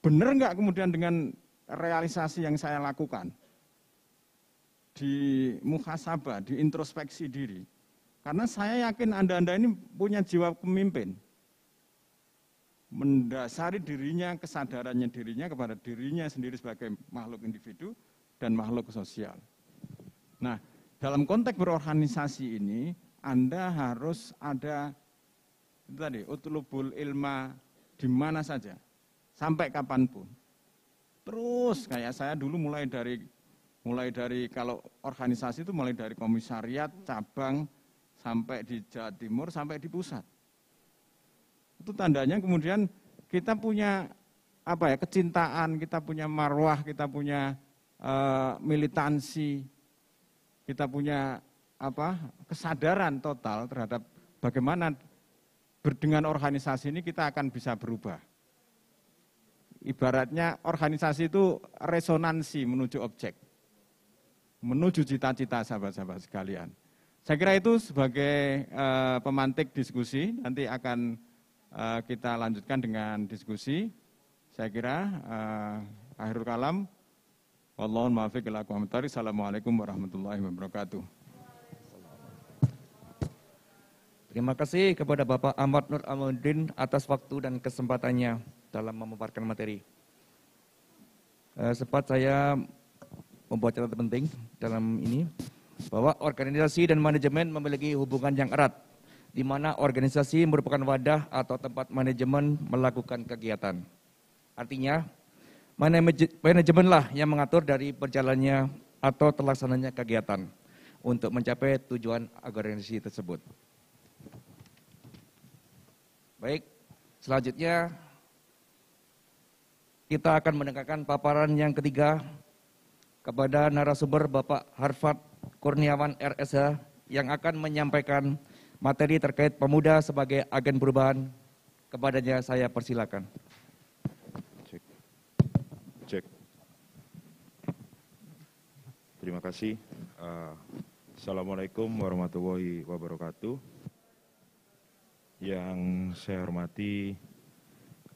benar enggak kemudian dengan realisasi yang saya lakukan di muhasabah, di introspeksi diri. Karena saya yakin Anda-Anda ini punya jiwa pemimpin. Mendasari dirinya, kesadarannya dirinya kepada dirinya sendiri sebagai makhluk individu dan makhluk sosial. Nah, dalam konteks berorganisasi ini, Anda harus ada tadi, utlubul ilma di mana saja, sampai kapanpun. Terus kayak saya dulu mulai dari mulai dari kalau organisasi itu mulai dari komisariat, cabang sampai di Jawa Timur sampai di pusat. Itu tandanya kemudian kita punya apa ya kecintaan, kita punya marwah, kita punya e, militansi, kita punya apa kesadaran total terhadap bagaimana berdengan organisasi ini kita akan bisa berubah. Ibaratnya organisasi itu resonansi menuju objek. Menuju cita-cita sahabat-sahabat sekalian. Saya kira itu sebagai e, pemantik diskusi, nanti akan e, kita lanjutkan dengan diskusi. Saya kira e, akhirul kalam. Wallahul maafiq ila Assalamualaikum warahmatullahi wabarakatuh. Terima kasih kepada Bapak Ahmad Nur Amudin atas waktu dan kesempatannya dalam memaparkan materi. Eh, sempat saya membuat catatan penting dalam ini bahwa organisasi dan manajemen memiliki hubungan yang erat di mana organisasi merupakan wadah atau tempat manajemen melakukan kegiatan. Artinya, manajemenlah yang mengatur dari perjalannya atau terlaksananya kegiatan untuk mencapai tujuan organisasi tersebut. Baik, selanjutnya kita akan mendengarkan paparan yang ketiga kepada narasumber Bapak Harfat Kurniawan RSH yang akan menyampaikan materi terkait pemuda sebagai agen perubahan. Kepadanya saya persilakan. Cek. Cek. Terima kasih. Uh, Assalamualaikum warahmatullahi wabarakatuh. Yang saya hormati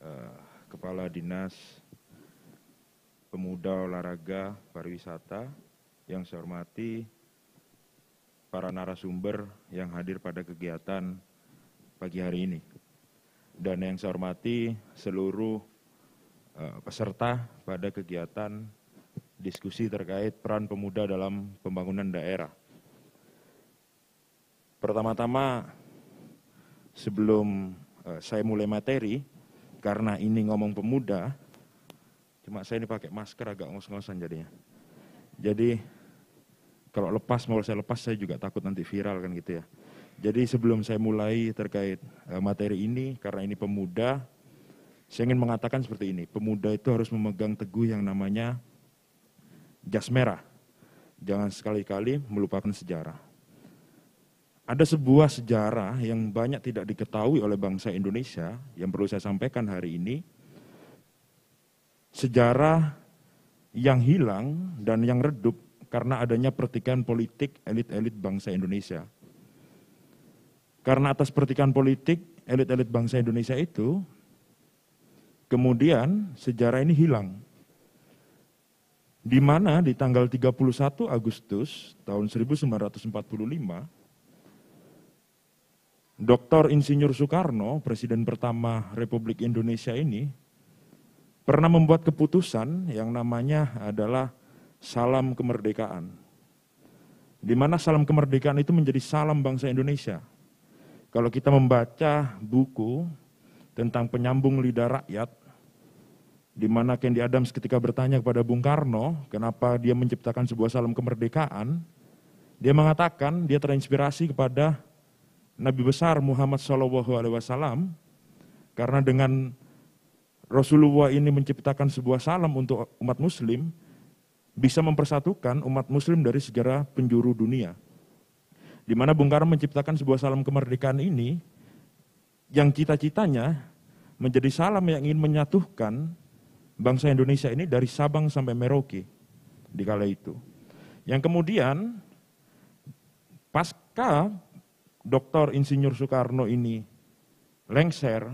uh, Kepala Dinas pemuda olahraga pariwisata yang saya hormati para narasumber yang hadir pada kegiatan pagi hari ini. Dan yang saya hormati seluruh eh, peserta pada kegiatan diskusi terkait peran pemuda dalam pembangunan daerah. Pertama-tama sebelum eh, saya mulai materi, karena ini ngomong pemuda, Cuma saya ini pakai masker agak ngos-ngosan jadinya. Jadi kalau lepas mau saya lepas saya juga takut nanti viral kan gitu ya. Jadi sebelum saya mulai terkait eh, materi ini karena ini pemuda, saya ingin mengatakan seperti ini, pemuda itu harus memegang teguh yang namanya jas merah. Jangan sekali-kali melupakan sejarah. Ada sebuah sejarah yang banyak tidak diketahui oleh bangsa Indonesia yang perlu saya sampaikan hari ini sejarah yang hilang dan yang redup karena adanya pertikaian politik elit-elit bangsa Indonesia. Karena atas pertikaian politik elit-elit bangsa Indonesia itu, kemudian sejarah ini hilang. Di mana di tanggal 31 Agustus tahun 1945, Dr. Insinyur Soekarno, Presiden pertama Republik Indonesia ini, pernah membuat keputusan yang namanya adalah salam kemerdekaan. Di mana salam kemerdekaan itu menjadi salam bangsa Indonesia. Kalau kita membaca buku tentang penyambung lidah rakyat, di mana Candy Adams ketika bertanya kepada Bung Karno, kenapa dia menciptakan sebuah salam kemerdekaan, dia mengatakan dia terinspirasi kepada Nabi besar Muhammad SAW, karena dengan Rasulullah ini menciptakan sebuah salam untuk umat muslim bisa mempersatukan umat muslim dari sejarah penjuru dunia. Di mana Bung Karno menciptakan sebuah salam kemerdekaan ini yang cita-citanya menjadi salam yang ingin menyatukan bangsa Indonesia ini dari Sabang sampai Merauke di kala itu. Yang kemudian pasca Dr. Insinyur Soekarno ini lengser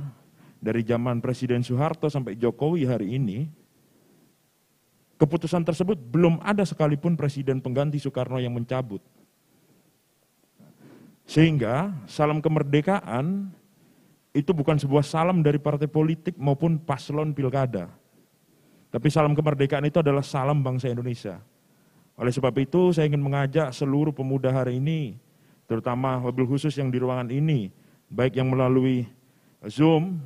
dari zaman Presiden Soeharto sampai Jokowi hari ini, keputusan tersebut belum ada sekalipun Presiden pengganti Soekarno yang mencabut. Sehingga salam kemerdekaan itu bukan sebuah salam dari partai politik maupun paslon pilkada. Tapi salam kemerdekaan itu adalah salam bangsa Indonesia. Oleh sebab itu saya ingin mengajak seluruh pemuda hari ini, terutama mobil khusus yang di ruangan ini, baik yang melalui Zoom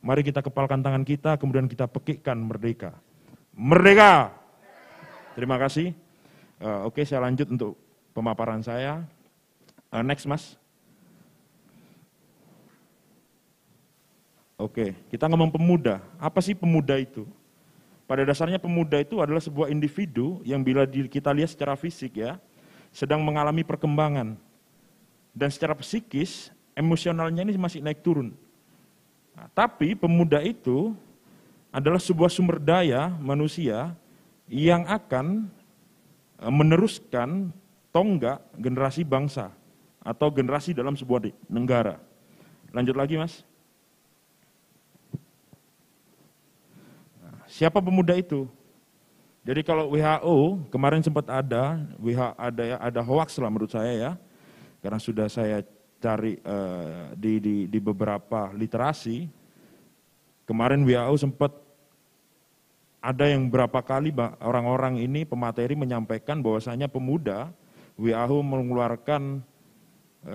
Mari kita kepalkan tangan kita, kemudian kita pekikkan merdeka. Merdeka! Terima kasih. Uh, Oke, okay, saya lanjut untuk pemaparan saya. Uh, next, Mas. Oke, okay, kita ngomong pemuda. Apa sih pemuda itu? Pada dasarnya pemuda itu adalah sebuah individu yang bila kita lihat secara fisik ya, sedang mengalami perkembangan. Dan secara psikis, emosionalnya ini masih naik turun Nah, tapi pemuda itu adalah sebuah sumber daya manusia yang akan e, meneruskan tonggak generasi bangsa atau generasi dalam sebuah negara. Lanjut lagi, Mas. Nah, siapa pemuda itu? Jadi kalau WHO kemarin sempat ada, WHO ada ya ada hoax lah menurut saya ya, karena sudah saya cari uh, di, di, di beberapa literasi. Kemarin WHO sempat ada yang berapa kali orang-orang ini pemateri menyampaikan bahwasanya pemuda WHO mengeluarkan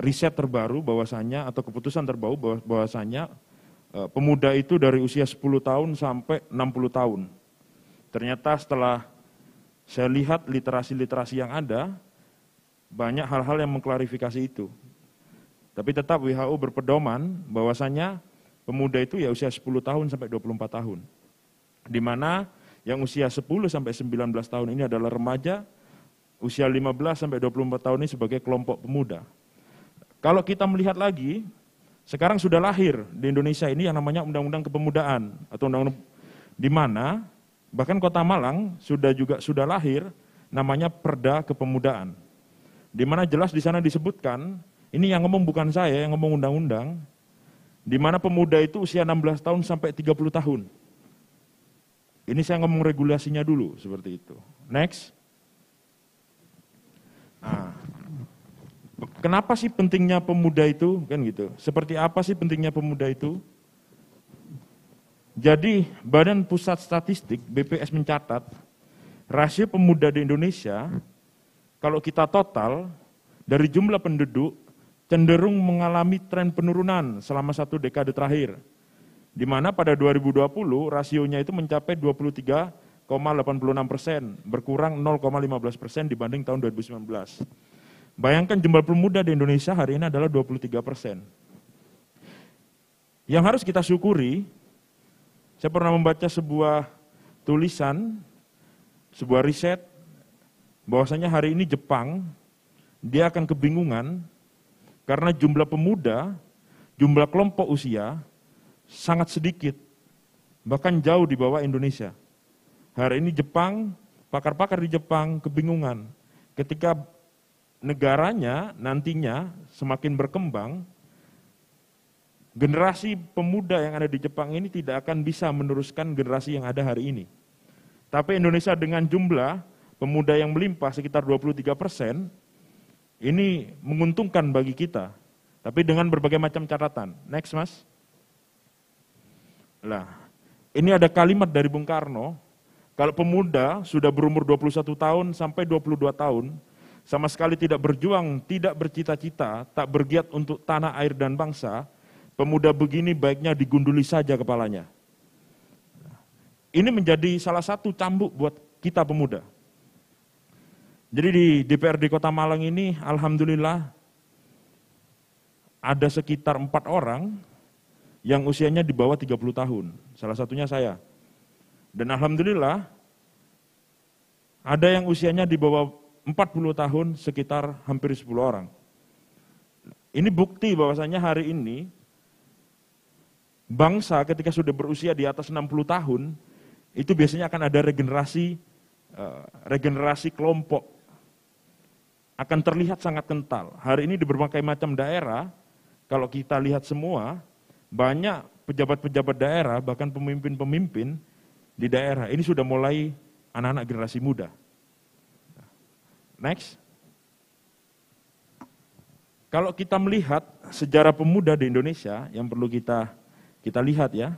riset terbaru bahwasanya atau keputusan terbaru bahwasanya eh, pemuda itu dari usia 10 tahun sampai 60 tahun. Ternyata setelah saya lihat literasi-literasi yang ada, banyak hal-hal yang mengklarifikasi itu. Tapi tetap WHO berpedoman bahwasanya pemuda itu ya usia 10 tahun sampai 24 tahun. Di mana yang usia 10 sampai 19 tahun ini adalah remaja, usia 15 sampai 24 tahun ini sebagai kelompok pemuda. Kalau kita melihat lagi, sekarang sudah lahir di Indonesia ini yang namanya Undang-Undang Kepemudaan atau Undang-Undang di mana bahkan Kota Malang sudah juga sudah lahir namanya Perda Kepemudaan. Di mana jelas di sana disebutkan ini yang ngomong bukan saya, yang ngomong undang-undang. Di mana pemuda itu usia 16 tahun sampai 30 tahun. Ini saya ngomong regulasinya dulu seperti itu. Next. Nah, kenapa sih pentingnya pemuda itu? Kan gitu. Seperti apa sih pentingnya pemuda itu? Jadi Badan Pusat Statistik BPS mencatat rasio pemuda di Indonesia kalau kita total dari jumlah penduduk cenderung mengalami tren penurunan selama satu dekade terakhir, di mana pada 2020 rasionya itu mencapai 23,86 persen, berkurang 0,15 persen dibanding tahun 2019. Bayangkan jumlah pemuda di Indonesia hari ini adalah 23 persen. Yang harus kita syukuri, saya pernah membaca sebuah tulisan, sebuah riset, bahwasanya hari ini Jepang, dia akan kebingungan karena jumlah pemuda, jumlah kelompok usia sangat sedikit, bahkan jauh di bawah Indonesia. Hari ini Jepang, pakar-pakar di Jepang kebingungan ketika negaranya nantinya semakin berkembang, generasi pemuda yang ada di Jepang ini tidak akan bisa meneruskan generasi yang ada hari ini. Tapi Indonesia dengan jumlah pemuda yang melimpah sekitar 23 persen, ini menguntungkan bagi kita, tapi dengan berbagai macam catatan. Next, Mas. Lah, ini ada kalimat dari Bung Karno, kalau pemuda sudah berumur 21 tahun sampai 22 tahun, sama sekali tidak berjuang, tidak bercita-cita, tak bergiat untuk tanah air dan bangsa, pemuda begini baiknya digunduli saja kepalanya. Nah, ini menjadi salah satu cambuk buat kita pemuda. Jadi di DPRD Kota Malang ini alhamdulillah ada sekitar empat orang yang usianya di bawah 30 tahun. Salah satunya saya. Dan alhamdulillah ada yang usianya di bawah 40 tahun sekitar hampir 10 orang. Ini bukti bahwasanya hari ini bangsa ketika sudah berusia di atas 60 tahun itu biasanya akan ada regenerasi eh, regenerasi kelompok akan terlihat sangat kental. Hari ini di berbagai macam daerah, kalau kita lihat semua, banyak pejabat-pejabat daerah, bahkan pemimpin-pemimpin di daerah, ini sudah mulai anak-anak generasi muda. Next. Kalau kita melihat sejarah pemuda di Indonesia, yang perlu kita kita lihat ya,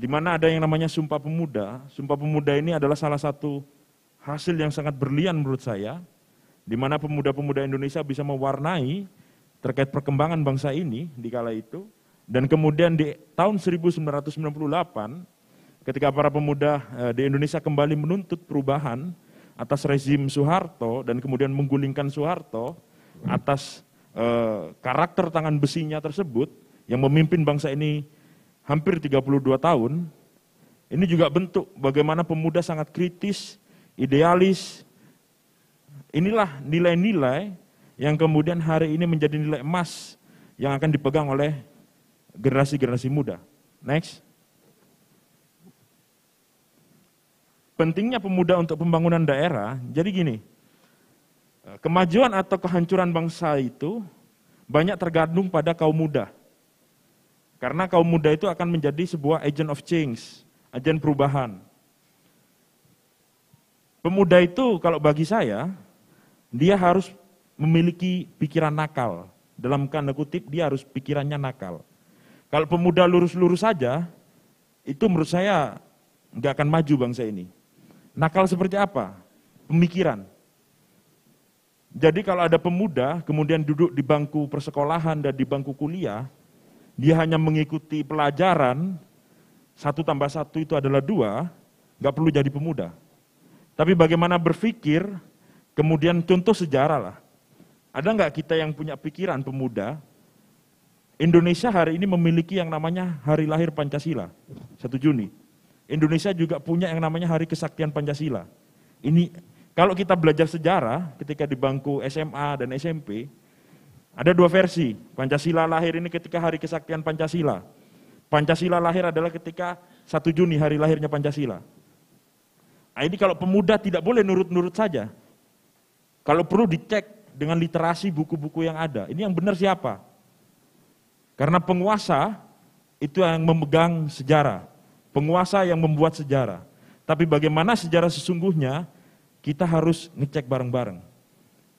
di mana ada yang namanya Sumpah Pemuda. Sumpah Pemuda ini adalah salah satu hasil yang sangat berlian menurut saya, di mana pemuda-pemuda Indonesia bisa mewarnai terkait perkembangan bangsa ini di kala itu. Dan kemudian di tahun 1998, ketika para pemuda eh, di Indonesia kembali menuntut perubahan atas rezim Soeharto dan kemudian menggulingkan Soeharto atas eh, karakter tangan besinya tersebut yang memimpin bangsa ini hampir 32 tahun, ini juga bentuk bagaimana pemuda sangat kritis, idealis, Inilah nilai-nilai yang kemudian hari ini menjadi nilai emas yang akan dipegang oleh generasi-generasi muda. Next. Pentingnya pemuda untuk pembangunan daerah, jadi gini, kemajuan atau kehancuran bangsa itu banyak tergantung pada kaum muda. Karena kaum muda itu akan menjadi sebuah agent of change, agen perubahan. Pemuda itu kalau bagi saya, dia harus memiliki pikiran nakal. Dalam tanda kutip, dia harus pikirannya nakal. Kalau pemuda lurus-lurus saja, itu menurut saya nggak akan maju bangsa ini. Nakal seperti apa? Pemikiran. Jadi kalau ada pemuda kemudian duduk di bangku persekolahan dan di bangku kuliah, dia hanya mengikuti pelajaran, satu tambah satu itu adalah dua, nggak perlu jadi pemuda. Tapi bagaimana berpikir, Kemudian contoh sejarah lah. Ada nggak kita yang punya pikiran pemuda? Indonesia hari ini memiliki yang namanya Hari Lahir Pancasila, 1 Juni. Indonesia juga punya yang namanya Hari Kesaktian Pancasila. Ini kalau kita belajar sejarah ketika di bangku SMA dan SMP, ada dua versi. Pancasila lahir ini ketika Hari Kesaktian Pancasila. Pancasila lahir adalah ketika 1 Juni hari lahirnya Pancasila. Nah, ini kalau pemuda tidak boleh nurut-nurut saja. Kalau perlu dicek dengan literasi buku-buku yang ada. Ini yang benar siapa? Karena penguasa itu yang memegang sejarah. Penguasa yang membuat sejarah. Tapi bagaimana sejarah sesungguhnya, kita harus ngecek bareng-bareng.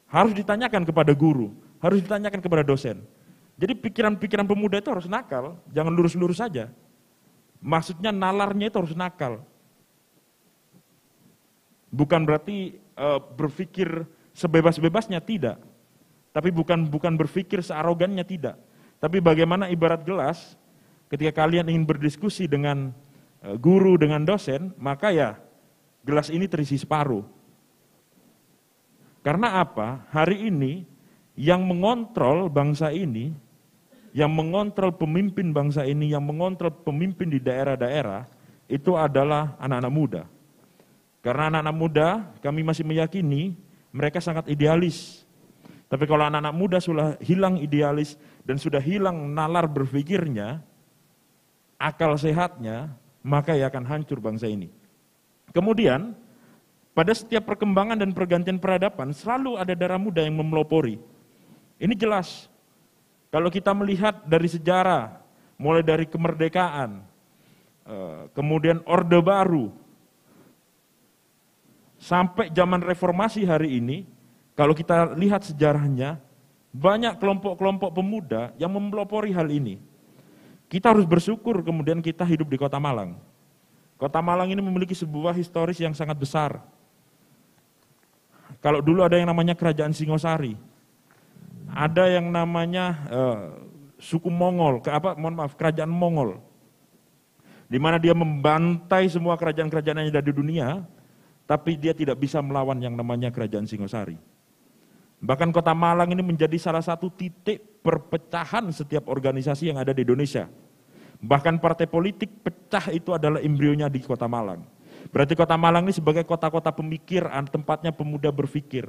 Harus ditanyakan kepada guru, harus ditanyakan kepada dosen. Jadi pikiran-pikiran pemuda itu harus nakal, jangan lurus-lurus saja. Maksudnya nalarnya itu harus nakal. Bukan berarti uh, berpikir Sebebas-bebasnya tidak. Tapi bukan bukan berpikir searogannya tidak. Tapi bagaimana ibarat gelas ketika kalian ingin berdiskusi dengan eh, guru, dengan dosen, maka ya gelas ini terisi separuh. Karena apa? Hari ini yang mengontrol bangsa ini, yang mengontrol pemimpin bangsa ini, yang mengontrol pemimpin di daerah-daerah, itu adalah anak-anak muda. Karena anak-anak muda, kami masih meyakini mereka sangat idealis. Tapi kalau anak-anak muda sudah hilang idealis dan sudah hilang nalar berpikirnya, akal sehatnya, maka ia akan hancur bangsa ini. Kemudian, pada setiap perkembangan dan pergantian peradaban, selalu ada darah muda yang memelopori. Ini jelas. Kalau kita melihat dari sejarah, mulai dari kemerdekaan, eh, kemudian Orde Baru, Sampai zaman reformasi hari ini, kalau kita lihat sejarahnya, banyak kelompok-kelompok pemuda yang mempelopori hal ini. Kita harus bersyukur kemudian kita hidup di kota Malang. Kota Malang ini memiliki sebuah historis yang sangat besar. Kalau dulu ada yang namanya Kerajaan Singosari, ada yang namanya uh, suku Mongol, ke apa? Mohon maaf, Kerajaan Mongol, di mana dia membantai semua kerajaan-kerajaan yang ada di dunia, tapi dia tidak bisa melawan yang namanya kerajaan Singosari. Bahkan kota Malang ini menjadi salah satu titik perpecahan setiap organisasi yang ada di Indonesia. Bahkan partai politik pecah itu adalah embrionya di kota Malang. Berarti kota Malang ini sebagai kota-kota pemikir, tempatnya pemuda berpikir.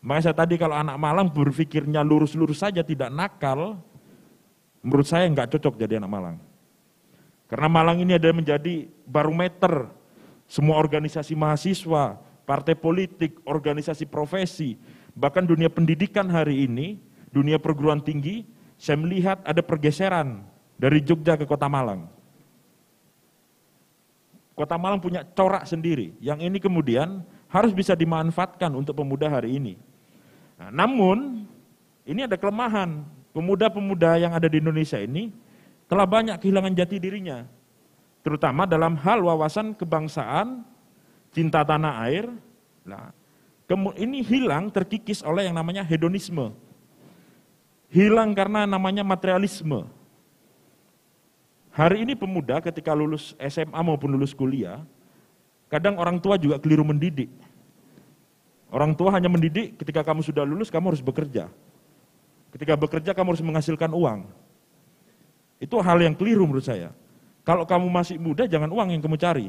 Makanya saya tadi kalau anak Malang berpikirnya lurus-lurus saja tidak nakal, menurut saya nggak cocok jadi anak Malang. Karena Malang ini ada menjadi barometer semua organisasi mahasiswa, partai politik, organisasi profesi, bahkan dunia pendidikan hari ini, dunia perguruan tinggi, saya melihat ada pergeseran dari Jogja ke Kota Malang. Kota Malang punya corak sendiri, yang ini kemudian harus bisa dimanfaatkan untuk pemuda hari ini. Nah, namun, ini ada kelemahan. Pemuda-pemuda yang ada di Indonesia ini telah banyak kehilangan jati dirinya terutama dalam hal wawasan kebangsaan, cinta tanah air. Nah, ini hilang terkikis oleh yang namanya hedonisme. Hilang karena namanya materialisme. Hari ini pemuda ketika lulus SMA maupun lulus kuliah, kadang orang tua juga keliru mendidik. Orang tua hanya mendidik ketika kamu sudah lulus kamu harus bekerja. Ketika bekerja kamu harus menghasilkan uang. Itu hal yang keliru menurut saya. Kalau kamu masih muda, jangan uang yang kamu cari.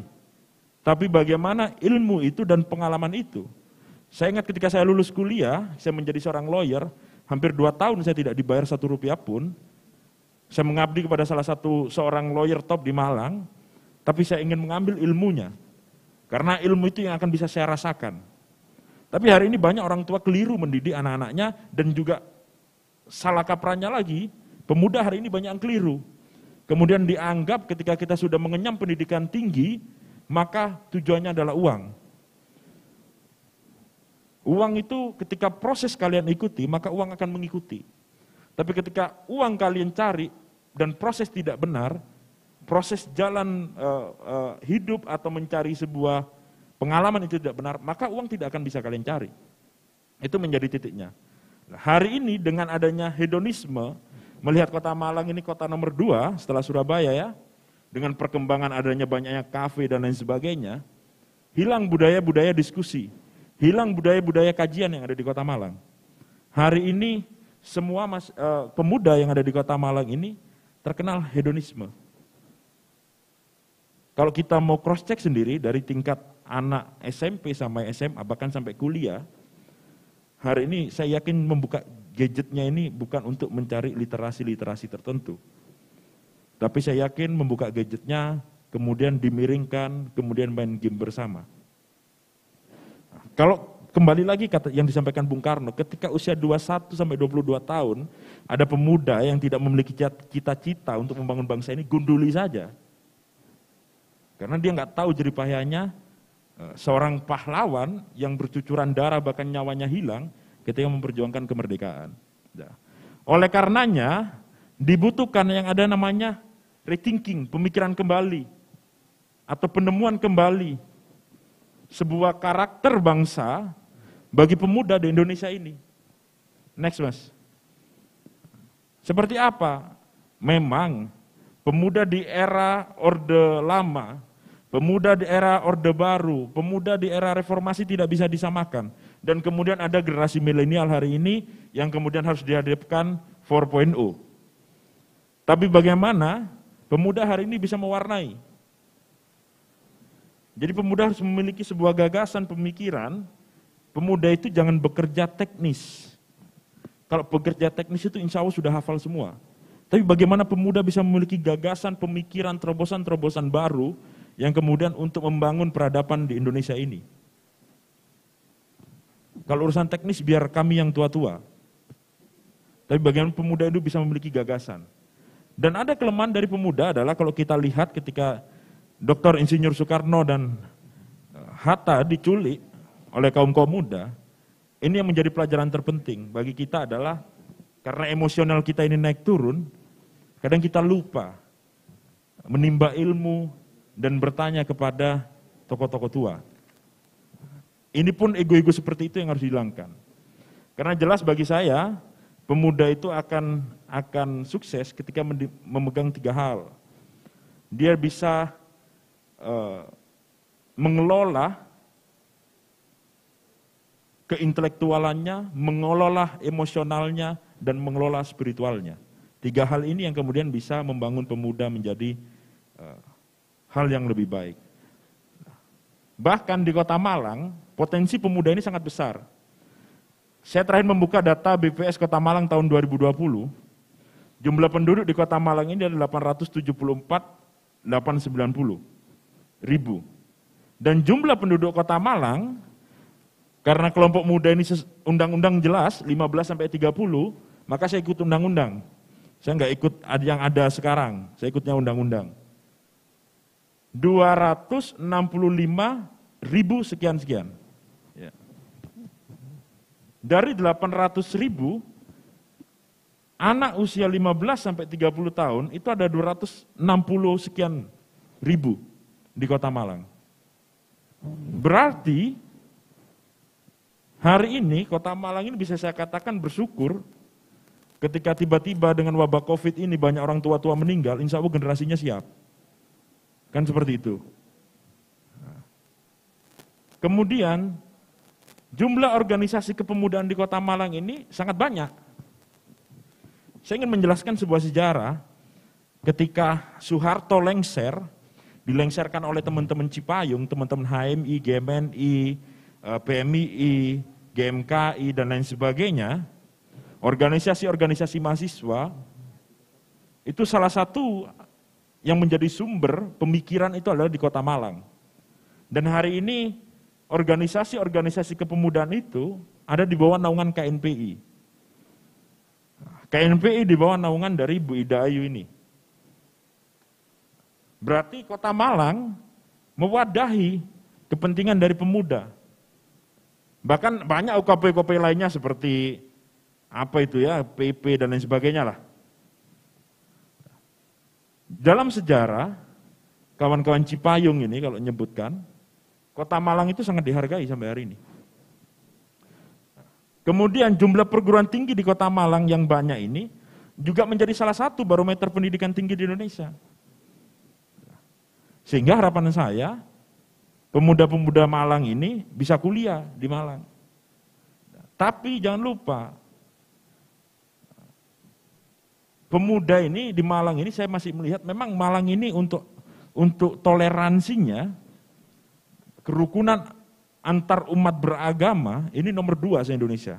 Tapi bagaimana ilmu itu dan pengalaman itu. Saya ingat ketika saya lulus kuliah, saya menjadi seorang lawyer, hampir dua tahun saya tidak dibayar satu rupiah pun. Saya mengabdi kepada salah satu seorang lawyer top di Malang, tapi saya ingin mengambil ilmunya. Karena ilmu itu yang akan bisa saya rasakan. Tapi hari ini banyak orang tua keliru mendidik anak-anaknya dan juga salah kaprahnya lagi, pemuda hari ini banyak yang keliru. Kemudian dianggap ketika kita sudah mengenyam pendidikan tinggi, maka tujuannya adalah uang. Uang itu ketika proses kalian ikuti, maka uang akan mengikuti. Tapi ketika uang kalian cari dan proses tidak benar, proses jalan uh, uh, hidup atau mencari sebuah pengalaman itu tidak benar, maka uang tidak akan bisa kalian cari. Itu menjadi titiknya. Nah, hari ini dengan adanya hedonisme, melihat kota Malang ini kota nomor dua setelah Surabaya ya, dengan perkembangan adanya banyaknya kafe dan lain sebagainya, hilang budaya-budaya diskusi, hilang budaya-budaya kajian yang ada di kota Malang. Hari ini semua mas, e, pemuda yang ada di kota Malang ini terkenal hedonisme. Kalau kita mau cross check sendiri dari tingkat anak SMP sampai SMA bahkan sampai kuliah, hari ini saya yakin membuka gadgetnya ini bukan untuk mencari literasi-literasi tertentu. Tapi saya yakin membuka gadgetnya, kemudian dimiringkan, kemudian main game bersama. Kalau kembali lagi kata yang disampaikan Bung Karno, ketika usia 21 sampai 22 tahun, ada pemuda yang tidak memiliki cita-cita untuk membangun bangsa ini gunduli saja. Karena dia nggak tahu jeripahayanya, payahnya eh, seorang pahlawan yang bercucuran darah bahkan nyawanya hilang, ketika memperjuangkan kemerdekaan. Ya. Oleh karenanya dibutuhkan yang ada namanya rethinking, pemikiran kembali atau penemuan kembali sebuah karakter bangsa bagi pemuda di Indonesia ini. Next, Mas. Seperti apa? Memang pemuda di era Orde Lama, pemuda di era Orde Baru, pemuda di era Reformasi tidak bisa disamakan dan kemudian ada generasi milenial hari ini yang kemudian harus dihadapkan 4.0. Tapi bagaimana pemuda hari ini bisa mewarnai? Jadi pemuda harus memiliki sebuah gagasan pemikiran, pemuda itu jangan bekerja teknis. Kalau bekerja teknis itu insya Allah sudah hafal semua. Tapi bagaimana pemuda bisa memiliki gagasan, pemikiran, terobosan-terobosan baru yang kemudian untuk membangun peradaban di Indonesia ini. Kalau urusan teknis biar kami yang tua-tua. Tapi bagian pemuda itu bisa memiliki gagasan. Dan ada kelemahan dari pemuda adalah kalau kita lihat ketika Dr. Insinyur Soekarno dan eh, Hatta diculik oleh kaum kaum muda, ini yang menjadi pelajaran terpenting bagi kita adalah karena emosional kita ini naik turun, kadang kita lupa menimba ilmu dan bertanya kepada tokoh-tokoh tua. Ini pun ego-ego seperti itu yang harus dihilangkan. Karena jelas bagi saya, pemuda itu akan akan sukses ketika memegang tiga hal. Dia bisa uh, mengelola keintelektualannya, mengelola emosionalnya, dan mengelola spiritualnya. Tiga hal ini yang kemudian bisa membangun pemuda menjadi uh, hal yang lebih baik. Bahkan di kota Malang, Potensi pemuda ini sangat besar. Saya terakhir membuka data BPS Kota Malang tahun 2020. Jumlah penduduk di Kota Malang ini adalah 874 890 ribu. Dan jumlah penduduk Kota Malang karena kelompok muda ini undang-undang jelas 15 sampai 30, maka saya ikut undang-undang. Saya nggak ikut yang ada sekarang, saya ikutnya undang-undang. 265 ribu sekian-sekian. Dari 800 ribu, anak usia 15 sampai 30 tahun itu ada 260 sekian ribu di kota Malang. Berarti hari ini kota Malang ini bisa saya katakan bersyukur ketika tiba-tiba dengan wabah COVID ini banyak orang tua-tua meninggal, insya Allah generasinya siap. Kan seperti itu. Nah. Kemudian Jumlah organisasi kepemudaan di kota Malang ini sangat banyak. Saya ingin menjelaskan sebuah sejarah ketika Soeharto lengser, dilengserkan oleh teman-teman Cipayung, teman-teman HMI, GMNI, eh, PMI, GMKI, dan lain sebagainya, organisasi-organisasi mahasiswa, itu salah satu yang menjadi sumber pemikiran itu adalah di kota Malang. Dan hari ini organisasi-organisasi kepemudaan itu ada di bawah naungan KNPI. KNPI di bawah naungan dari Bu Ida Ayu ini. Berarti kota Malang mewadahi kepentingan dari pemuda. Bahkan banyak UKP-UKP lainnya seperti apa itu ya, PP dan lain sebagainya lah. Dalam sejarah, kawan-kawan Cipayung ini kalau nyebutkan. Kota Malang itu sangat dihargai sampai hari ini. Kemudian jumlah perguruan tinggi di Kota Malang yang banyak ini juga menjadi salah satu barometer pendidikan tinggi di Indonesia. Sehingga harapan saya, pemuda-pemuda Malang ini bisa kuliah di Malang. Tapi jangan lupa, pemuda ini di Malang ini saya masih melihat memang Malang ini untuk untuk toleransinya kerukunan antar umat beragama ini nomor dua se Indonesia.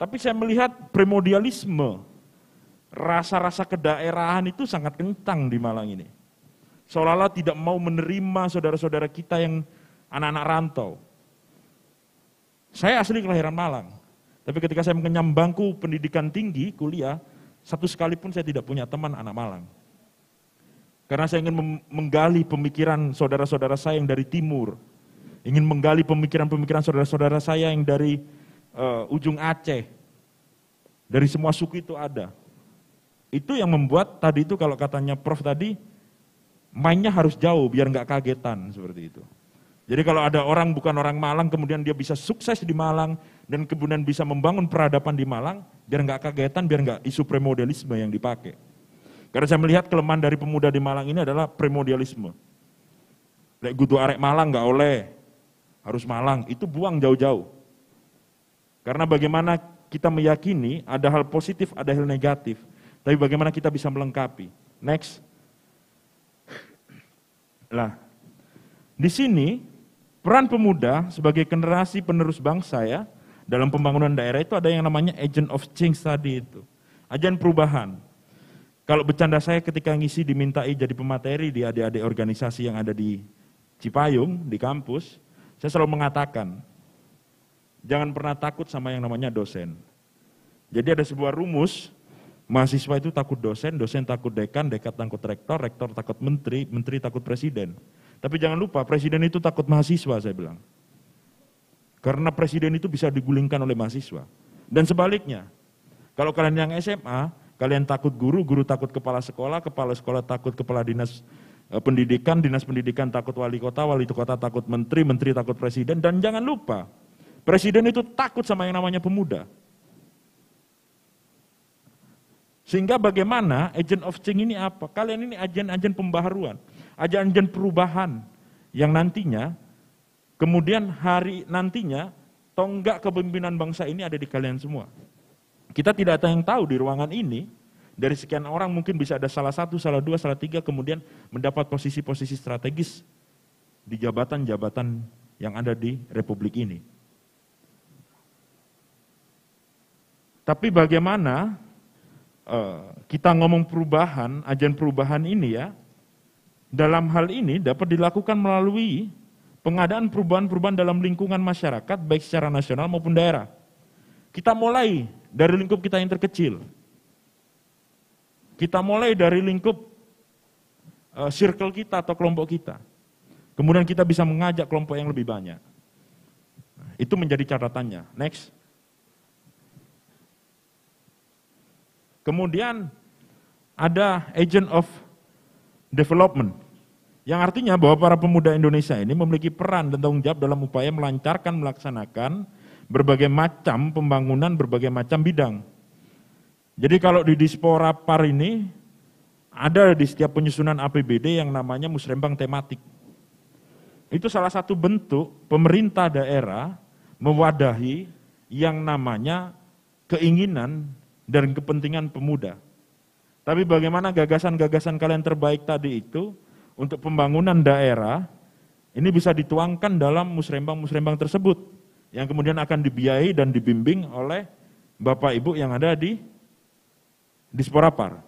Tapi saya melihat primordialisme, rasa-rasa kedaerahan itu sangat kentang di Malang ini. Seolah-olah tidak mau menerima saudara-saudara kita yang anak-anak rantau. Saya asli kelahiran Malang, tapi ketika saya mengenyam bangku pendidikan tinggi, kuliah, satu sekalipun saya tidak punya teman anak Malang. Karena saya ingin menggali pemikiran saudara-saudara saya yang dari timur. Ingin menggali pemikiran-pemikiran saudara-saudara saya yang dari uh, ujung Aceh. Dari semua suku itu ada. Itu yang membuat tadi itu kalau katanya Prof tadi, mainnya harus jauh biar nggak kagetan seperti itu. Jadi kalau ada orang bukan orang Malang kemudian dia bisa sukses di Malang dan kemudian bisa membangun peradaban di Malang biar nggak kagetan biar nggak isu premodelisme yang dipakai. Karena saya melihat kelemahan dari pemuda di Malang ini adalah primordialisme. Lek gudu arek Malang nggak oleh, harus Malang, itu buang jauh-jauh. Karena bagaimana kita meyakini ada hal positif, ada hal negatif, tapi bagaimana kita bisa melengkapi. Next. Lah, di sini peran pemuda sebagai generasi penerus bangsa ya, dalam pembangunan daerah itu ada yang namanya agent of change tadi itu. Agen perubahan. Kalau bercanda saya ketika ngisi dimintai jadi pemateri di adik-adik organisasi yang ada di Cipayung, di kampus, saya selalu mengatakan, jangan pernah takut sama yang namanya dosen. Jadi ada sebuah rumus, mahasiswa itu takut dosen, dosen takut dekan, dekan takut rektor, rektor takut menteri, menteri takut presiden. Tapi jangan lupa, presiden itu takut mahasiswa, saya bilang. Karena presiden itu bisa digulingkan oleh mahasiswa. Dan sebaliknya, kalau kalian yang SMA, Kalian takut guru, guru takut kepala sekolah, kepala sekolah takut kepala dinas eh, pendidikan, dinas pendidikan takut wali kota, wali kota takut menteri, menteri takut presiden, dan jangan lupa, presiden itu takut sama yang namanya pemuda. Sehingga bagaimana agent of change ini apa? Kalian ini agen-agen pembaharuan, agen-agen perubahan yang nantinya, kemudian hari nantinya, tonggak kepemimpinan bangsa ini ada di kalian semua. Kita tidak ada yang tahu di ruangan ini, dari sekian orang mungkin bisa ada salah satu, salah dua, salah tiga, kemudian mendapat posisi-posisi strategis di jabatan-jabatan yang ada di Republik ini. Tapi bagaimana eh, kita ngomong perubahan, ajen perubahan ini ya, dalam hal ini dapat dilakukan melalui pengadaan perubahan-perubahan dalam lingkungan masyarakat, baik secara nasional maupun daerah. Kita mulai dari lingkup kita yang terkecil. Kita mulai dari lingkup uh, circle kita atau kelompok kita. Kemudian kita bisa mengajak kelompok yang lebih banyak. Itu menjadi catatannya. Next. Kemudian ada agent of development. Yang artinya bahwa para pemuda Indonesia ini memiliki peran dan tanggung jawab dalam upaya melancarkan, melaksanakan, berbagai macam pembangunan, berbagai macam bidang. Jadi kalau di Dispora Par ini, ada di setiap penyusunan APBD yang namanya musrembang tematik. Itu salah satu bentuk pemerintah daerah mewadahi yang namanya keinginan dan kepentingan pemuda. Tapi bagaimana gagasan-gagasan kalian terbaik tadi itu untuk pembangunan daerah ini bisa dituangkan dalam musrembang-musrembang tersebut yang kemudian akan dibiayai dan dibimbing oleh Bapak Ibu yang ada di Disporapar.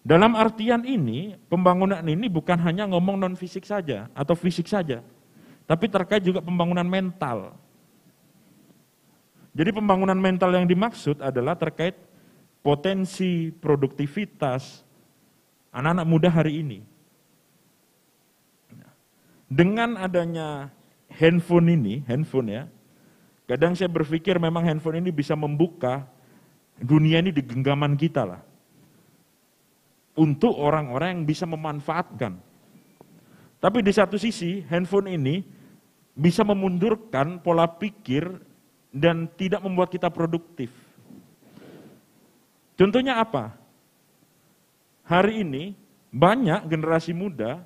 Dalam artian ini, pembangunan ini bukan hanya ngomong non fisik saja atau fisik saja, tapi terkait juga pembangunan mental. Jadi pembangunan mental yang dimaksud adalah terkait potensi, produktivitas anak-anak muda hari ini. Dengan adanya handphone ini, handphone ya, kadang saya berpikir memang handphone ini bisa membuka dunia ini di genggaman kita lah. Untuk orang-orang yang bisa memanfaatkan. Tapi di satu sisi, handphone ini bisa memundurkan pola pikir dan tidak membuat kita produktif. Contohnya apa? Hari ini banyak generasi muda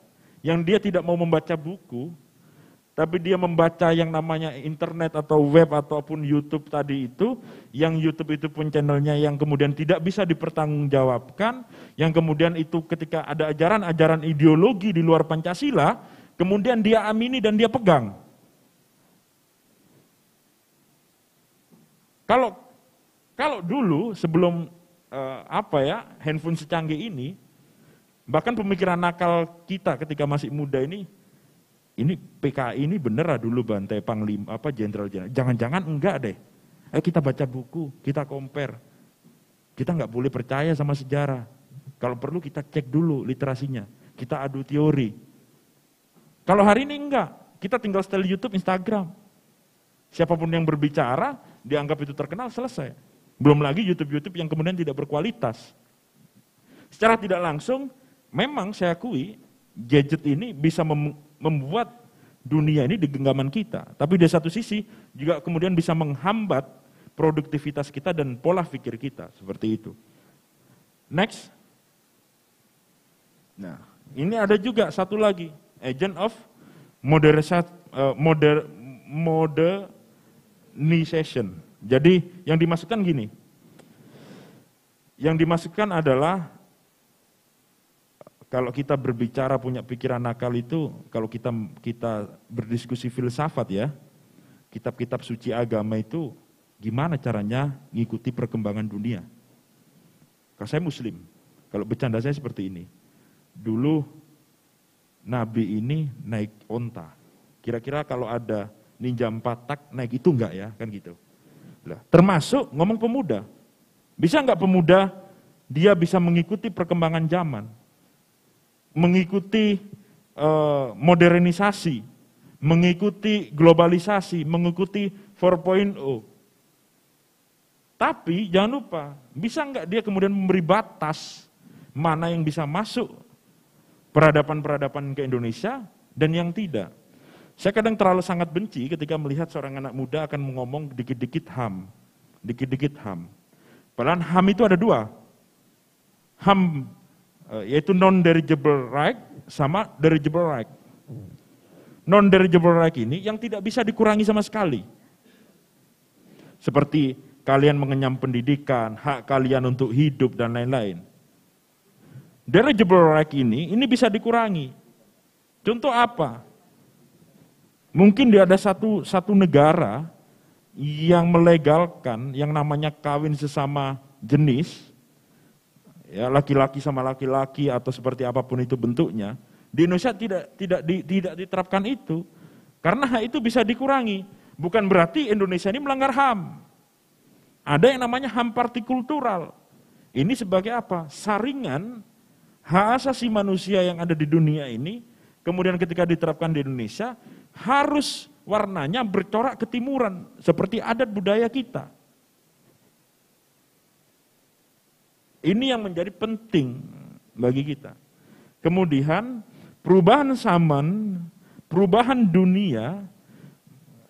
yang dia tidak mau membaca buku, tapi dia membaca yang namanya internet atau web ataupun YouTube tadi itu, yang YouTube itu pun channelnya yang kemudian tidak bisa dipertanggungjawabkan, yang kemudian itu ketika ada ajaran-ajaran ideologi di luar Pancasila, kemudian dia amini dan dia pegang. Kalau kalau dulu sebelum eh, apa ya handphone secanggih ini, bahkan pemikiran nakal kita ketika masih muda ini ini PKI ini bener dulu bantai panglima apa jenderal jenderal. Jangan-jangan enggak deh. Ayo kita baca buku, kita compare. Kita nggak boleh percaya sama sejarah. Kalau perlu kita cek dulu literasinya. Kita adu teori. Kalau hari ini enggak, kita tinggal setel YouTube, Instagram. Siapapun yang berbicara, dianggap itu terkenal, selesai. Belum lagi YouTube-YouTube yang kemudian tidak berkualitas. Secara tidak langsung, memang saya akui gadget ini bisa membuat dunia ini di genggaman kita. Tapi di satu sisi juga kemudian bisa menghambat produktivitas kita dan pola pikir kita seperti itu. Next. Nah, ini ada juga satu lagi, agent of modernisasi eh, moder, modernization. Jadi yang dimasukkan gini. Yang dimasukkan adalah kalau kita berbicara punya pikiran nakal itu, kalau kita kita berdiskusi filsafat ya, kitab-kitab suci agama itu gimana caranya mengikuti perkembangan dunia. Kalau saya muslim, kalau bercanda saya seperti ini. Dulu Nabi ini naik onta. Kira-kira kalau ada ninja empat tak naik itu enggak ya, kan gitu. Lah, termasuk ngomong pemuda. Bisa enggak pemuda dia bisa mengikuti perkembangan zaman? mengikuti uh, modernisasi, mengikuti globalisasi, mengikuti 4.0. Tapi jangan lupa, bisa nggak dia kemudian memberi batas mana yang bisa masuk peradaban-peradaban ke Indonesia dan yang tidak. Saya kadang terlalu sangat benci ketika melihat seorang anak muda akan mengomong dikit-dikit HAM. Dikit-dikit HAM. Padahal HAM itu ada dua. HAM Eh, yaitu non-dirigible right sama dirigible right. Non-dirigible right ini yang tidak bisa dikurangi sama sekali. Seperti kalian mengenyam pendidikan, hak kalian untuk hidup, dan lain-lain. Dirigible right ini, ini bisa dikurangi. Contoh apa? Mungkin dia ada satu, satu negara yang melegalkan yang namanya kawin sesama jenis, ya laki-laki sama laki-laki atau seperti apapun itu bentuknya, di Indonesia tidak tidak di, tidak diterapkan itu. Karena hak itu bisa dikurangi. Bukan berarti Indonesia ini melanggar HAM. Ada yang namanya HAM partikultural. Ini sebagai apa? Saringan hak asasi manusia yang ada di dunia ini, kemudian ketika diterapkan di Indonesia, harus warnanya bercorak ketimuran, seperti adat budaya kita. Ini yang menjadi penting bagi kita. Kemudian perubahan zaman, perubahan dunia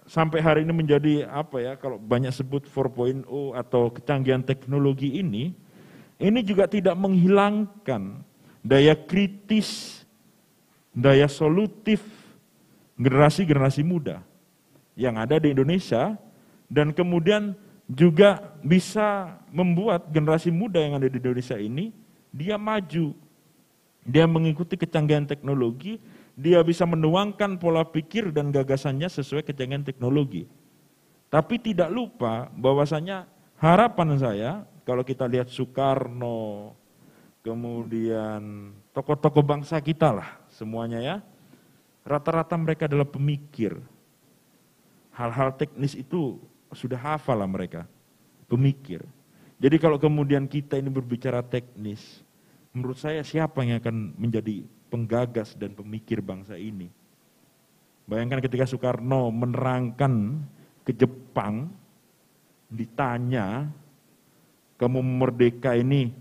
sampai hari ini menjadi apa ya kalau banyak sebut 4.0 atau kecanggihan teknologi ini ini juga tidak menghilangkan daya kritis, daya solutif generasi-generasi muda yang ada di Indonesia dan kemudian juga bisa membuat generasi muda yang ada di Indonesia ini dia maju. Dia mengikuti kecanggihan teknologi, dia bisa menuangkan pola pikir dan gagasannya sesuai kecanggihan teknologi. Tapi tidak lupa bahwasanya harapan saya kalau kita lihat Soekarno, kemudian tokoh-tokoh bangsa kita lah semuanya ya, rata-rata mereka adalah pemikir. Hal-hal teknis itu sudah hafal lah mereka, pemikir. Jadi kalau kemudian kita ini berbicara teknis, menurut saya siapa yang akan menjadi penggagas dan pemikir bangsa ini? Bayangkan ketika Soekarno menerangkan ke Jepang, ditanya, kamu merdeka ini,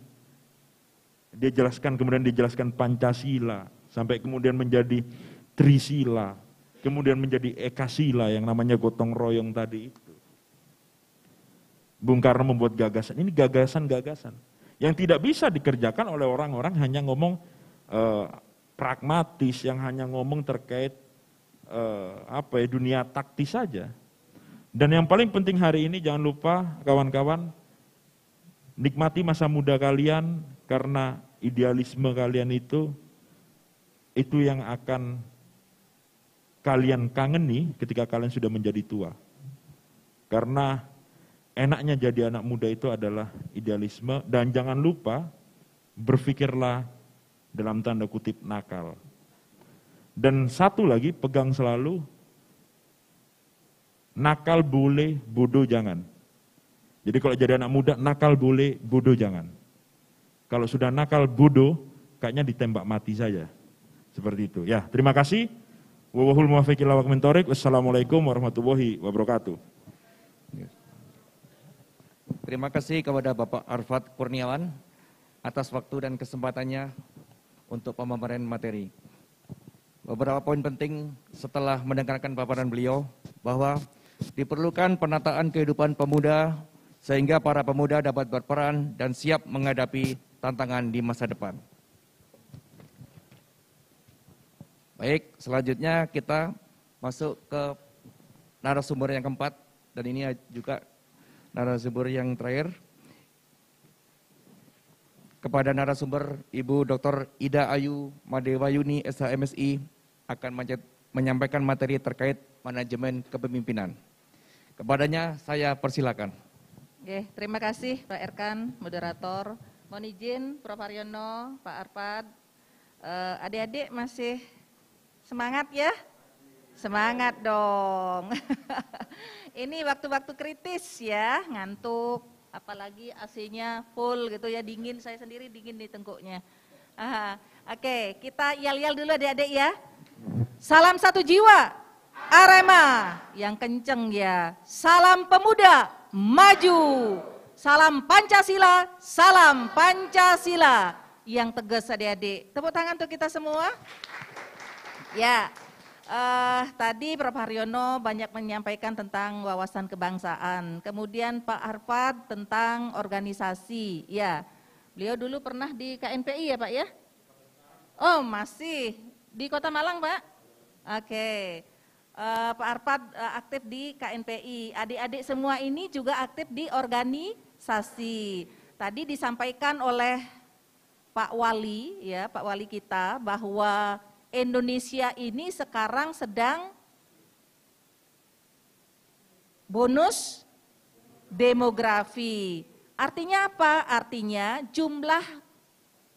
dia jelaskan, kemudian dijelaskan Pancasila, sampai kemudian menjadi Trisila, kemudian menjadi Ekasila yang namanya gotong royong tadi itu. Bung Karno membuat gagasan. Ini gagasan-gagasan yang tidak bisa dikerjakan oleh orang-orang hanya ngomong eh, pragmatis, yang hanya ngomong terkait eh, apa ya dunia taktis saja. Dan yang paling penting hari ini jangan lupa kawan-kawan nikmati masa muda kalian karena idealisme kalian itu itu yang akan kalian kangen nih ketika kalian sudah menjadi tua. Karena enaknya jadi anak muda itu adalah idealisme dan jangan lupa berpikirlah dalam tanda kutip nakal. Dan satu lagi pegang selalu nakal boleh, bodoh jangan. Jadi kalau jadi anak muda nakal boleh, bodoh jangan. Kalau sudah nakal bodoh, kayaknya ditembak mati saja. Seperti itu. Ya, terima kasih. Wabahul muwafiqil Wassalamualaikum warahmatullahi wabarakatuh. Terima kasih kepada Bapak Arfat Kurniawan atas waktu dan kesempatannya untuk pemaparan materi. Beberapa poin penting setelah mendengarkan paparan beliau bahwa diperlukan penataan kehidupan pemuda sehingga para pemuda dapat berperan dan siap menghadapi tantangan di masa depan. Baik, selanjutnya kita masuk ke narasumber yang keempat dan ini juga narasumber yang terakhir kepada narasumber Ibu Dr. Ida Ayu Madewayuni SHMSI akan menyampaikan materi terkait manajemen kepemimpinan. Kepadanya saya persilakan. Oke, terima kasih Pak Erkan, moderator. Mohon izin Prof. Aryono, Pak Arpad. Eh, adik-adik masih semangat ya Semangat dong. Ini waktu-waktu kritis ya, ngantuk, apalagi AC-nya full gitu ya, dingin saya sendiri dingin di tengkuknya. Aha. Oke, kita yel-yel dulu adik-adik ya. Salam satu jiwa, Arema yang kenceng ya. Salam pemuda, maju. Salam Pancasila, salam Pancasila yang tegas adik-adik. Tepuk tangan untuk kita semua. Ya, Uh, tadi Prof. Haryono banyak menyampaikan tentang wawasan kebangsaan. Kemudian Pak Arfad tentang organisasi. Ya, beliau dulu pernah di KNPI ya Pak ya? Oh masih di Kota Malang Pak? Oke. Okay. Uh, eh, Pak Arfad uh, eh, aktif di KNPI. Adik-adik semua ini juga aktif di organisasi. Tadi disampaikan oleh Pak Wali ya, Pak Wali kita bahwa Indonesia ini sekarang sedang bonus demografi. Artinya apa? Artinya jumlah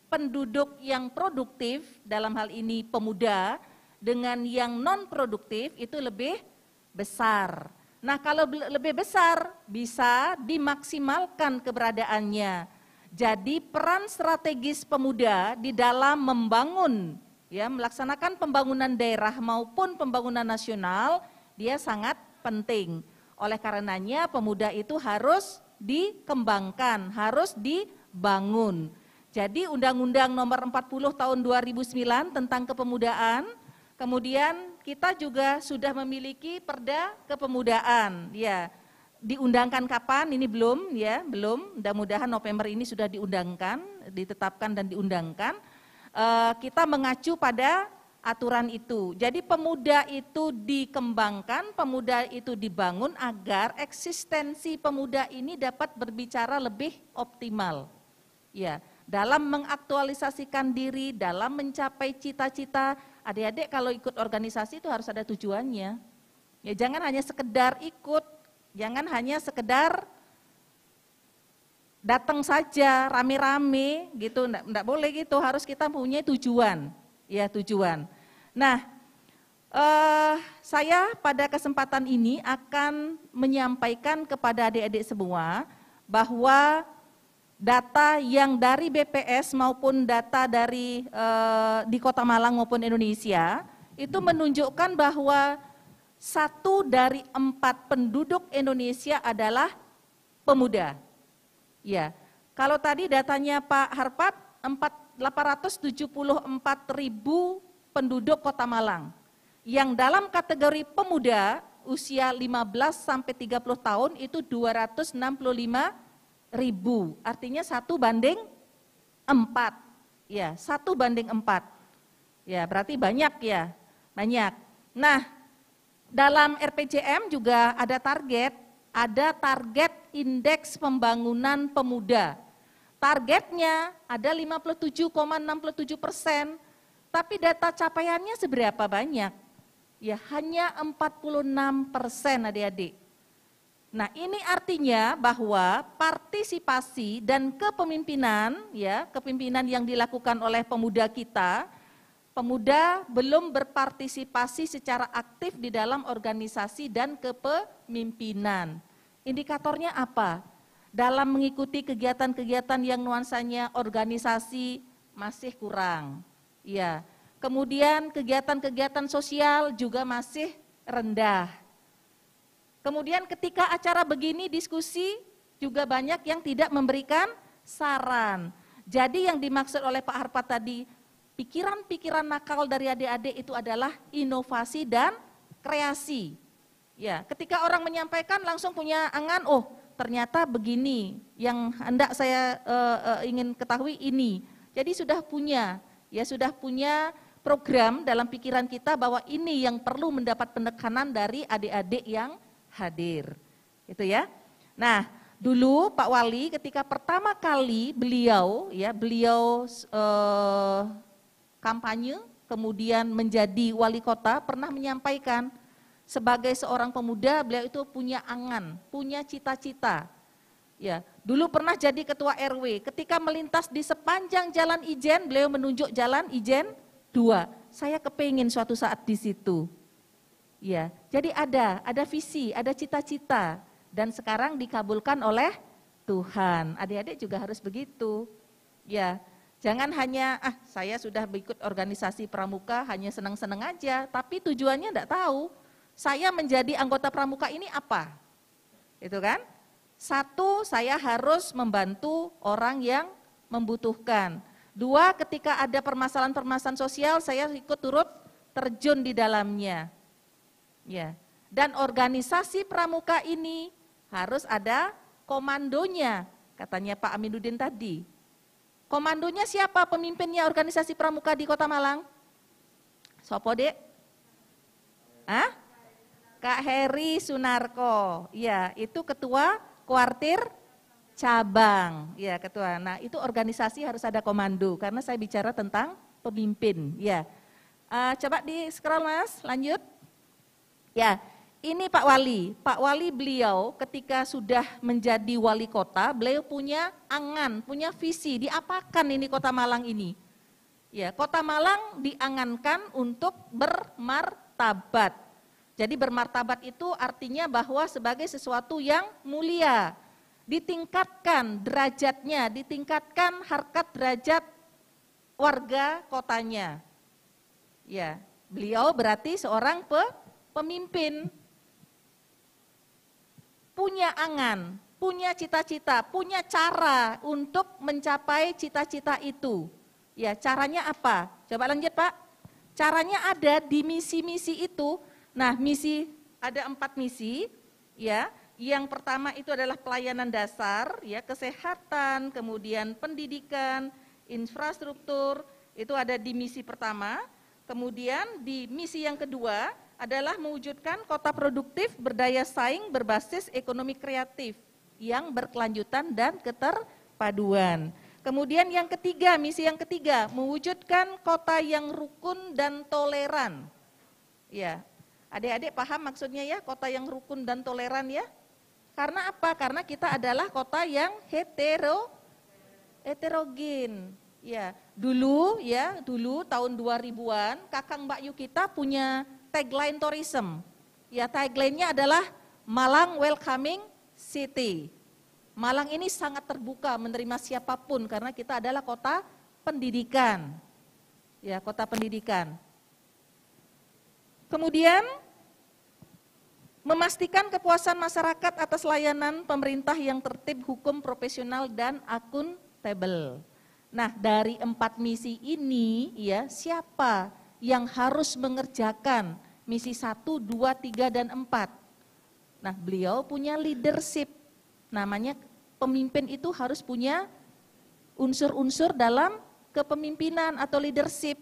penduduk yang produktif dalam hal ini pemuda dengan yang non produktif itu lebih besar. Nah, kalau lebih besar bisa dimaksimalkan keberadaannya. Jadi peran strategis pemuda di dalam membangun ya melaksanakan pembangunan daerah maupun pembangunan nasional dia sangat penting. Oleh karenanya pemuda itu harus dikembangkan, harus dibangun. Jadi Undang-Undang Nomor 40 Tahun 2009 tentang kepemudaan, kemudian kita juga sudah memiliki Perda Kepemudaan, ya. Diundangkan kapan? Ini belum, ya, belum. Mudah-mudahan November ini sudah diundangkan, ditetapkan dan diundangkan. Eh, kita mengacu pada aturan itu. Jadi pemuda itu dikembangkan, pemuda itu dibangun agar eksistensi pemuda ini dapat berbicara lebih optimal. Ya, dalam mengaktualisasikan diri, dalam mencapai cita-cita, adik-adik kalau ikut organisasi itu harus ada tujuannya. Ya, jangan hanya sekedar ikut, jangan hanya sekedar datang saja rame-rame gitu, enggak, enggak boleh gitu, harus kita punya tujuan, ya tujuan. Nah, eh, saya pada kesempatan ini akan menyampaikan kepada adik-adik semua bahwa data yang dari BPS maupun data dari eh, di Kota Malang maupun Indonesia itu menunjukkan bahwa satu dari empat penduduk Indonesia adalah pemuda. Ya, kalau tadi datanya Pak Harpat 874 ribu penduduk Kota Malang yang dalam kategori pemuda usia 15 sampai 30 tahun itu 265 ribu, artinya satu banding empat, ya satu banding empat, ya berarti banyak ya, banyak. Nah, dalam RPJM juga ada target, ada target Indeks Pembangunan Pemuda. Targetnya ada 57,67 persen, tapi data capaiannya seberapa banyak? Ya hanya 46 persen adik-adik. Nah ini artinya bahwa partisipasi dan kepemimpinan, ya kepemimpinan yang dilakukan oleh pemuda kita, pemuda belum berpartisipasi secara aktif di dalam organisasi dan kepemimpinan. Indikatornya apa? Dalam mengikuti kegiatan-kegiatan yang nuansanya organisasi masih kurang. ya. Kemudian kegiatan-kegiatan sosial juga masih rendah. Kemudian ketika acara begini diskusi juga banyak yang tidak memberikan saran. Jadi yang dimaksud oleh Pak Harpa tadi, pikiran-pikiran nakal dari adik-adik itu adalah inovasi dan kreasi. Ya, ketika orang menyampaikan langsung punya angan, oh ternyata begini, yang hendak saya uh, uh, ingin ketahui ini. Jadi sudah punya, ya sudah punya program dalam pikiran kita bahwa ini yang perlu mendapat penekanan dari adik-adik yang hadir. Itu ya. Nah, dulu Pak Wali ketika pertama kali beliau ya, beliau uh, kampanye kemudian menjadi wali kota pernah menyampaikan sebagai seorang pemuda beliau itu punya angan, punya cita-cita. Ya, dulu pernah jadi ketua RW. Ketika melintas di sepanjang jalan Ijen, beliau menunjuk jalan Ijen 2. Saya kepingin suatu saat di situ. Ya, jadi ada, ada visi, ada cita-cita dan sekarang dikabulkan oleh Tuhan. Adik-adik juga harus begitu. Ya, Jangan hanya, ah saya sudah ikut organisasi pramuka, hanya senang-senang aja, tapi tujuannya enggak tahu saya menjadi anggota pramuka ini apa? Itu kan? Satu, saya harus membantu orang yang membutuhkan. Dua, ketika ada permasalahan-permasalahan sosial, saya ikut turut terjun di dalamnya. Ya. Dan organisasi pramuka ini harus ada komandonya, katanya Pak Aminuddin tadi. Komandonya siapa pemimpinnya organisasi pramuka di Kota Malang? Sopo, Dek? Hah? Kak Heri Sunarko, ya itu ketua kuartir cabang, ya ketua. Nah itu organisasi harus ada komando karena saya bicara tentang pemimpin, ya. Uh, coba di scroll mas, lanjut. Ya, ini Pak Wali. Pak Wali beliau ketika sudah menjadi wali kota, beliau punya angan, punya visi, diapakan ini kota Malang ini. Ya, kota Malang diangankan untuk bermartabat jadi bermartabat itu artinya bahwa sebagai sesuatu yang mulia, ditingkatkan derajatnya, ditingkatkan harkat derajat warga kotanya. Ya, beliau berarti seorang pe, pemimpin punya angan, punya cita-cita, punya cara untuk mencapai cita-cita itu. Ya, caranya apa? Coba lanjut, Pak. Caranya ada di misi-misi itu Nah, misi ada empat misi, ya. Yang pertama itu adalah pelayanan dasar, ya, kesehatan, kemudian pendidikan, infrastruktur, itu ada di misi pertama. Kemudian di misi yang kedua adalah mewujudkan kota produktif berdaya saing berbasis ekonomi kreatif yang berkelanjutan dan keterpaduan. Kemudian yang ketiga, misi yang ketiga, mewujudkan kota yang rukun dan toleran. Ya, Adik-adik paham maksudnya ya, kota yang rukun dan toleran ya? Karena apa? Karena kita adalah kota yang hetero heterogen. Ya, dulu ya, dulu tahun 2000-an Kakang Mbak Yu kita punya tagline tourism. Ya, tagline-nya adalah Malang Welcoming City. Malang ini sangat terbuka menerima siapapun karena kita adalah kota pendidikan. Ya, kota pendidikan. Kemudian memastikan kepuasan masyarakat atas layanan pemerintah yang tertib, hukum, profesional dan akuntabel. Nah, dari empat misi ini ya, siapa yang harus mengerjakan misi satu, dua, tiga, dan empat? Nah, beliau punya leadership. Namanya pemimpin itu harus punya unsur-unsur dalam kepemimpinan atau leadership.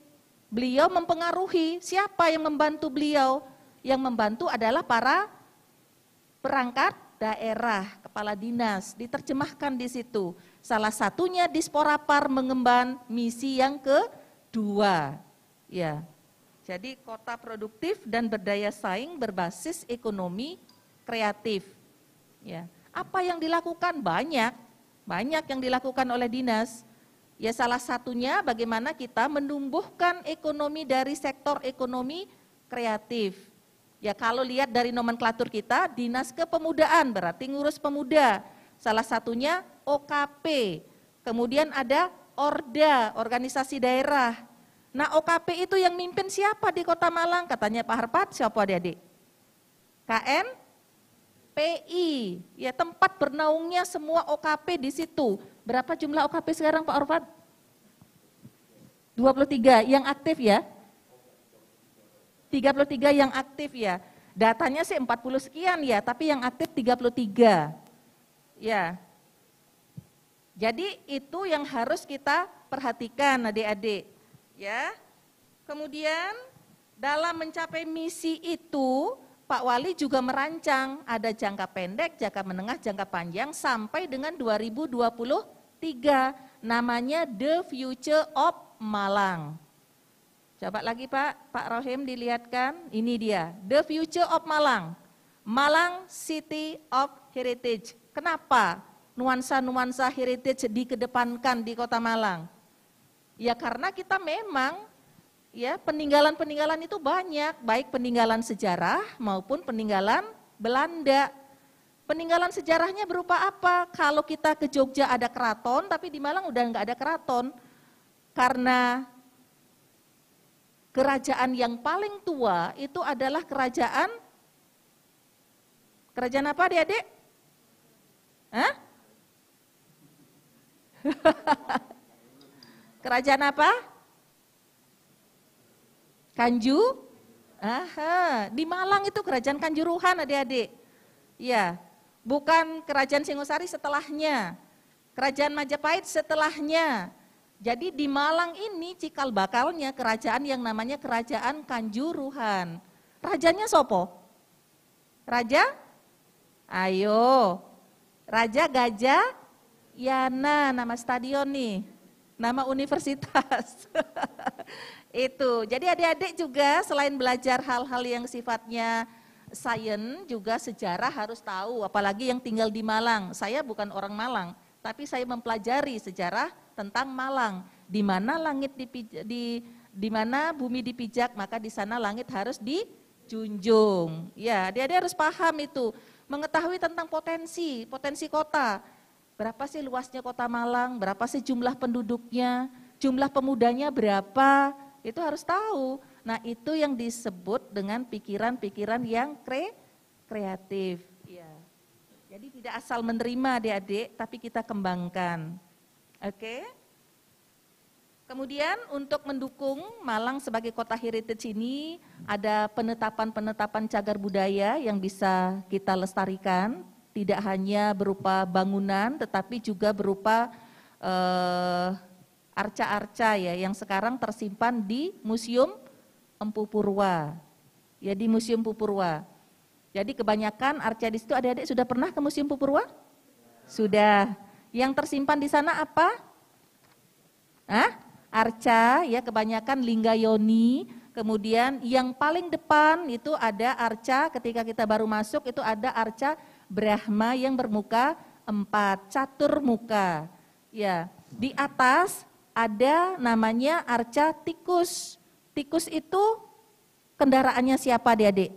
Beliau mempengaruhi siapa yang membantu beliau. Yang membantu adalah para perangkat daerah, kepala dinas, diterjemahkan di situ. Salah satunya Disporapar mengemban misi yang kedua. Ya. Jadi kota produktif dan berdaya saing berbasis ekonomi kreatif. Ya. Apa yang dilakukan? Banyak. Banyak yang dilakukan oleh dinas Ya salah satunya bagaimana kita menumbuhkan ekonomi dari sektor ekonomi kreatif. Ya kalau lihat dari nomenklatur kita, Dinas Kepemudaan berarti ngurus pemuda. Salah satunya OKP. Kemudian ada Orda, organisasi daerah. Nah OKP itu yang mimpin siapa di Kota Malang? Katanya Pak Harpat, siapa adik-adik? KN? PI, ya tempat bernaungnya semua OKP di situ Berapa jumlah OKP sekarang Pak Orfat? 23 yang aktif ya? 33 yang aktif ya. Datanya sih 40 sekian ya, tapi yang aktif 33. Ya. Jadi itu yang harus kita perhatikan adik-adik. Ya. Kemudian dalam mencapai misi itu, Pak Wali juga merancang ada jangka pendek, jangka menengah, jangka panjang sampai dengan 2023. Namanya The Future of Malang. Coba lagi Pak, Pak Rohim dilihatkan. Ini dia, The Future of Malang. Malang City of Heritage. Kenapa nuansa-nuansa heritage dikedepankan di kota Malang? Ya karena kita memang ya peninggalan-peninggalan itu banyak, baik peninggalan sejarah maupun peninggalan Belanda. Peninggalan sejarahnya berupa apa? Kalau kita ke Jogja ada keraton, tapi di Malang udah nggak ada keraton karena kerajaan yang paling tua itu adalah kerajaan kerajaan apa adik-adik? Hah? kerajaan apa? Kanju? Aha, di Malang itu kerajaan Kanjuruhan adik-adik. Ya, bukan kerajaan Singosari setelahnya. Kerajaan Majapahit setelahnya. Jadi di Malang ini cikal bakalnya kerajaan yang namanya kerajaan Kanjuruhan. Rajanya sopo? Raja? Ayo. Raja Gajah Yana nama stadion nih. Nama universitas. Itu. Jadi adik-adik juga selain belajar hal-hal yang sifatnya sains juga sejarah harus tahu, apalagi yang tinggal di Malang. Saya bukan orang Malang, tapi saya mempelajari sejarah tentang Malang. Di mana langit dipijak, di di mana bumi dipijak, maka di sana langit harus dijunjung. Ya, dia dia harus paham itu, mengetahui tentang potensi, potensi kota. Berapa sih luasnya kota Malang? Berapa sih jumlah penduduknya? Jumlah pemudanya berapa? Itu harus tahu. Nah, itu yang disebut dengan pikiran-pikiran yang kre kreatif. Ya. Jadi tidak asal menerima adik-adik, tapi kita kembangkan. Oke? Okay? Kemudian untuk mendukung Malang sebagai kota heritage ini ada penetapan-penetapan cagar budaya yang bisa kita lestarikan, tidak hanya berupa bangunan tetapi juga berupa eh, arca-arca ya yang sekarang tersimpan di Museum Empu Purwa. Ya di Museum Purwa. Jadi kebanyakan arca di situ adik-adik sudah pernah ke Museum Empu Purwa? Sudah. Yang tersimpan di sana apa? Hah? Arca ya kebanyakan Yoni. kemudian yang paling depan itu ada arca ketika kita baru masuk itu ada arca Brahma yang bermuka empat, catur muka. Ya, di atas ada namanya arca tikus. Tikus itu kendaraannya siapa adik-adik?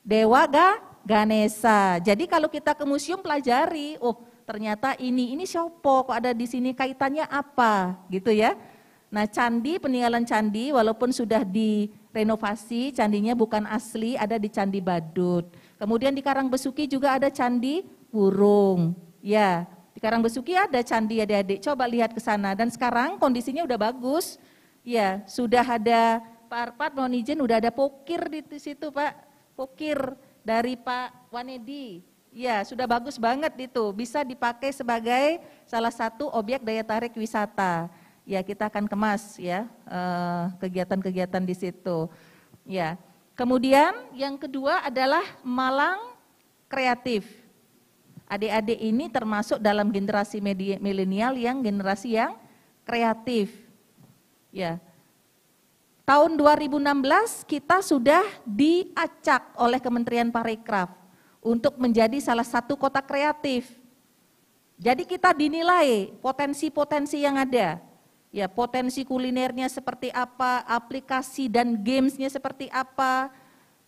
Dewa ga? Ganesa. Jadi kalau kita ke museum pelajari, oh ternyata ini, ini siapa kok ada di sini, kaitannya apa gitu ya. Nah candi, peninggalan candi walaupun sudah direnovasi, candinya bukan asli, ada di Candi Badut. Kemudian di Karang Besuki juga ada Candi Burung. Ya, di Karangbesuki ada candi adik-adik, coba lihat ke sana. Dan sekarang kondisinya udah bagus. Ya, sudah ada Pak Arpat mohon izin udah ada pokir di situ Pak. Pokir dari Pak Wanedi. Ya, sudah bagus banget itu. Bisa dipakai sebagai salah satu objek daya tarik wisata. Ya, kita akan kemas ya eh, kegiatan-kegiatan di situ. Ya. Kemudian yang kedua adalah Malang Kreatif. Adik-adik ini termasuk dalam generasi milenial yang generasi yang kreatif. Ya. Tahun 2016 kita sudah diacak oleh Kementerian Parekraf untuk menjadi salah satu kota kreatif. Jadi kita dinilai potensi-potensi yang ada. Ya, potensi kulinernya seperti apa, aplikasi dan gamesnya seperti apa.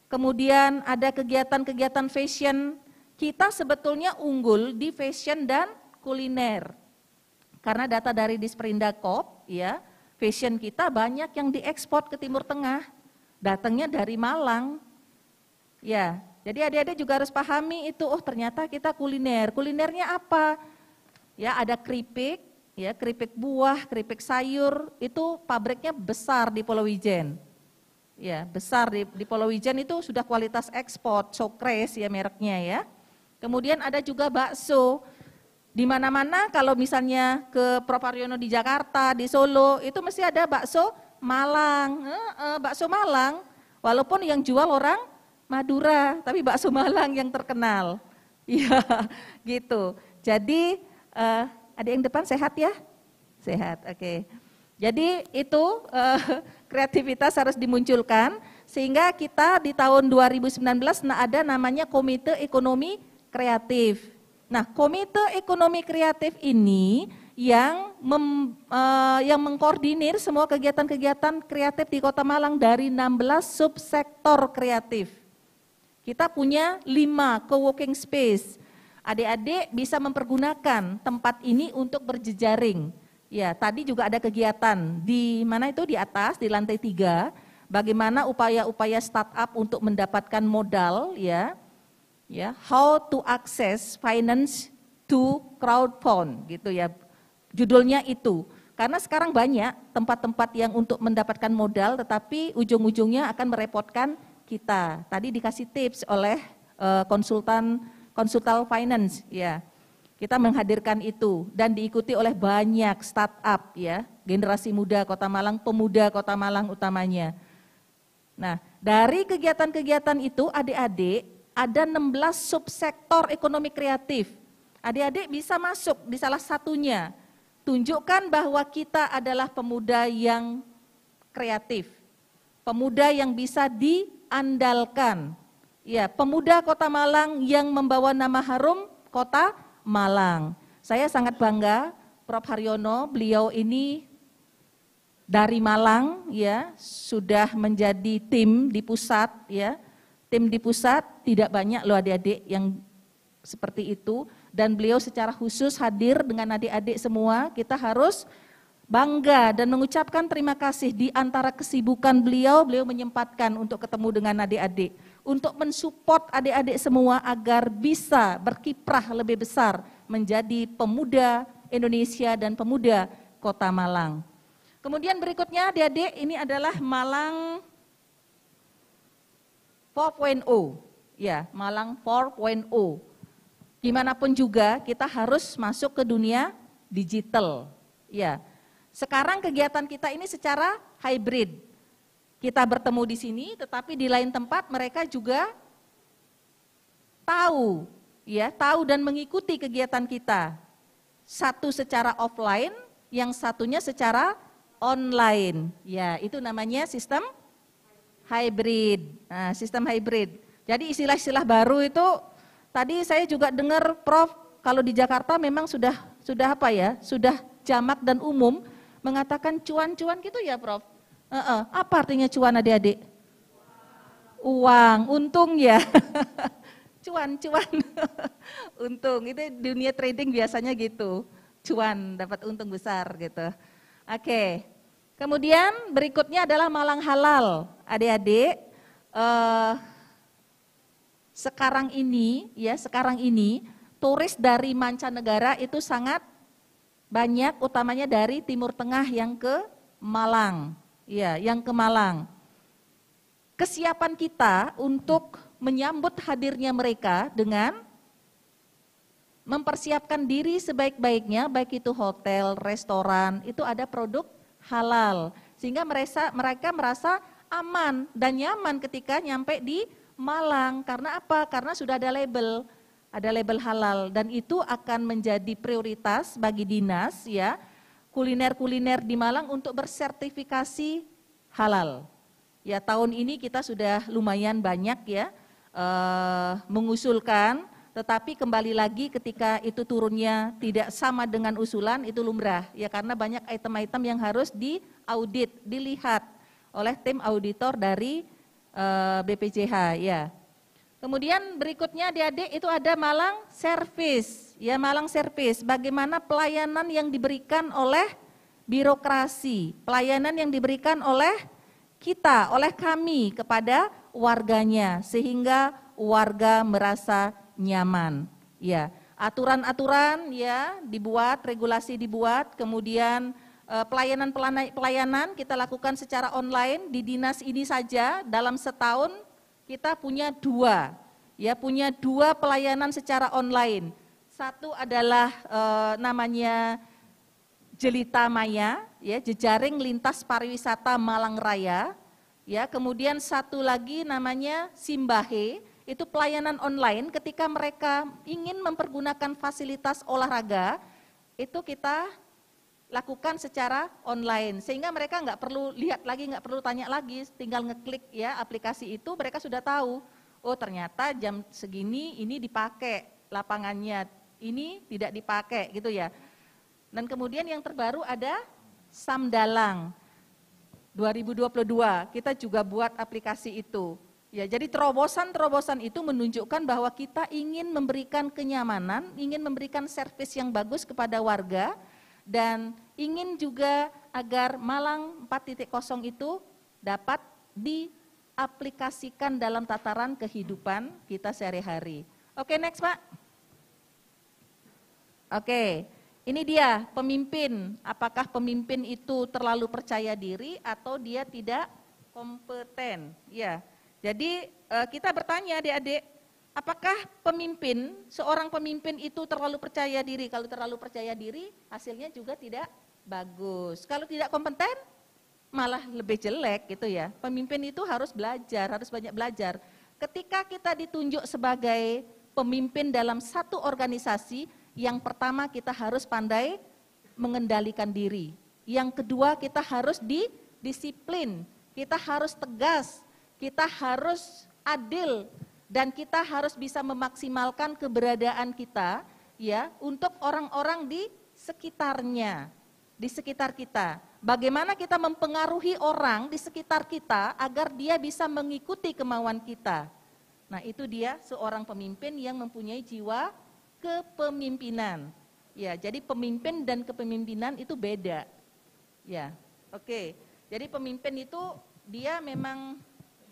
Kemudian ada kegiatan-kegiatan fashion, kita sebetulnya unggul di fashion dan kuliner. Karena data dari Disperindakop, ya, fashion kita banyak yang diekspor ke Timur Tengah. Datangnya dari Malang. Ya, jadi adik-adik juga harus pahami itu, oh ternyata kita kuliner. Kulinernya apa? Ya, ada keripik, ya, keripik buah, keripik sayur, itu pabriknya besar di Pulau Wijen. Ya, besar di, di Pulau Wijen itu sudah kualitas ekspor, Sokres ya mereknya ya. Kemudian ada juga bakso. Di mana-mana kalau misalnya ke Prof. Aryono di Jakarta, di Solo, itu mesti ada bakso Malang. E -e, bakso Malang, walaupun yang jual orang Madura, tapi bakso Malang yang terkenal. Iya, gitu. Jadi, uh, ada yang depan sehat ya? Sehat, oke. Okay. Jadi itu uh, kreativitas harus dimunculkan sehingga kita di tahun 2019 nah ada namanya Komite Ekonomi kreatif. Nah, komite ekonomi kreatif ini yang mem, uh, yang mengkoordinir semua kegiatan-kegiatan kreatif di Kota Malang dari 16 subsektor kreatif. Kita punya 5 co-working space. Adik-adik bisa mempergunakan tempat ini untuk berjejaring. Ya, tadi juga ada kegiatan di mana itu di atas di lantai tiga. Bagaimana upaya-upaya startup untuk mendapatkan modal, ya, ya how to access finance to crowdfund gitu ya judulnya itu karena sekarang banyak tempat-tempat yang untuk mendapatkan modal tetapi ujung-ujungnya akan merepotkan kita tadi dikasih tips oleh uh, konsultan konsultan finance ya kita menghadirkan itu dan diikuti oleh banyak startup ya generasi muda Kota Malang pemuda Kota Malang utamanya nah dari kegiatan-kegiatan itu adik-adik ada 16 subsektor ekonomi kreatif. Adik-adik bisa masuk di salah satunya. Tunjukkan bahwa kita adalah pemuda yang kreatif. Pemuda yang bisa diandalkan. Ya, pemuda Kota Malang yang membawa nama harum Kota Malang. Saya sangat bangga Prof Haryono, beliau ini dari Malang ya, sudah menjadi tim di pusat ya tim di pusat tidak banyak loh adik-adik yang seperti itu dan beliau secara khusus hadir dengan adik-adik semua kita harus bangga dan mengucapkan terima kasih di antara kesibukan beliau beliau menyempatkan untuk ketemu dengan adik-adik untuk mensupport adik-adik semua agar bisa berkiprah lebih besar menjadi pemuda Indonesia dan pemuda Kota Malang. Kemudian berikutnya adik-adik ini adalah Malang 4.0. Ya, Malang 4.0. Gimana pun juga kita harus masuk ke dunia digital. Ya. Sekarang kegiatan kita ini secara hybrid. Kita bertemu di sini tetapi di lain tempat mereka juga tahu ya, tahu dan mengikuti kegiatan kita. Satu secara offline, yang satunya secara online. Ya, itu namanya sistem hybrid. Nah, sistem hybrid. Jadi istilah-istilah baru itu tadi saya juga dengar Prof kalau di Jakarta memang sudah sudah apa ya? Sudah jamak dan umum mengatakan cuan-cuan gitu ya, Prof. E -e. Apa artinya cuan adik-adik? Uang, untung ya. cuan, cuan. untung. Itu dunia trading biasanya gitu. Cuan, dapat untung besar gitu. Oke. Kemudian berikutnya adalah malang halal. Adik-adik, eh, sekarang ini ya sekarang ini turis dari mancanegara itu sangat banyak, utamanya dari Timur Tengah yang ke Malang. Ya, yang ke Malang. Kesiapan kita untuk menyambut hadirnya mereka dengan mempersiapkan diri sebaik-baiknya, baik itu hotel, restoran, itu ada produk halal. Sehingga mereka, mereka merasa aman dan nyaman ketika nyampe di Malang. Karena apa? Karena sudah ada label, ada label halal dan itu akan menjadi prioritas bagi dinas ya kuliner-kuliner di Malang untuk bersertifikasi halal. Ya tahun ini kita sudah lumayan banyak ya uh, mengusulkan tetapi kembali lagi ketika itu turunnya tidak sama dengan usulan itu lumrah ya karena banyak item-item yang harus diaudit, dilihat oleh tim auditor dari BPJH eh, ya. Kemudian berikutnya adik-adik itu ada Malang Service. Ya Malang Service, bagaimana pelayanan yang diberikan oleh birokrasi, pelayanan yang diberikan oleh kita, oleh kami kepada warganya sehingga warga merasa nyaman. Ya, aturan-aturan ya dibuat, regulasi dibuat, kemudian pelayanan-pelayanan eh, kita lakukan secara online di dinas ini saja dalam setahun kita punya dua, ya punya dua pelayanan secara online. Satu adalah e, namanya Jelita Maya, ya jejaring lintas pariwisata Malang Raya, ya kemudian satu lagi namanya Simbahe itu pelayanan online ketika mereka ingin mempergunakan fasilitas olahraga, itu kita lakukan secara online sehingga mereka nggak perlu lihat lagi nggak perlu tanya lagi tinggal ngeklik ya aplikasi itu mereka sudah tahu oh ternyata jam segini ini dipakai lapangannya ini tidak dipakai gitu ya dan kemudian yang terbaru ada Samdalang 2022 kita juga buat aplikasi itu Ya, jadi terobosan-terobosan itu menunjukkan bahwa kita ingin memberikan kenyamanan, ingin memberikan servis yang bagus kepada warga, dan ingin juga agar Malang 4.0 itu dapat diaplikasikan dalam tataran kehidupan kita sehari-hari. Oke, next Pak. Oke, ini dia pemimpin. Apakah pemimpin itu terlalu percaya diri atau dia tidak kompeten? Ya. Jadi eh, kita bertanya adik-adik, apakah pemimpin, seorang pemimpin itu terlalu percaya diri? Kalau terlalu percaya diri, hasilnya juga tidak bagus. Kalau tidak kompeten, malah lebih jelek gitu ya. Pemimpin itu harus belajar, harus banyak belajar. Ketika kita ditunjuk sebagai pemimpin dalam satu organisasi, yang pertama kita harus pandai mengendalikan diri. Yang kedua kita harus di disiplin, kita harus tegas, kita harus adil dan kita harus bisa memaksimalkan keberadaan kita ya untuk orang-orang di sekitarnya, di sekitar kita. Bagaimana kita mempengaruhi orang di sekitar kita agar dia bisa mengikuti kemauan kita. Nah, itu dia seorang pemimpin yang mempunyai jiwa kepemimpinan. Ya, jadi pemimpin dan kepemimpinan itu beda. Ya. Oke. Jadi pemimpin itu dia memang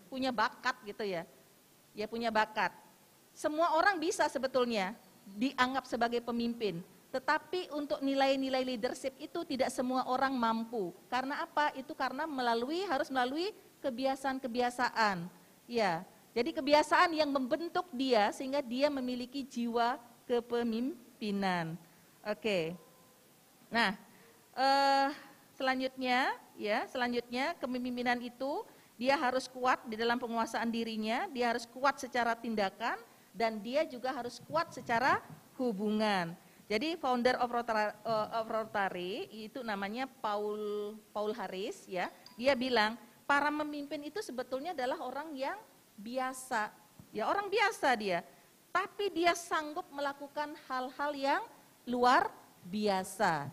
punya bakat gitu ya. Ya punya bakat. Semua orang bisa sebetulnya dianggap sebagai pemimpin. Tetapi untuk nilai-nilai leadership itu tidak semua orang mampu. Karena apa? Itu karena melalui harus melalui kebiasaan-kebiasaan. Ya. Jadi kebiasaan yang membentuk dia sehingga dia memiliki jiwa kepemimpinan. Oke. Nah, eh, selanjutnya ya, selanjutnya kepemimpinan itu dia harus kuat di dalam penguasaan dirinya, dia harus kuat secara tindakan, dan dia juga harus kuat secara hubungan. Jadi founder of Rotary, eh, of Rotary itu namanya Paul Paul Harris ya. Dia bilang para pemimpin itu sebetulnya adalah orang yang biasa. Ya orang biasa dia. Tapi dia sanggup melakukan hal-hal yang luar biasa.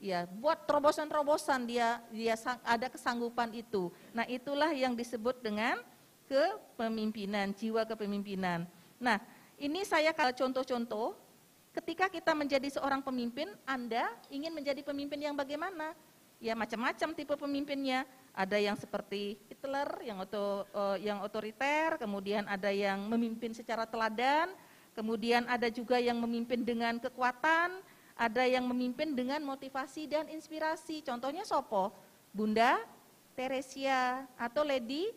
Ya, buat terobosan-terobosan dia dia ada kesanggupan itu. Nah, itulah yang disebut dengan kepemimpinan, jiwa kepemimpinan. Nah, ini saya kalau contoh-contoh ketika kita menjadi seorang pemimpin, Anda ingin menjadi pemimpin yang bagaimana? Ya, macam-macam tipe pemimpinnya. Ada yang seperti Hitler, yang oto, eh, yang otoriter, kemudian ada yang memimpin secara teladan, kemudian ada juga yang memimpin dengan kekuatan, ada yang memimpin dengan motivasi dan inspirasi. Contohnya Sopo, Bunda Teresia atau Lady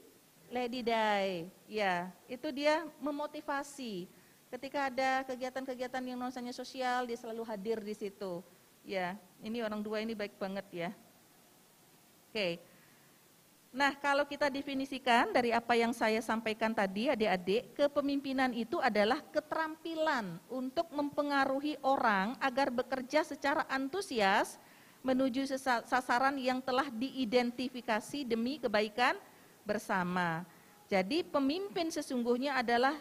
Lady Dai, Ya, itu dia memotivasi. Ketika ada kegiatan-kegiatan yang nuansanya sosial, dia selalu hadir di situ. Ya, ini orang dua ini baik banget ya. Oke. Okay. Nah, kalau kita definisikan dari apa yang saya sampaikan tadi, adik-adik, kepemimpinan itu adalah keterampilan untuk mempengaruhi orang agar bekerja secara antusias menuju sasaran yang telah diidentifikasi demi kebaikan bersama. Jadi, pemimpin sesungguhnya adalah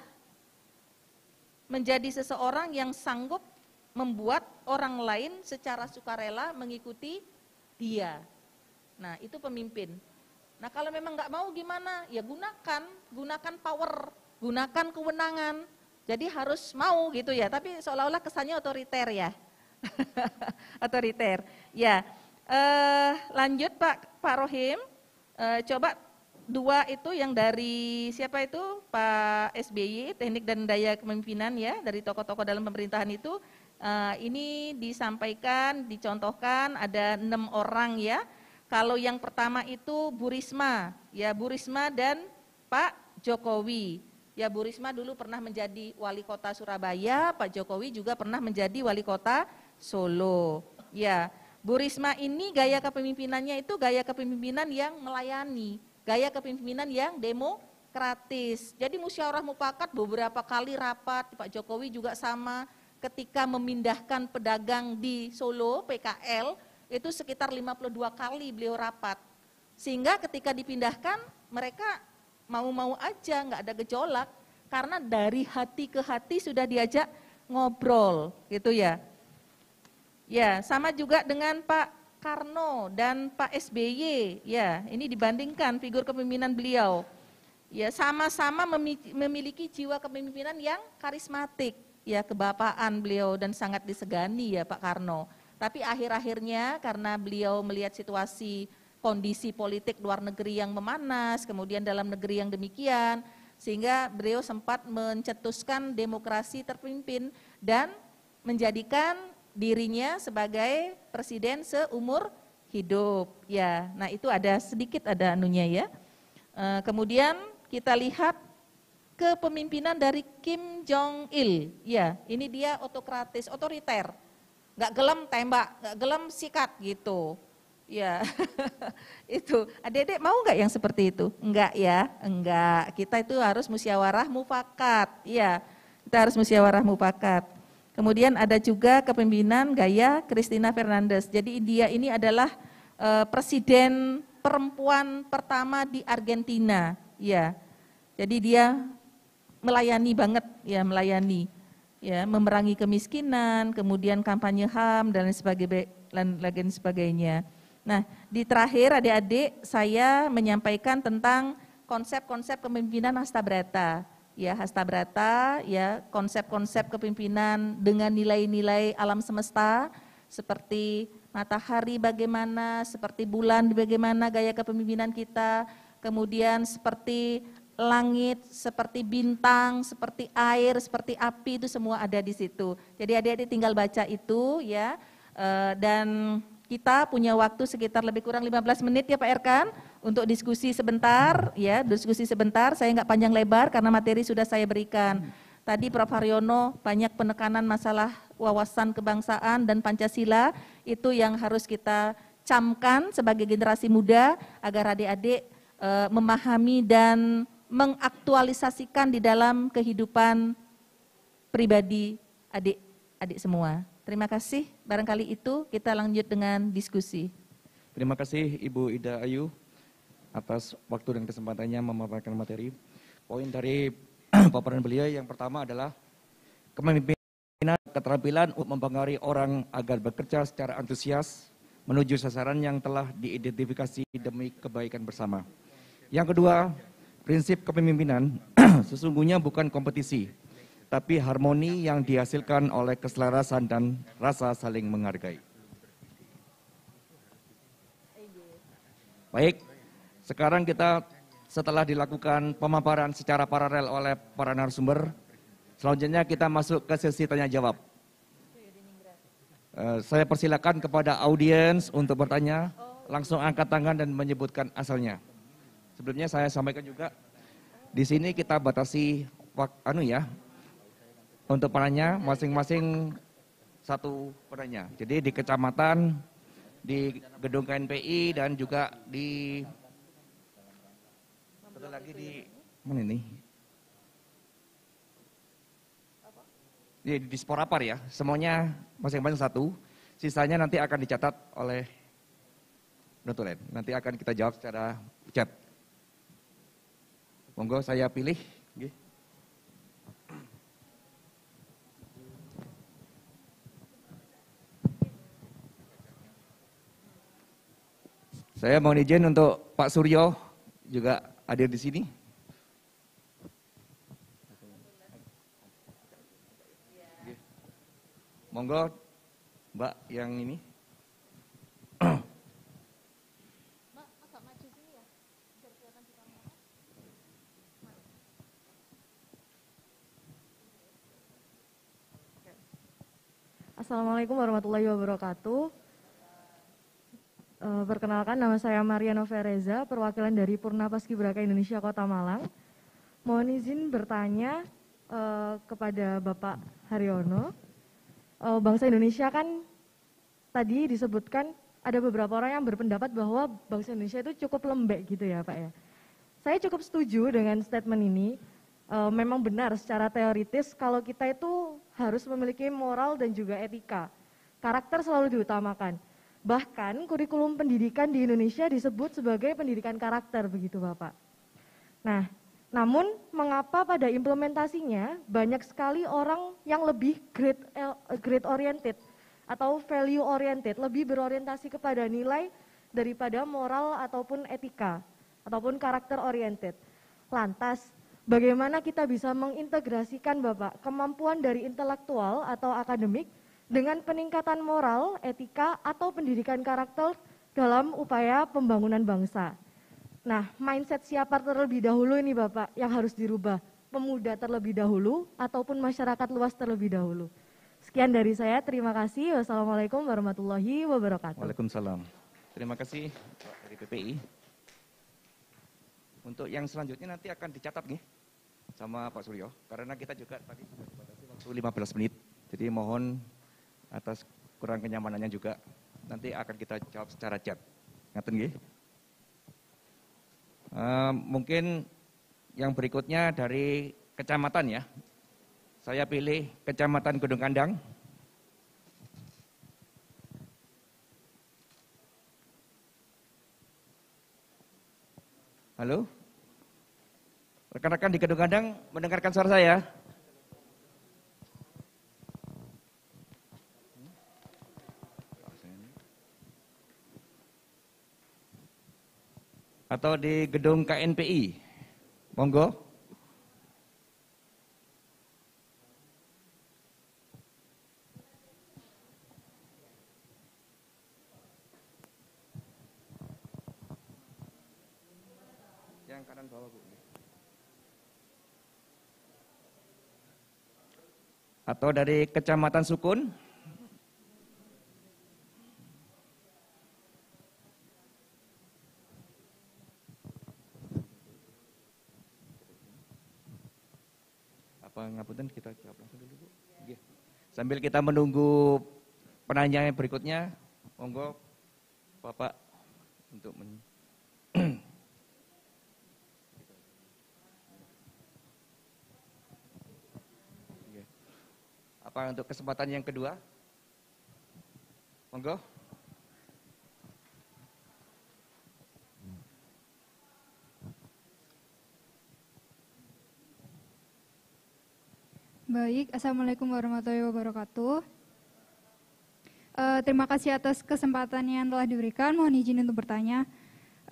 menjadi seseorang yang sanggup membuat orang lain secara sukarela mengikuti dia. Nah, itu pemimpin. Nah kalau memang nggak mau gimana? Ya gunakan, gunakan power, gunakan kewenangan. Jadi harus mau gitu ya, tapi seolah-olah kesannya otoriter ya. otoriter. Ya, eh, lanjut Pak Pak Rohim, eh, coba dua itu yang dari siapa itu Pak SBY teknik dan daya kepemimpinan ya dari tokoh-tokoh dalam pemerintahan itu uh, ini disampaikan dicontohkan ada enam orang ya kalau yang pertama itu Bu Risma, ya Bu Risma dan Pak Jokowi. Ya Bu Risma dulu pernah menjadi wali kota Surabaya, Pak Jokowi juga pernah menjadi wali kota Solo. Ya, Bu Risma ini gaya kepemimpinannya itu gaya kepemimpinan yang melayani, gaya kepemimpinan yang demokratis. Jadi musyawarah mufakat beberapa kali rapat, Pak Jokowi juga sama ketika memindahkan pedagang di Solo, PKL, itu sekitar 52 kali beliau rapat. Sehingga ketika dipindahkan mereka mau-mau aja, nggak ada gejolak karena dari hati ke hati sudah diajak ngobrol gitu ya. Ya, sama juga dengan Pak Karno dan Pak SBY. Ya, ini dibandingkan figur kepemimpinan beliau. Ya, sama-sama memiliki jiwa kepemimpinan yang karismatik, ya kebapaan beliau dan sangat disegani ya Pak Karno. Tapi akhir-akhirnya karena beliau melihat situasi kondisi politik luar negeri yang memanas, kemudian dalam negeri yang demikian, sehingga beliau sempat mencetuskan demokrasi terpimpin dan menjadikan dirinya sebagai presiden seumur hidup. Ya, nah itu ada sedikit ada anunya ya. Eh, kemudian kita lihat kepemimpinan dari Kim Jong Il. Ya, ini dia otokratis, otoriter nggak gelem tembak, nggak gelem sikat gitu. Ya, itu. Adik-adik mau nggak yang seperti itu? Enggak ya, enggak. Kita itu harus musyawarah mufakat. ya kita harus musyawarah mufakat. Kemudian ada juga kepemimpinan gaya Christina Fernandes. Jadi dia ini adalah uh, presiden perempuan pertama di Argentina. Ya, jadi dia melayani banget, ya melayani ya memerangi kemiskinan, kemudian kampanye HAM dan lain sebagainya. Lain sebagainya. Nah, di terakhir adik-adik saya menyampaikan tentang konsep-konsep kepemimpinan Hasta Brata. Ya, Hasta Brata, ya, konsep-konsep kepemimpinan dengan nilai-nilai alam semesta seperti matahari bagaimana, seperti bulan bagaimana gaya kepemimpinan kita, kemudian seperti langit, seperti bintang, seperti air, seperti api itu semua ada di situ. Jadi adik-adik tinggal baca itu ya. Eh, dan kita punya waktu sekitar lebih kurang 15 menit ya Pak Erkan untuk diskusi sebentar ya, diskusi sebentar. Saya nggak panjang lebar karena materi sudah saya berikan. Tadi Prof. Haryono banyak penekanan masalah wawasan kebangsaan dan Pancasila itu yang harus kita camkan sebagai generasi muda agar adik-adik eh, memahami dan mengaktualisasikan di dalam kehidupan pribadi adik-adik semua. Terima kasih. Barangkali itu kita lanjut dengan diskusi. Terima kasih Ibu Ida Ayu atas waktu dan kesempatannya memaparkan materi. Poin dari paparan beliau yang pertama adalah kemimpinan keterampilan untuk mempengaruhi orang agar bekerja secara antusias menuju sasaran yang telah diidentifikasi demi kebaikan bersama. Yang kedua, Prinsip kepemimpinan sesungguhnya bukan kompetisi, tapi harmoni yang dihasilkan oleh keselarasan dan rasa saling menghargai. Baik, sekarang kita setelah dilakukan pemaparan secara paralel oleh para narasumber, selanjutnya kita masuk ke sesi tanya jawab. Eh, saya persilakan kepada audiens untuk bertanya, langsung angkat tangan dan menyebutkan asalnya sebelumnya saya sampaikan juga di sini kita batasi waktu. anu ya untuk penanya masing-masing satu penanya. Jadi di kecamatan, di gedung KNPI dan juga di satu lagi di mana ini? Di, di Sporapar ya, semuanya masing-masing satu. Sisanya nanti akan dicatat oleh Notulen. Nanti akan kita jawab secara chat. Monggo saya pilih. Saya mohon izin untuk Pak Suryo juga hadir di sini. Monggo Mbak yang ini. Assalamualaikum warahmatullahi wabarakatuh. Eh, perkenalkan nama saya Mariano Fereza, perwakilan dari Purna Paskibraka Indonesia Kota Malang. Mohon izin bertanya uh, kepada Bapak Haryono. Uh, bangsa Indonesia kan tadi disebutkan ada beberapa orang yang berpendapat bahwa bangsa Indonesia itu cukup lembek gitu ya Pak ya. Saya cukup setuju dengan statement ini. Uh, memang benar secara teoritis kalau kita itu harus memiliki moral dan juga etika. Karakter selalu diutamakan. Bahkan kurikulum pendidikan di Indonesia disebut sebagai pendidikan karakter begitu Bapak. Nah, namun mengapa pada implementasinya banyak sekali orang yang lebih grade, grade oriented atau value oriented, lebih berorientasi kepada nilai daripada moral ataupun etika ataupun karakter oriented. Lantas bagaimana kita bisa mengintegrasikan Bapak kemampuan dari intelektual atau akademik dengan peningkatan moral, etika, atau pendidikan karakter dalam upaya pembangunan bangsa. Nah, mindset siapa terlebih dahulu ini Bapak yang harus dirubah? Pemuda terlebih dahulu ataupun masyarakat luas terlebih dahulu? Sekian dari saya, terima kasih. Wassalamualaikum warahmatullahi wabarakatuh. Waalaikumsalam. Terima kasih dari PPI. Untuk yang selanjutnya nanti akan dicatat nih sama Pak Suryo karena kita juga tadi sudah dibatasi waktu 15 menit. Jadi mohon atas kurang kenyamanannya juga nanti akan kita jawab secara chat. Ngaten nggih? Uh, mungkin yang berikutnya dari kecamatan ya. Saya pilih Kecamatan Gunung Kandang. Halo? Rekan-rekan di gedung kadang mendengarkan suara saya. Atau di gedung KNPI. Monggo. atau dari Kecamatan Sukun? Apa ngapunten kita jawab langsung dulu, Bu? Ya. Sambil kita menunggu penanyaan berikutnya, monggo Bapak untuk men Apa untuk kesempatan yang kedua? Monggo. Baik, Assalamualaikum warahmatullahi wabarakatuh. Uh, terima kasih atas kesempatan yang telah diberikan. Mohon izin untuk bertanya,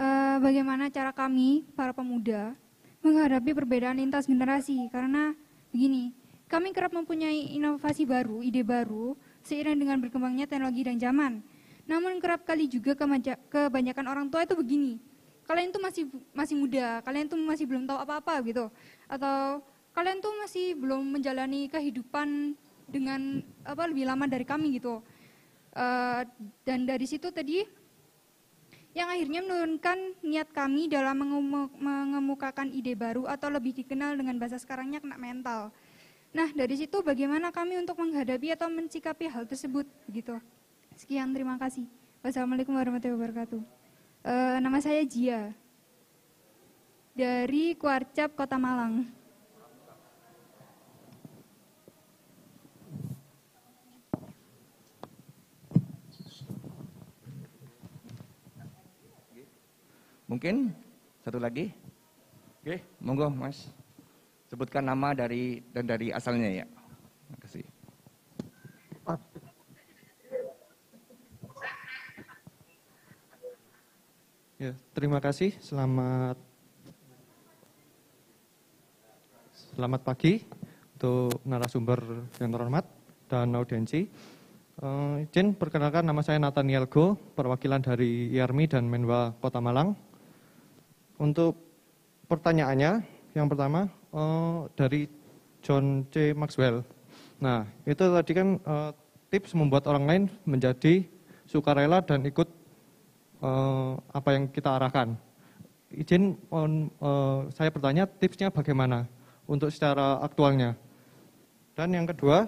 uh, bagaimana cara kami, para pemuda, menghadapi perbedaan lintas generasi? Karena begini, kami kerap mempunyai inovasi baru, ide baru, seiring dengan berkembangnya teknologi dan zaman. Namun kerap kali juga kebanyakan orang tua itu begini. Kalian tuh masih masih muda, kalian tuh masih belum tahu apa-apa gitu. Atau kalian tuh masih belum menjalani kehidupan dengan apa lebih lama dari kami gitu. Uh, dan dari situ tadi yang akhirnya menurunkan niat kami dalam mengemukakan ide baru atau lebih dikenal dengan bahasa sekarangnya kena mental. Nah, dari situ bagaimana kami untuk menghadapi atau mencikapi hal tersebut, begitu. Sekian, terima kasih. Wassalamualaikum warahmatullahi wabarakatuh. E, nama saya Jia, dari Kuarcap, Kota Malang. Mungkin satu lagi? Oke, monggo Mas sebutkan nama dari dan dari asalnya ya. Terima kasih. Ya, terima kasih. Selamat selamat pagi untuk narasumber yang terhormat dan audiensi. Uh, izin perkenalkan nama saya Nathaniel Go, perwakilan dari IARMI dan Menwa Kota Malang. Untuk pertanyaannya, yang pertama, uh, dari John C. Maxwell. Nah, itu tadi kan uh, tips membuat orang lain menjadi sukarela dan ikut uh, apa yang kita arahkan. Izin uh, saya bertanya tipsnya bagaimana untuk secara aktualnya. Dan yang kedua,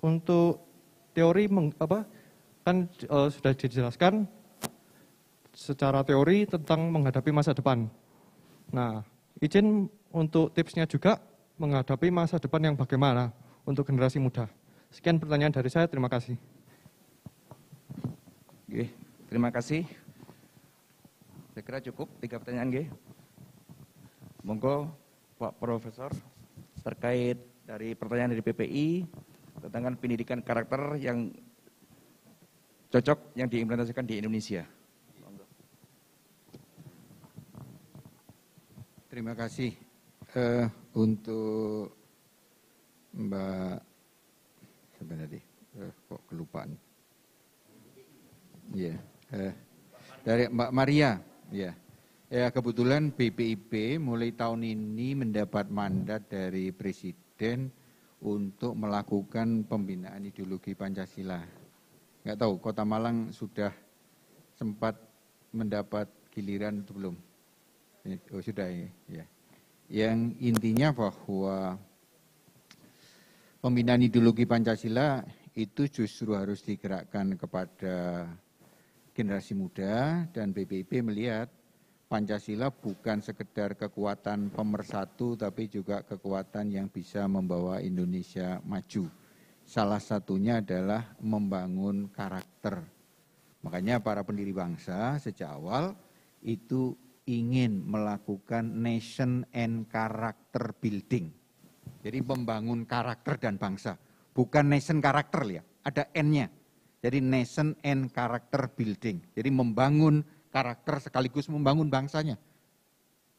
untuk teori meng, apa kan uh, sudah dijelaskan secara teori tentang menghadapi masa depan. Nah, izin untuk tipsnya juga menghadapi masa depan yang bagaimana untuk generasi muda. Sekian pertanyaan dari saya, terima kasih. Oke, terima kasih. Saya kira cukup tiga pertanyaan, G. Monggo Pak Profesor terkait dari pertanyaan dari PPI tentang pendidikan karakter yang cocok yang diimplementasikan di Indonesia. Terima kasih uh, untuk Mbak siapa tadi? Uh, kok kelupaan. Ya, yeah. uh, dari Mbak Maria. Ya. Yeah. Ya kebetulan BPIP mulai tahun ini mendapat mandat dari Presiden untuk melakukan pembinaan ideologi Pancasila. Enggak tahu Kota Malang sudah sempat mendapat giliran itu belum? Oh sudah ya. ya yang intinya bahwa pembinaan ideologi Pancasila itu justru harus digerakkan kepada generasi muda dan BPIP melihat Pancasila bukan sekedar kekuatan pemersatu tapi juga kekuatan yang bisa membawa Indonesia maju. Salah satunya adalah membangun karakter. Makanya para pendiri bangsa sejak awal itu ingin melakukan nation and character building. Jadi membangun karakter dan bangsa. Bukan nation karakter ya, ada N-nya. Jadi nation and character building. Jadi membangun karakter sekaligus membangun bangsanya.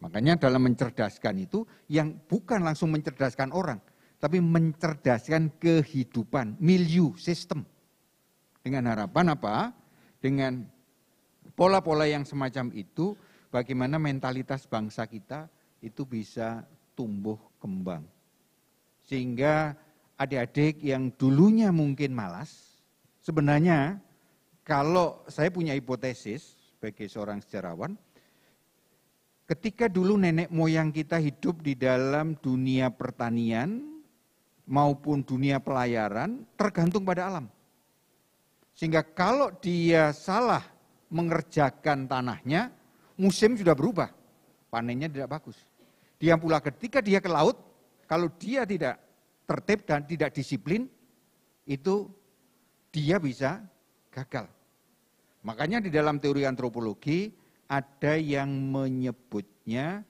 Makanya dalam mencerdaskan itu yang bukan langsung mencerdaskan orang, tapi mencerdaskan kehidupan, milieu, sistem. Dengan harapan apa? Dengan pola-pola yang semacam itu bagaimana mentalitas bangsa kita itu bisa tumbuh kembang. Sehingga adik-adik yang dulunya mungkin malas, sebenarnya kalau saya punya hipotesis sebagai seorang sejarawan, ketika dulu nenek moyang kita hidup di dalam dunia pertanian maupun dunia pelayaran tergantung pada alam. Sehingga kalau dia salah mengerjakan tanahnya, musim sudah berubah. Panennya tidak bagus. Dia pula ketika dia ke laut, kalau dia tidak tertib dan tidak disiplin, itu dia bisa gagal. Makanya di dalam teori antropologi ada yang menyebutnya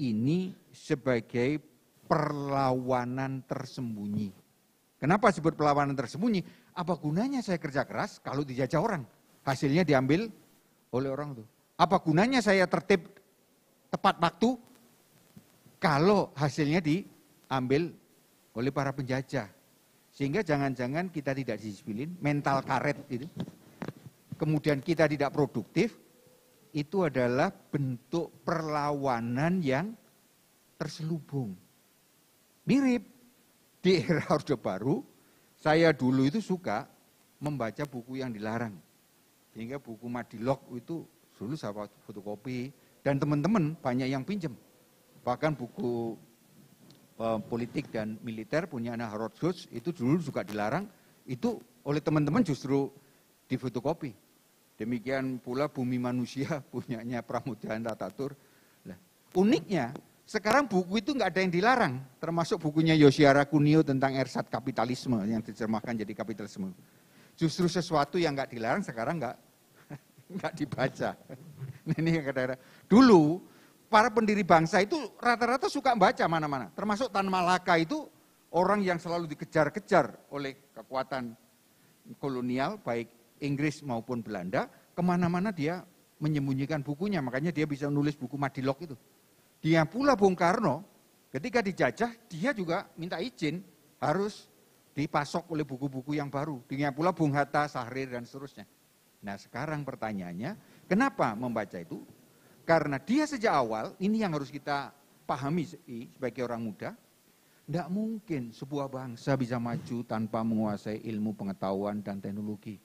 ini sebagai perlawanan tersembunyi. Kenapa disebut perlawanan tersembunyi? Apa gunanya saya kerja keras kalau dijajah orang? Hasilnya diambil oleh orang itu. Apa gunanya saya tertib tepat waktu kalau hasilnya diambil oleh para penjajah. Sehingga jangan-jangan kita tidak disiplin, mental karet itu. Kemudian kita tidak produktif, itu adalah bentuk perlawanan yang terselubung. Mirip di era Orde Baru, saya dulu itu suka membaca buku yang dilarang. Sehingga buku Madilog itu dulu saya fotokopi dan teman-teman banyak yang pinjam bahkan buku uh, politik dan militer punya anak Harold Schultz itu dulu juga dilarang itu oleh teman-teman justru difotokopi demikian pula bumi manusia punyanya Pramudian Ratatur nah, uniknya sekarang buku itu nggak ada yang dilarang termasuk bukunya Yoshiara Kunio tentang ersat kapitalisme yang diterjemahkan jadi kapitalisme justru sesuatu yang nggak dilarang sekarang nggak nggak dibaca. Ini yang kadang-kadang. Dulu para pendiri bangsa itu rata-rata suka baca mana-mana. Termasuk Tan Malaka itu orang yang selalu dikejar-kejar oleh kekuatan kolonial baik Inggris maupun Belanda. Kemana-mana dia menyembunyikan bukunya, makanya dia bisa nulis buku Madilog itu. Dia pula Bung Karno ketika dijajah dia juga minta izin harus dipasok oleh buku-buku yang baru. Dia pula Bung Hatta, Sahrir dan seterusnya. Nah sekarang pertanyaannya, kenapa membaca itu? Karena dia sejak awal, ini yang harus kita pahami sebagai orang muda, tidak mungkin sebuah bangsa bisa maju tanpa menguasai ilmu pengetahuan dan teknologi.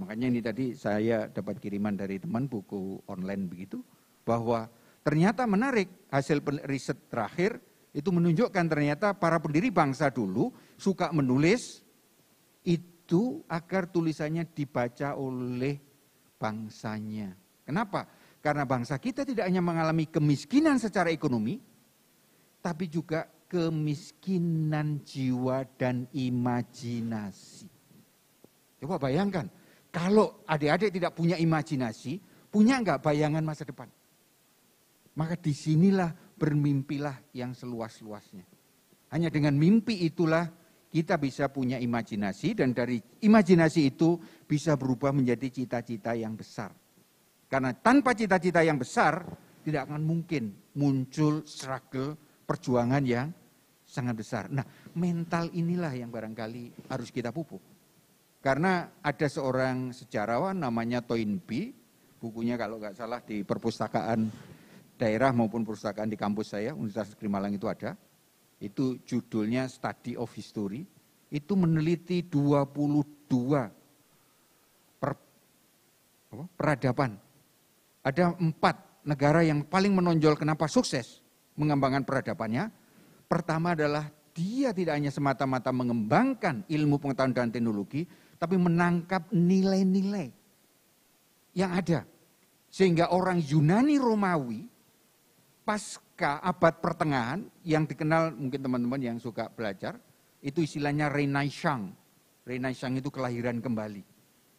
Makanya ini tadi saya dapat kiriman dari teman buku online begitu, bahwa ternyata menarik hasil riset terakhir itu menunjukkan ternyata para pendiri bangsa dulu suka menulis, itu agar tulisannya dibaca oleh bangsanya. Kenapa? Karena bangsa kita tidak hanya mengalami kemiskinan secara ekonomi, tapi juga kemiskinan jiwa dan imajinasi. Coba bayangkan, kalau adik-adik tidak punya imajinasi, punya enggak bayangan masa depan? Maka disinilah bermimpilah yang seluas-luasnya. Hanya dengan mimpi itulah kita bisa punya imajinasi dan dari imajinasi itu bisa berubah menjadi cita-cita yang besar. Karena tanpa cita-cita yang besar tidak akan mungkin muncul struggle perjuangan yang sangat besar. Nah, mental inilah yang barangkali harus kita pupuk. Karena ada seorang sejarawan namanya Toynbee, bukunya kalau nggak salah di perpustakaan daerah maupun perpustakaan di kampus saya, Universitas Malang itu ada itu judulnya Study of History, itu meneliti 22 per, apa, peradaban. Ada empat negara yang paling menonjol kenapa sukses mengembangkan peradabannya. Pertama adalah dia tidak hanya semata-mata mengembangkan ilmu pengetahuan dan teknologi, tapi menangkap nilai-nilai yang ada. Sehingga orang Yunani Romawi pas pasca abad pertengahan yang dikenal mungkin teman-teman yang suka belajar itu istilahnya Renaissance. Renaissance itu kelahiran kembali.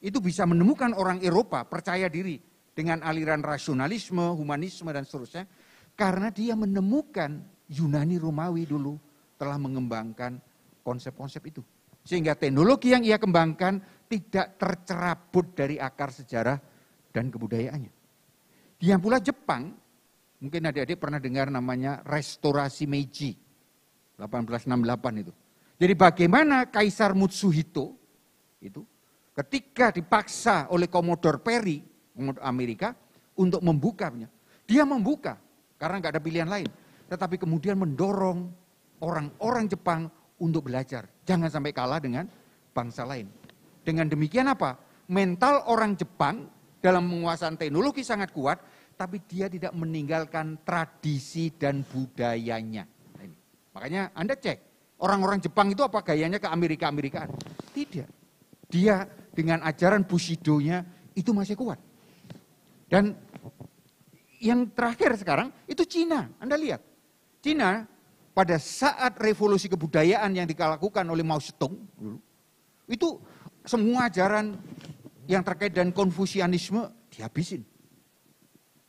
Itu bisa menemukan orang Eropa percaya diri dengan aliran rasionalisme, humanisme dan seterusnya karena dia menemukan Yunani Romawi dulu telah mengembangkan konsep-konsep itu. Sehingga teknologi yang ia kembangkan tidak tercerabut dari akar sejarah dan kebudayaannya. Yang pula Jepang Mungkin adik-adik pernah dengar namanya restorasi Meiji 1868 itu. Jadi bagaimana Kaisar Mutsuhito itu ketika dipaksa oleh Komodor Perry Amerika untuk membukanya. Dia membuka karena nggak ada pilihan lain. Tetapi kemudian mendorong orang-orang Jepang untuk belajar. Jangan sampai kalah dengan bangsa lain. Dengan demikian apa? Mental orang Jepang dalam penguasaan teknologi sangat kuat tapi dia tidak meninggalkan tradisi dan budayanya. Nah, Makanya Anda cek, orang-orang Jepang itu apa gayanya ke Amerika-Amerikaan? Tidak. Dia dengan ajaran Bushido-nya itu masih kuat. Dan yang terakhir sekarang itu Cina. Anda lihat, Cina pada saat revolusi kebudayaan yang dilakukan oleh Mao Zedong dulu, itu semua ajaran yang terkait dengan konfusianisme dihabisin.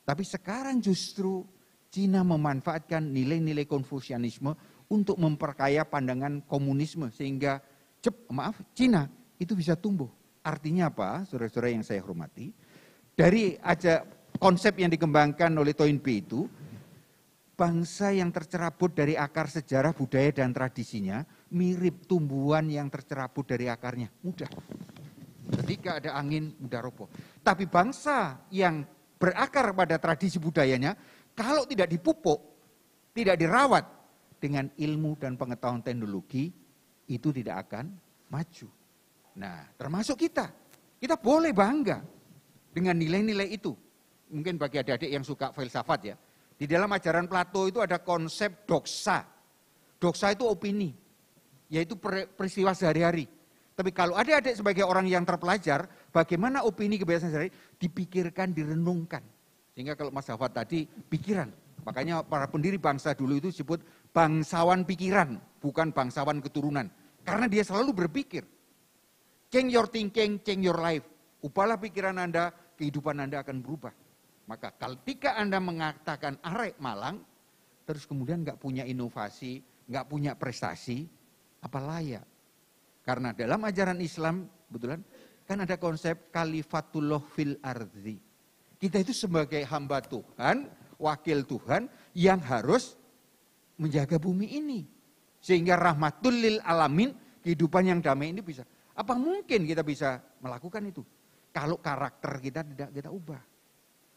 Tapi sekarang justru Cina memanfaatkan nilai-nilai konfusianisme untuk memperkaya pandangan komunisme sehingga cep, maaf Cina itu bisa tumbuh. Artinya apa, saudara-saudara yang saya hormati? Dari aja konsep yang dikembangkan oleh Toynbee itu, bangsa yang tercerabut dari akar sejarah, budaya dan tradisinya mirip tumbuhan yang tercerabut dari akarnya. Mudah. Ketika ada angin, mudah roboh. Tapi bangsa yang berakar pada tradisi budayanya, kalau tidak dipupuk, tidak dirawat dengan ilmu dan pengetahuan teknologi, itu tidak akan maju. Nah, termasuk kita. Kita boleh bangga dengan nilai-nilai itu. Mungkin bagi adik-adik yang suka filsafat ya. Di dalam ajaran Plato itu ada konsep doksa. Doksa itu opini, yaitu peristiwa sehari-hari. Tapi kalau ada adik sebagai orang yang terpelajar, bagaimana opini kebiasaan sehari dipikirkan, direnungkan. Sehingga kalau Mas Hafat tadi, pikiran. Makanya para pendiri bangsa dulu itu disebut bangsawan pikiran, bukan bangsawan keturunan. Karena dia selalu berpikir. Change your thinking, change your life. Ubahlah pikiran Anda, kehidupan Anda akan berubah. Maka ketika Anda mengatakan arek malang, terus kemudian nggak punya inovasi, nggak punya prestasi, apa layak? Karena dalam ajaran Islam, kebetulan kan ada konsep kalifatullah fil ardi. Kita itu sebagai hamba Tuhan, wakil Tuhan yang harus menjaga bumi ini. Sehingga rahmatul lil alamin, kehidupan yang damai ini bisa. Apa mungkin kita bisa melakukan itu? Kalau karakter kita tidak kita ubah.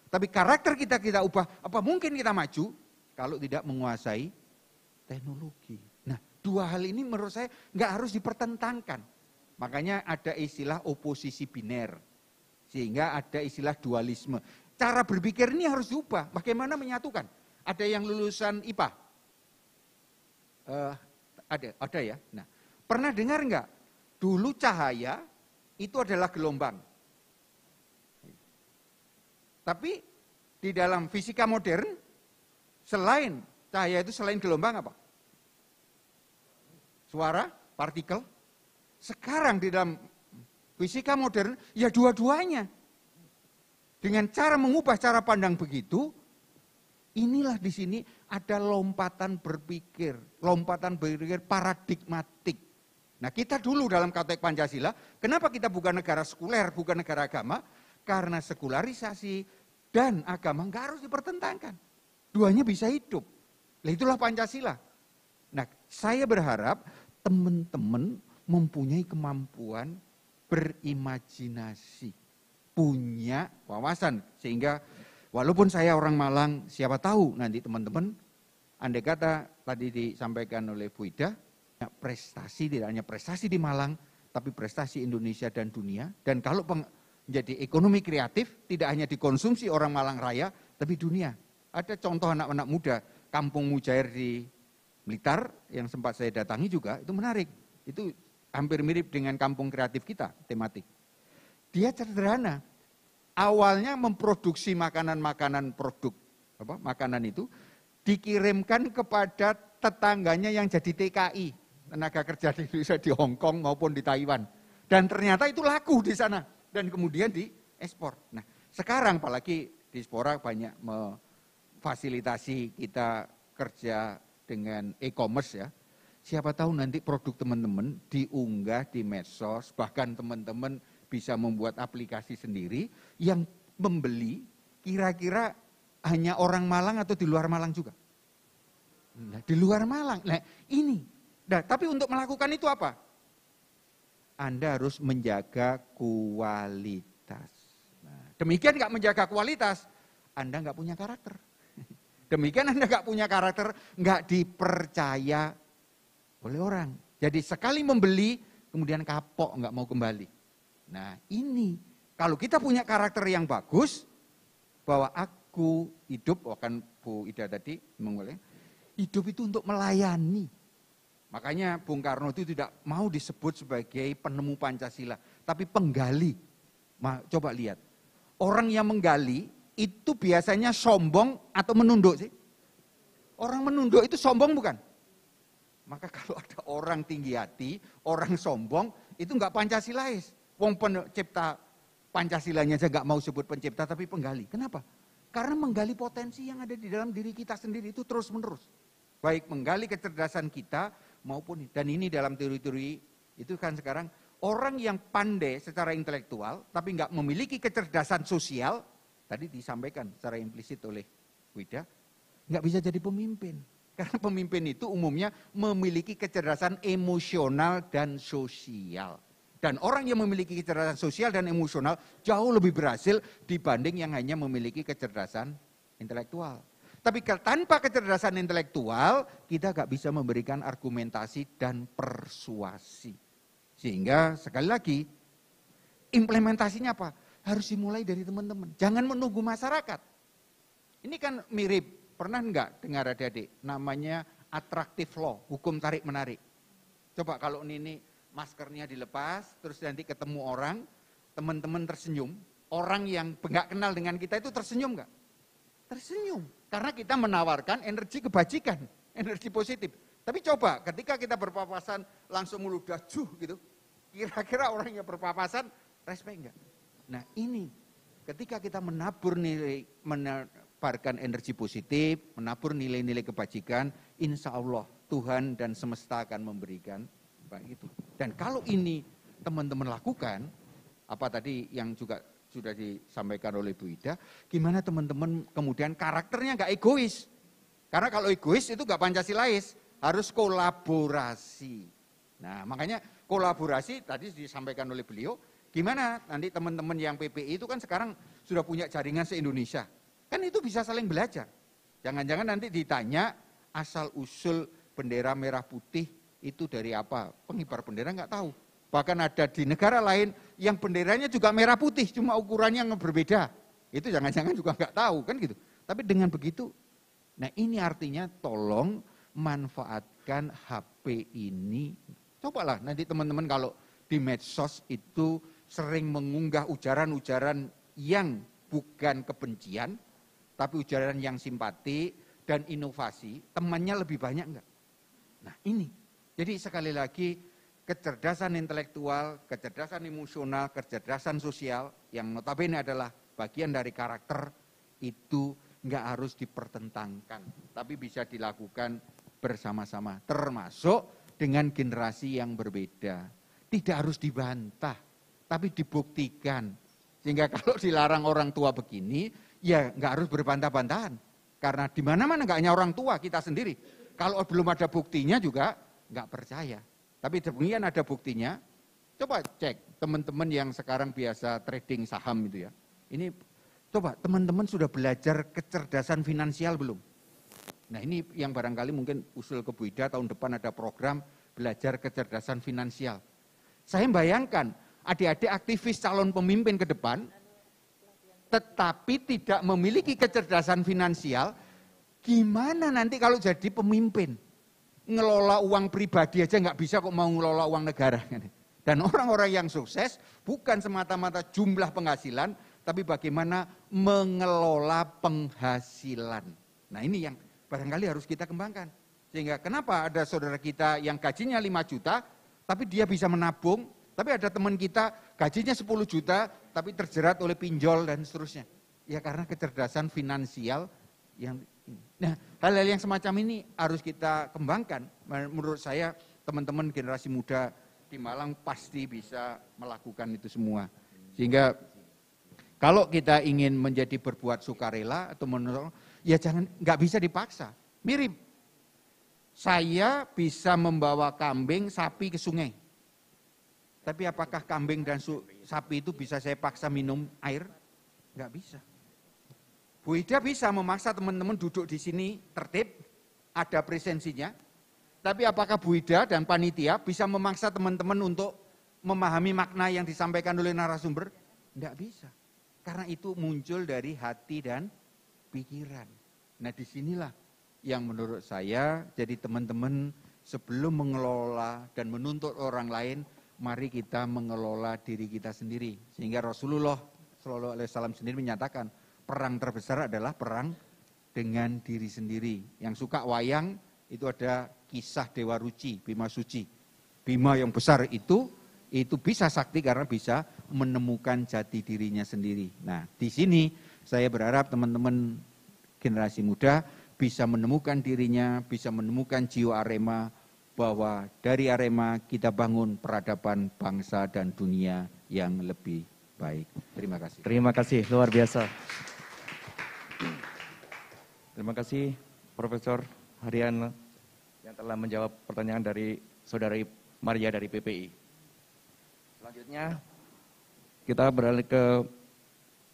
Tapi karakter kita kita ubah, apa mungkin kita maju kalau tidak menguasai teknologi dua hal ini menurut saya nggak harus dipertentangkan. Makanya ada istilah oposisi biner. Sehingga ada istilah dualisme. Cara berpikir ini harus diubah. Bagaimana menyatukan? Ada yang lulusan IPA? Uh, eh, ada, ada ya. Nah, pernah dengar nggak? Dulu cahaya itu adalah gelombang. Tapi di dalam fisika modern, selain cahaya itu selain gelombang apa? suara, partikel. Sekarang di dalam fisika modern, ya dua-duanya. Dengan cara mengubah cara pandang begitu, inilah di sini ada lompatan berpikir, lompatan berpikir paradigmatik. Nah kita dulu dalam konteks Pancasila, kenapa kita bukan negara sekuler, bukan negara agama? Karena sekularisasi dan agama nggak harus dipertentangkan. Duanya bisa hidup. Nah itulah Pancasila. Nah saya berharap teman-teman mempunyai kemampuan berimajinasi, punya wawasan sehingga walaupun saya orang Malang, siapa tahu nanti teman-teman andai kata tadi disampaikan oleh Bu Ida, prestasi tidak hanya prestasi di Malang, tapi prestasi Indonesia dan dunia dan kalau menjadi ekonomi kreatif tidak hanya dikonsumsi orang Malang Raya, tapi dunia. Ada contoh anak-anak muda kampung Mujair di Blitar yang sempat saya datangi juga itu menarik. Itu hampir mirip dengan kampung kreatif kita tematik. Dia sederhana. Awalnya memproduksi makanan-makanan produk apa makanan itu dikirimkan kepada tetangganya yang jadi TKI, tenaga kerja di Indonesia di Hong Kong maupun di Taiwan. Dan ternyata itu laku di sana dan kemudian di ekspor. Nah, sekarang apalagi diaspora banyak memfasilitasi kita kerja dengan e-commerce ya. Siapa tahu nanti produk teman-teman diunggah di medsos, bahkan teman-teman bisa membuat aplikasi sendiri yang membeli kira-kira hanya orang Malang atau di luar Malang juga. Nah, di luar Malang. Nah, ini. Nah, tapi untuk melakukan itu apa? Anda harus menjaga kualitas. Nah, demikian nggak menjaga kualitas, Anda nggak punya karakter. Demikian Anda nggak punya karakter, nggak dipercaya oleh orang. Jadi sekali membeli, kemudian kapok, nggak mau kembali. Nah ini, kalau kita punya karakter yang bagus, bahwa aku hidup, bahkan oh, Bu Ida tadi mengulangi hidup itu untuk melayani. Makanya Bung Karno itu tidak mau disebut sebagai penemu Pancasila, tapi penggali. coba lihat, orang yang menggali itu biasanya sombong atau menunduk sih? Orang menunduk itu sombong bukan? Maka kalau ada orang tinggi hati, orang sombong, itu enggak Pancasilais. Wong pencipta Pancasilanya saya nggak mau sebut pencipta tapi penggali. Kenapa? Karena menggali potensi yang ada di dalam diri kita sendiri itu terus-menerus. Baik menggali kecerdasan kita maupun dan ini dalam teori-teori itu kan sekarang orang yang pandai secara intelektual tapi enggak memiliki kecerdasan sosial Tadi disampaikan secara implisit oleh Wida, nggak bisa jadi pemimpin. Karena pemimpin itu umumnya memiliki kecerdasan emosional dan sosial. Dan orang yang memiliki kecerdasan sosial dan emosional jauh lebih berhasil dibanding yang hanya memiliki kecerdasan intelektual. Tapi tanpa kecerdasan intelektual, kita gak bisa memberikan argumentasi dan persuasi. Sehingga sekali lagi, implementasinya apa? harus dimulai dari teman-teman. Jangan menunggu masyarakat. Ini kan mirip, pernah enggak dengar adik-adik? Namanya atraktif law, hukum tarik-menarik. Coba kalau Nini maskernya dilepas, terus nanti ketemu orang, teman-teman tersenyum, orang yang enggak kenal dengan kita itu tersenyum enggak? Tersenyum, karena kita menawarkan energi kebajikan, energi positif. Tapi coba ketika kita berpapasan langsung meludah juh gitu, kira-kira orang yang berpapasan respect enggak? Nah ini ketika kita menabur nilai menabarkan energi positif, menabur nilai-nilai kebajikan, insya Allah Tuhan dan semesta akan memberikan baik itu. Dan kalau ini teman-teman lakukan, apa tadi yang juga sudah disampaikan oleh Bu Ida, gimana teman-teman kemudian karakternya nggak egois. Karena kalau egois itu nggak Pancasilais, harus kolaborasi. Nah makanya kolaborasi tadi disampaikan oleh beliau, Gimana nanti teman-teman yang PPI itu kan sekarang sudah punya jaringan se-Indonesia. Kan itu bisa saling belajar. Jangan-jangan nanti ditanya asal-usul bendera merah putih itu dari apa. Pengibar bendera nggak tahu. Bahkan ada di negara lain yang benderanya juga merah putih, cuma ukurannya yang berbeda. Itu jangan-jangan juga nggak tahu kan gitu. Tapi dengan begitu, nah ini artinya tolong manfaatkan HP ini. Cobalah nanti teman-teman kalau di medsos itu sering mengunggah ujaran-ujaran yang bukan kebencian, tapi ujaran yang simpati dan inovasi, temannya lebih banyak enggak? Nah ini, jadi sekali lagi kecerdasan intelektual, kecerdasan emosional, kecerdasan sosial yang notabene adalah bagian dari karakter itu enggak harus dipertentangkan, tapi bisa dilakukan bersama-sama, termasuk dengan generasi yang berbeda. Tidak harus dibantah, tapi dibuktikan. Sehingga kalau dilarang orang tua begini, ya nggak harus berbantah-bantahan. Karena di mana-mana nggak hanya orang tua, kita sendiri. Kalau belum ada buktinya juga nggak percaya. Tapi demikian ada buktinya, coba cek teman-teman yang sekarang biasa trading saham itu ya. Ini coba teman-teman sudah belajar kecerdasan finansial belum? Nah ini yang barangkali mungkin usul ke Bu tahun depan ada program belajar kecerdasan finansial. Saya bayangkan adik-adik aktivis calon pemimpin ke depan, tetapi tidak memiliki kecerdasan finansial, gimana nanti kalau jadi pemimpin? Ngelola uang pribadi aja nggak bisa kok mau ngelola uang negara. Dan orang-orang yang sukses bukan semata-mata jumlah penghasilan, tapi bagaimana mengelola penghasilan. Nah ini yang barangkali harus kita kembangkan. Sehingga kenapa ada saudara kita yang gajinya 5 juta, tapi dia bisa menabung tapi ada teman kita gajinya 10 juta tapi terjerat oleh pinjol dan seterusnya. Ya karena kecerdasan finansial yang Nah, hal-hal yang semacam ini harus kita kembangkan. Menurut saya teman-teman generasi muda di Malang pasti bisa melakukan itu semua. Sehingga kalau kita ingin menjadi berbuat sukarela atau menolong, ya jangan nggak bisa dipaksa. Mirip saya bisa membawa kambing, sapi ke sungai. Tapi apakah kambing dan sapi itu bisa saya paksa minum air? Enggak bisa. Bu Ida bisa memaksa teman-teman duduk di sini tertib, ada presensinya. Tapi apakah Bu Ida dan panitia bisa memaksa teman-teman untuk memahami makna yang disampaikan oleh narasumber? Enggak bisa. Karena itu muncul dari hati dan pikiran. Nah disinilah yang menurut saya jadi teman-teman sebelum mengelola dan menuntut orang lain mari kita mengelola diri kita sendiri. Sehingga Rasulullah Shallallahu Alaihi Wasallam sendiri menyatakan perang terbesar adalah perang dengan diri sendiri. Yang suka wayang itu ada kisah Dewa Ruci, Bima Suci. Bima yang besar itu itu bisa sakti karena bisa menemukan jati dirinya sendiri. Nah, di sini saya berharap teman-teman generasi muda bisa menemukan dirinya, bisa menemukan jiwa Arema, bahwa dari Arema kita bangun peradaban bangsa dan dunia yang lebih baik. Terima kasih. Terima kasih, luar biasa. Terima kasih Profesor Harian yang telah menjawab pertanyaan dari Saudari Maria dari PPI. Selanjutnya kita beralih ke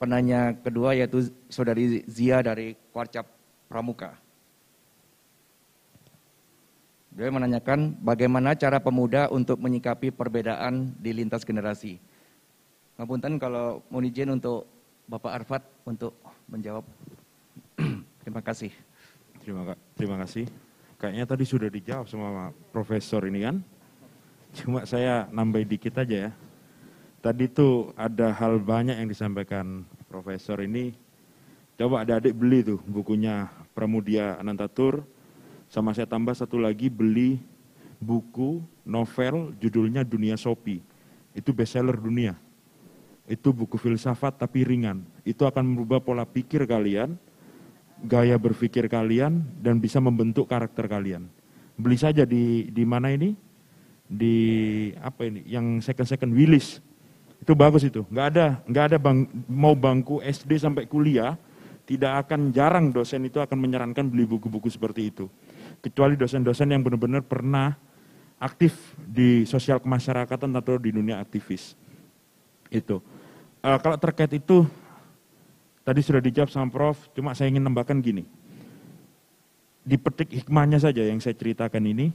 penanya kedua yaitu Saudari Zia dari Kuarcap Pramuka. Beliau menanyakan bagaimana cara pemuda untuk menyikapi perbedaan di lintas generasi. Ngapunten kalau mau izin untuk Bapak Arfat untuk menjawab. terima kasih. Terima, terima kasih. Kayaknya tadi sudah dijawab sama Profesor ini kan. Cuma saya nambah dikit aja ya. Tadi tuh ada hal banyak yang disampaikan Profesor ini. Coba adik-adik beli tuh bukunya Pramudia Anantatur sama saya tambah satu lagi beli buku novel judulnya Dunia Sopi. Itu bestseller dunia. Itu buku filsafat tapi ringan. Itu akan merubah pola pikir kalian, gaya berpikir kalian, dan bisa membentuk karakter kalian. Beli saja di di mana ini? Di apa ini? Yang second second Willis. Itu bagus itu. Nggak ada nggak ada bang, mau bangku SD sampai kuliah tidak akan jarang dosen itu akan menyarankan beli buku-buku seperti itu kecuali dosen-dosen yang benar-benar pernah aktif di sosial kemasyarakatan atau di dunia aktivis. Itu. E, eh, kalau terkait itu, tadi sudah dijawab sama Prof, cuma saya ingin nambahkan gini. Di petik hikmahnya saja yang saya ceritakan ini.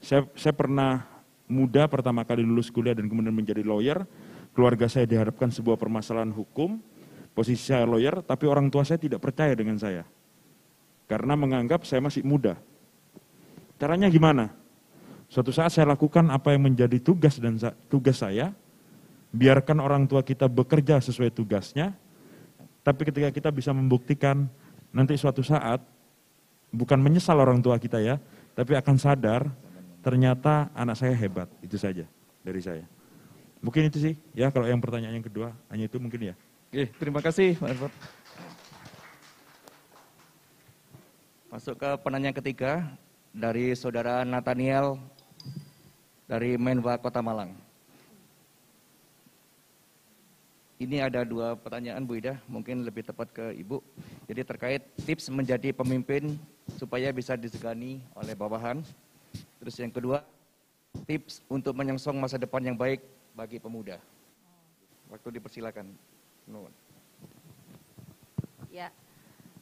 Saya, saya pernah muda pertama kali lulus kuliah dan kemudian menjadi lawyer. Keluarga saya diharapkan sebuah permasalahan hukum. Posisi saya lawyer, tapi orang tua saya tidak percaya dengan saya. Karena menganggap saya masih muda Caranya gimana? Suatu saat saya lakukan apa yang menjadi tugas dan tugas saya, biarkan orang tua kita bekerja sesuai tugasnya, tapi ketika kita bisa membuktikan nanti suatu saat, bukan menyesal orang tua kita ya, tapi akan sadar ternyata anak saya hebat, itu saja dari saya. Mungkin itu sih, ya kalau yang pertanyaan yang kedua, hanya itu mungkin ya. Oke, terima kasih Pak Masuk ke penanya ketiga, dari saudara Nathaniel dari Menwa Kota Malang. Ini ada dua pertanyaan Bu Ida, mungkin lebih tepat ke Ibu. Jadi terkait tips menjadi pemimpin supaya bisa disegani oleh bawahan. Terus yang kedua, tips untuk menyongsong masa depan yang baik bagi pemuda. Waktu dipersilakan. Ya,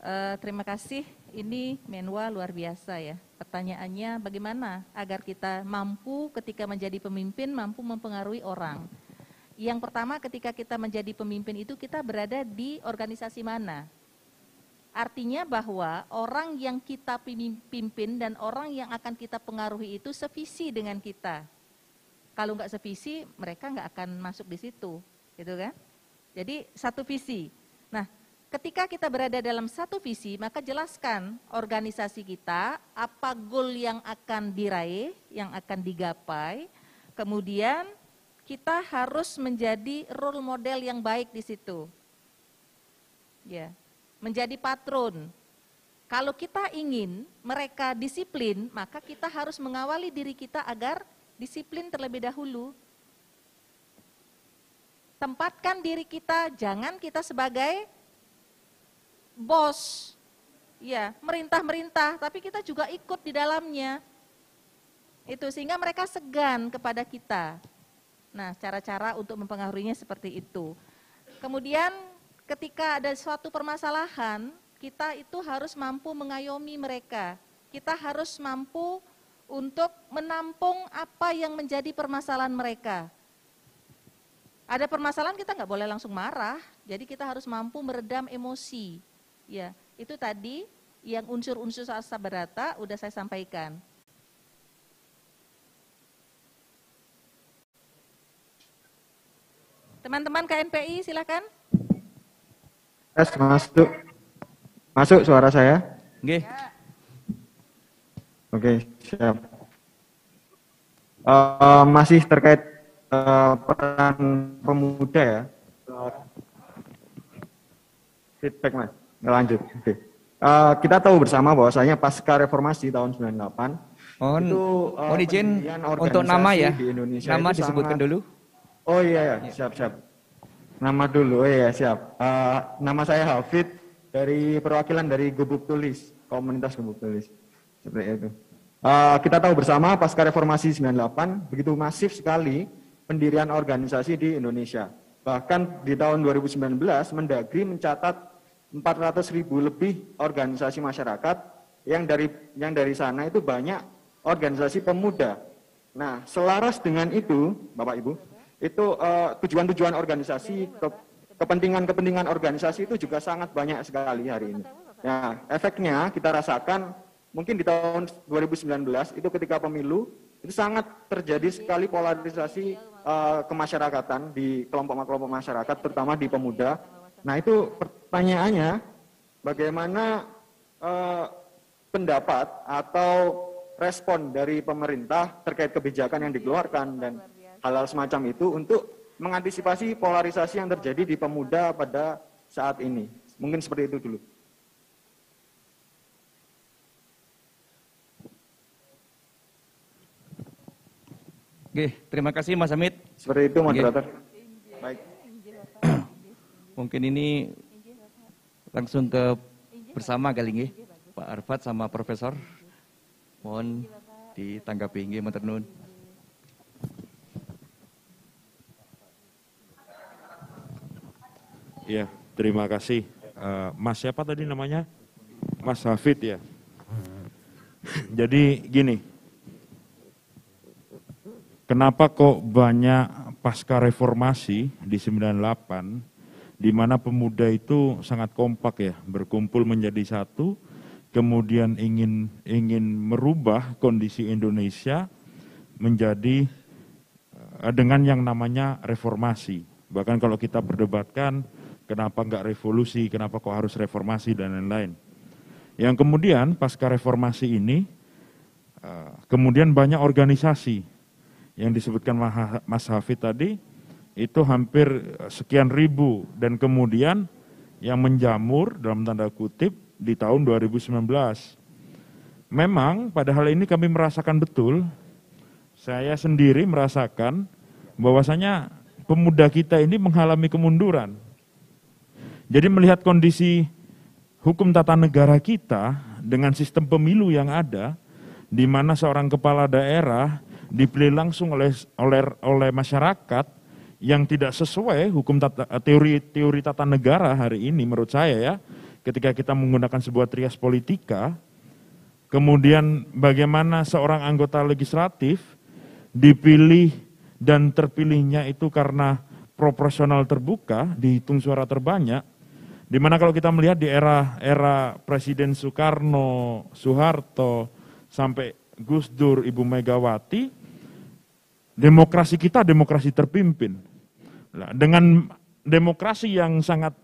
uh, terima kasih ini Menwa luar biasa ya. Pertanyaannya bagaimana agar kita mampu ketika menjadi pemimpin mampu mempengaruhi orang. Yang pertama ketika kita menjadi pemimpin itu kita berada di organisasi mana? Artinya bahwa orang yang kita pimpin dan orang yang akan kita pengaruhi itu sevisi dengan kita. Kalau nggak sevisi, mereka nggak akan masuk di situ, gitu kan? Jadi satu visi ketika kita berada dalam satu visi, maka jelaskan organisasi kita, apa goal yang akan diraih, yang akan digapai, kemudian kita harus menjadi role model yang baik di situ. Ya, menjadi patron. Kalau kita ingin mereka disiplin, maka kita harus mengawali diri kita agar disiplin terlebih dahulu. Tempatkan diri kita, jangan kita sebagai bos, ya merintah-merintah, tapi kita juga ikut di dalamnya. Itu sehingga mereka segan kepada kita. Nah, cara-cara untuk mempengaruhinya seperti itu. Kemudian ketika ada suatu permasalahan, kita itu harus mampu mengayomi mereka. Kita harus mampu untuk menampung apa yang menjadi permasalahan mereka. Ada permasalahan kita nggak boleh langsung marah, jadi kita harus mampu meredam emosi. Ya, itu tadi yang unsur-unsur asa berata udah saya sampaikan. Teman-teman KNPI silakan. Tes masuk. Masuk suara saya. Oke. Ya. Oke, siap. Uh, masih terkait uh, peran pemuda ya. feedback Mas lanjut. Oke. Uh, kita tahu bersama bahwasanya pasca reformasi tahun 98 oh, itu uh, mohon untuk nama ya. Di Indonesia nama disebutkan sangat, dulu. Oh iya, iya, ya, siap siap. Nama dulu, oh, iya siap. Uh, nama saya Hafid dari perwakilan dari Gubuk Tulis, komunitas Gubuk Tulis. Seperti itu. Uh, kita tahu bersama pasca reformasi 98 begitu masif sekali pendirian organisasi di Indonesia. Bahkan di tahun 2019 Mendagri mencatat 400 ribu lebih organisasi masyarakat yang dari yang dari sana itu banyak organisasi pemuda. Nah, selaras dengan itu, Bapak Ibu, itu eh, tujuan-tujuan uh, organisasi, kepentingan-kepentingan organisasi itu juga sangat banyak sekali hari ini. Nah, efeknya kita rasakan mungkin di tahun 2019 itu ketika pemilu itu sangat terjadi sekali polarisasi uh, kemasyarakatan di kelompok-kelompok masyarakat, terutama di pemuda Nah itu pertanyaannya bagaimana eh, pendapat atau respon dari pemerintah terkait kebijakan yang dikeluarkan dan hal-hal semacam itu untuk mengantisipasi polarisasi yang terjadi di pemuda pada saat ini. Mungkin seperti itu dulu. Oke, terima kasih Mas Hamid. Seperti itu moderator. Baik. Mungkin ini langsung ke bersama kali ini. Pak Arfat sama Profesor. Mohon ditanggapi ini, Menternun. Ya, terima kasih. Eh, Mas siapa tadi namanya? Mas Hafid ya. Jadi gini, kenapa kok banyak pasca reformasi di 98 di mana pemuda itu sangat kompak ya, berkumpul menjadi satu, kemudian ingin ingin merubah kondisi Indonesia menjadi eh, dengan yang namanya reformasi. Bahkan kalau kita berdebatkan kenapa enggak revolusi, kenapa kok harus reformasi dan lain-lain. Yang kemudian pasca reformasi ini eh, kemudian banyak organisasi yang disebutkan Mas Hafid tadi itu hampir sekian ribu dan kemudian yang menjamur dalam tanda kutip di tahun 2019. Memang pada hal ini kami merasakan betul, saya sendiri merasakan bahwasanya pemuda kita ini mengalami kemunduran. Jadi melihat kondisi hukum tata negara kita dengan sistem pemilu yang ada, di mana seorang kepala daerah dipilih langsung oleh oleh oleh masyarakat yang tidak sesuai hukum tata, eh, teori teori tata negara hari ini menurut saya ya ketika kita menggunakan sebuah trias politika kemudian bagaimana seorang anggota legislatif dipilih dan terpilihnya itu karena proporsional terbuka dihitung suara terbanyak dimana kalau kita melihat di era era Presiden Soekarno Soeharto sampai Gus Dur Ibu Megawati demokrasi kita demokrasi terpimpin. Nah, dengan demokrasi yang sangat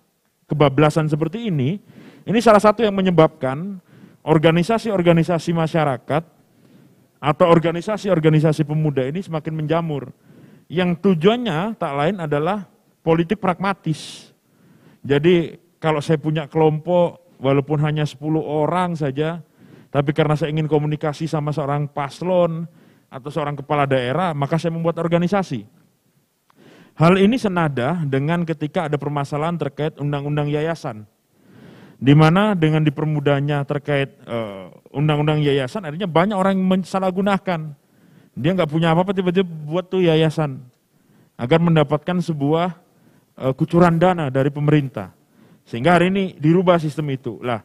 kebablasan seperti ini, ini salah satu yang menyebabkan organisasi-organisasi masyarakat atau organisasi-organisasi pemuda ini semakin menjamur. Yang tujuannya tak lain adalah politik pragmatis. Jadi kalau saya punya kelompok, walaupun hanya 10 orang saja, tapi karena saya ingin komunikasi sama seorang paslon, atau seorang kepala daerah, maka saya membuat organisasi. Hal ini senada dengan ketika ada permasalahan terkait undang-undang yayasan. Di mana dengan dipermudahnya terkait eh, undang-undang uh, yayasan, artinya banyak orang yang menyalahgunakan. Dia nggak punya apa-apa, tiba-tiba buat tuh yayasan. Agar mendapatkan sebuah uh, kucuran dana dari pemerintah. Sehingga hari ini dirubah sistem itu. Lah,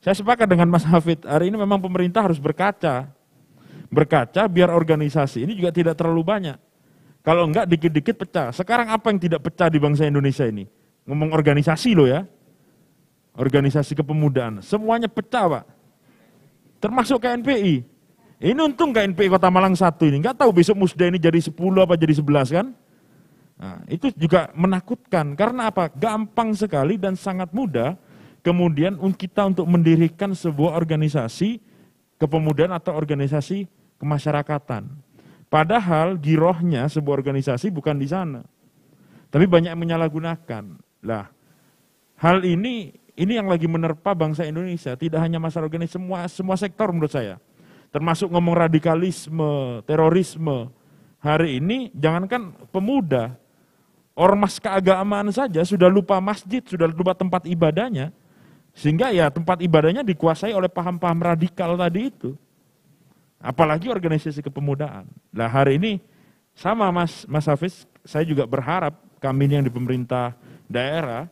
saya sepakat dengan Mas Hafid, hari ini memang pemerintah harus berkaca berkaca biar organisasi ini juga tidak terlalu banyak. Kalau enggak dikit-dikit pecah. Sekarang apa yang tidak pecah di bangsa Indonesia ini? Ngomong organisasi loh ya. Organisasi kepemudaan. Semuanya pecah Pak. Termasuk KNPI. Ini untung KNPI Kota Malang satu ini. Enggak tahu besok musda ini jadi 10 apa jadi 11 kan? Nah, itu juga menakutkan. Karena apa? Gampang sekali dan sangat mudah kemudian kita untuk mendirikan sebuah organisasi kepemudaan atau organisasi kemasyarakatan. Padahal girohnya sebuah organisasi bukan di sana. Tapi banyak yang menyalahgunakan. Lah, hal ini ini yang lagi menerpa bangsa Indonesia, tidak hanya masalah organisasi semua semua sektor menurut saya. Termasuk ngomong radikalisme, terorisme. Hari ini jangankan pemuda, ormas keagamaan saja sudah lupa masjid, sudah lupa tempat ibadahnya, sehingga ya tempat ibadahnya dikuasai oleh paham-paham radikal tadi itu. Apalagi organisasi kepemudaan. Nah hari ini sama Mas, Mas Hafiz, saya juga berharap kami yang di pemerintah daerah,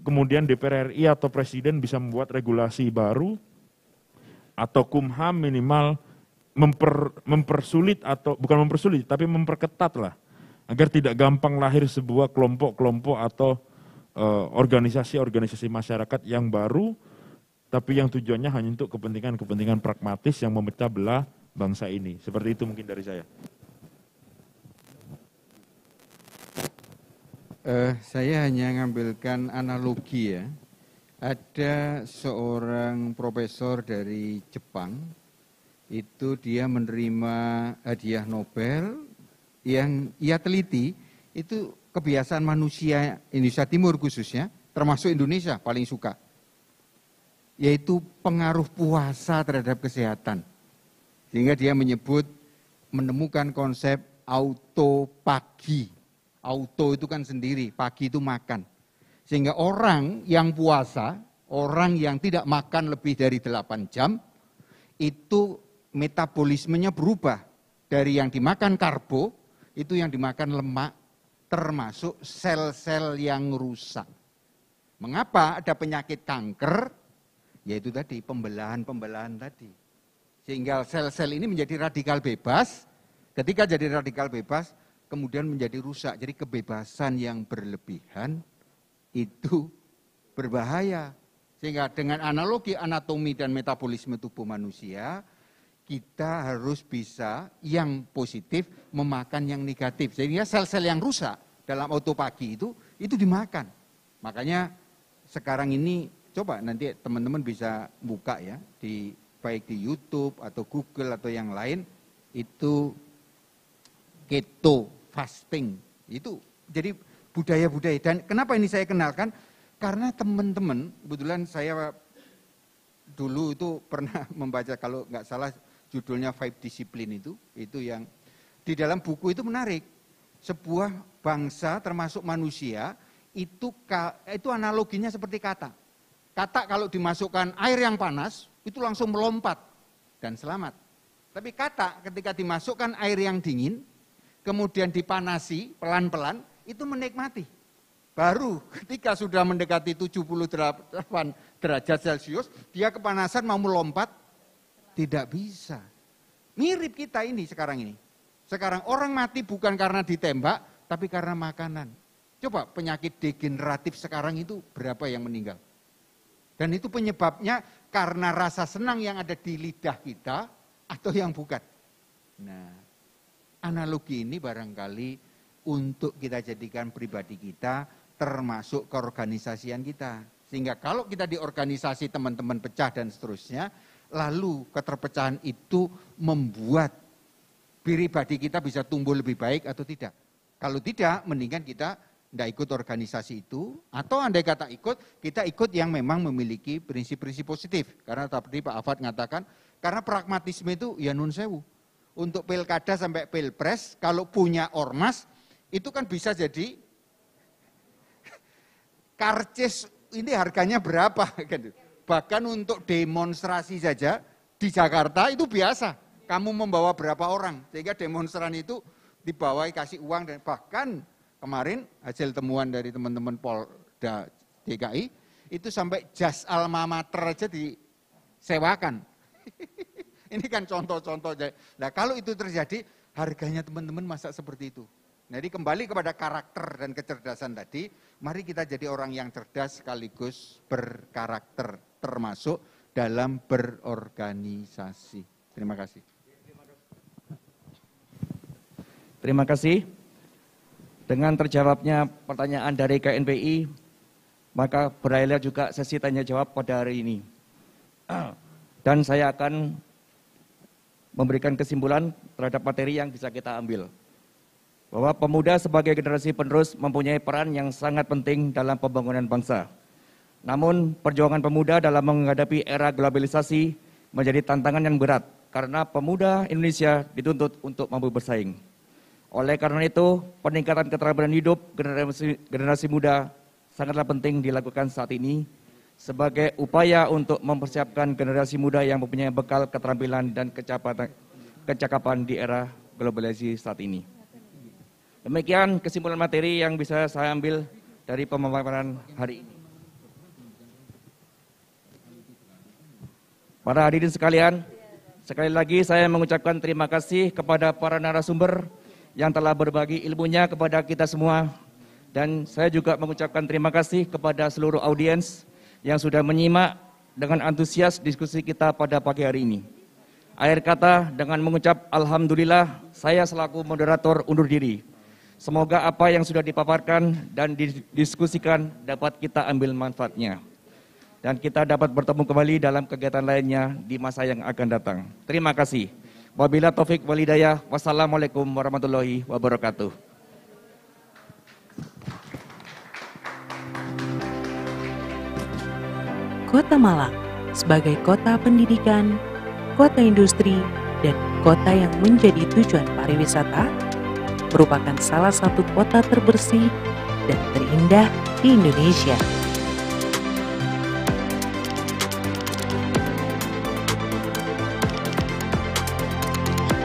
kemudian DPR RI atau Presiden bisa membuat regulasi baru, atau kumham minimal memper, mempersulit atau bukan mempersulit tapi memperketat lah agar tidak gampang lahir sebuah kelompok-kelompok atau eh, organisasi-organisasi uh, masyarakat yang baru tapi yang tujuannya hanya untuk kepentingan-kepentingan pragmatis yang memecah belah bangsa ini. Seperti itu mungkin dari saya. Uh, saya hanya mengambilkan analogi ya. Ada seorang profesor dari Jepang, itu dia menerima hadiah Nobel yang ia teliti, itu kebiasaan manusia Indonesia Timur khususnya, termasuk Indonesia paling suka, yaitu pengaruh puasa terhadap kesehatan. Sehingga dia menyebut menemukan konsep auto pagi. Auto itu kan sendiri, pagi itu makan. Sehingga orang yang puasa, orang yang tidak makan lebih dari 8 jam, itu metabolismenya berubah. Dari yang dimakan karbo, itu yang dimakan lemak, termasuk sel-sel yang rusak. Mengapa ada penyakit kanker? Yaitu tadi, pembelahan-pembelahan tadi sehingga sel-sel ini menjadi radikal bebas. Ketika jadi radikal bebas, kemudian menjadi rusak. Jadi kebebasan yang berlebihan itu berbahaya. Sehingga dengan analogi anatomi dan metabolisme tubuh manusia, kita harus bisa yang positif memakan yang negatif. Sehingga sel-sel yang rusak dalam autopagi itu, itu dimakan. Makanya sekarang ini coba nanti teman-teman bisa buka ya di baik di YouTube atau Google atau yang lain itu keto fasting itu jadi budaya-budaya dan kenapa ini saya kenalkan karena teman-teman kebetulan saya dulu itu pernah membaca kalau nggak salah judulnya Five Discipline itu itu yang di dalam buku itu menarik sebuah bangsa termasuk manusia itu itu analoginya seperti kata kata kalau dimasukkan air yang panas itu langsung melompat dan selamat. Tapi kata ketika dimasukkan air yang dingin, kemudian dipanasi pelan-pelan, itu menikmati. Baru ketika sudah mendekati 78 derajat Celcius, dia kepanasan mau melompat, tidak bisa. Mirip kita ini sekarang ini. Sekarang orang mati bukan karena ditembak, tapi karena makanan. Coba penyakit degeneratif sekarang itu berapa yang meninggal? Dan itu penyebabnya karena rasa senang yang ada di lidah kita atau yang bukan. Nah, analogi ini barangkali untuk kita jadikan pribadi kita termasuk keorganisasian kita. Sehingga kalau kita di organisasi teman-teman pecah dan seterusnya, lalu keterpecahan itu membuat pribadi kita bisa tumbuh lebih baik atau tidak. Kalau tidak, mendingan kita tidak ikut organisasi itu, atau andai kata ikut, kita ikut yang memang memiliki prinsip-prinsip positif. Karena tadi Pak Afad mengatakan, karena pragmatisme itu ya nun sewu. Untuk pilkada sampai pilpres, kalau punya ormas, itu kan bisa jadi karcis ini harganya berapa. Gitu. Bahkan untuk demonstrasi saja di Jakarta itu biasa. Kamu membawa berapa orang, sehingga demonstran itu dibawa kasih uang dan bahkan kemarin hasil temuan dari teman-teman Polda DKI itu sampai jas alma mater aja disewakan. Ini kan contoh-contoh. Nah kalau itu terjadi harganya teman-teman masa seperti itu. Jadi kembali kepada karakter dan kecerdasan tadi, mari kita jadi orang yang cerdas sekaligus berkarakter, termasuk dalam berorganisasi. Terima kasih. Terima kasih. Dengan terjawabnya pertanyaan dari KNPI, maka berakhirlah juga sesi tanya jawab pada hari ini. Dan saya akan memberikan kesimpulan terhadap materi yang bisa kita ambil. Bahwa pemuda sebagai generasi penerus mempunyai peran yang sangat penting dalam pembangunan bangsa. Namun, perjuangan pemuda dalam menghadapi era globalisasi menjadi tantangan yang berat karena pemuda Indonesia dituntut untuk mampu bersaing. Oleh karena itu, peningkatan keterampilan hidup generasi, generasi muda sangatlah penting dilakukan saat ini sebagai upaya untuk mempersiapkan generasi muda yang mempunyai bekal keterampilan dan kecakapan di era globalisasi saat ini. Demikian kesimpulan materi yang bisa saya ambil dari pemaparan hari ini. Para hadirin sekalian, sekali lagi saya mengucapkan terima kasih kepada para narasumber yang telah berbagi ilmunya kepada kita semua. Dan saya juga mengucapkan terima kasih kepada seluruh audiens yang sudah menyimak dengan antusias diskusi kita pada pagi hari ini. Akhir kata dengan mengucap Alhamdulillah saya selaku moderator undur diri. Semoga apa yang sudah dipaparkan dan didiskusikan dapat kita ambil manfaatnya. Dan kita dapat bertemu kembali dalam kegiatan lainnya di masa yang akan datang. Terima kasih. Wabila taufik Walidaya. Wassalamualaikum warahmatullahi wabarakatuh. Kota Malang sebagai kota pendidikan, kota industri, dan kota yang menjadi tujuan pariwisata merupakan salah satu kota terbersih dan terindah di Indonesia.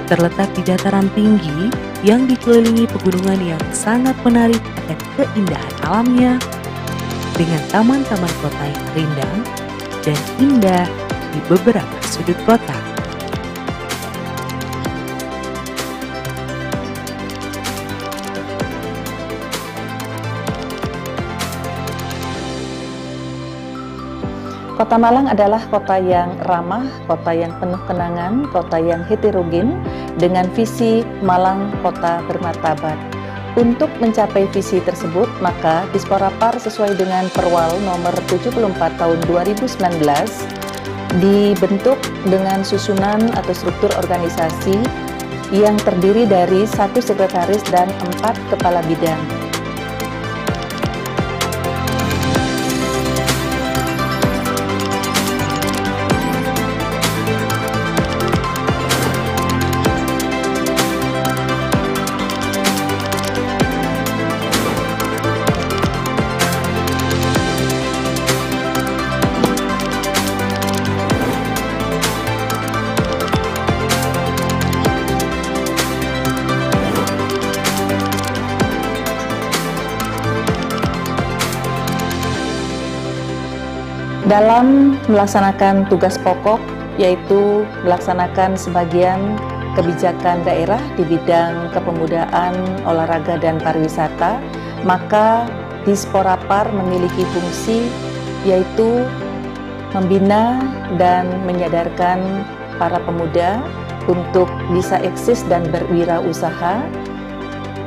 terletak di dataran tinggi yang dikelilingi pegunungan yang sangat menarik akan keindahan alamnya dengan taman-taman kota yang rindang dan indah di beberapa sudut kota. Kota Malang adalah kota yang ramah, kota yang penuh kenangan, kota yang heterogen dengan visi Malang kota bermartabat. Untuk mencapai visi tersebut, maka Disporapar sesuai dengan Perwal nomor 74 tahun 2019 dibentuk dengan susunan atau struktur organisasi yang terdiri dari satu sekretaris dan empat kepala bidang. dalam melaksanakan tugas pokok yaitu melaksanakan sebagian kebijakan daerah di bidang kepemudaan, olahraga, dan pariwisata, maka Disporapar memiliki fungsi yaitu membina dan menyadarkan para pemuda untuk bisa eksis dan berwirausaha,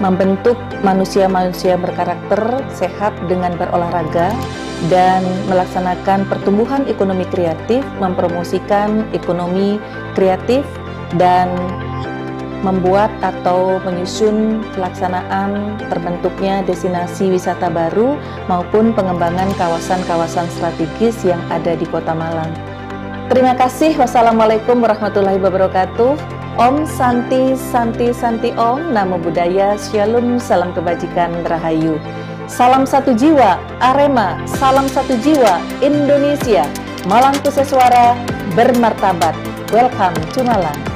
membentuk manusia-manusia berkarakter sehat dengan berolahraga, dan melaksanakan pertumbuhan ekonomi kreatif, mempromosikan ekonomi kreatif, dan membuat atau menyusun pelaksanaan terbentuknya destinasi wisata baru maupun pengembangan kawasan-kawasan strategis yang ada di Kota Malang. Terima kasih. Wassalamualaikum warahmatullahi wabarakatuh. Om Santi Santi Santi Om Namo Buddhaya Shalom Salam Kebajikan Rahayu Salam satu jiwa, Arema. Salam satu jiwa, Indonesia. Malang Puseswara bermartabat. Welcome to Malang.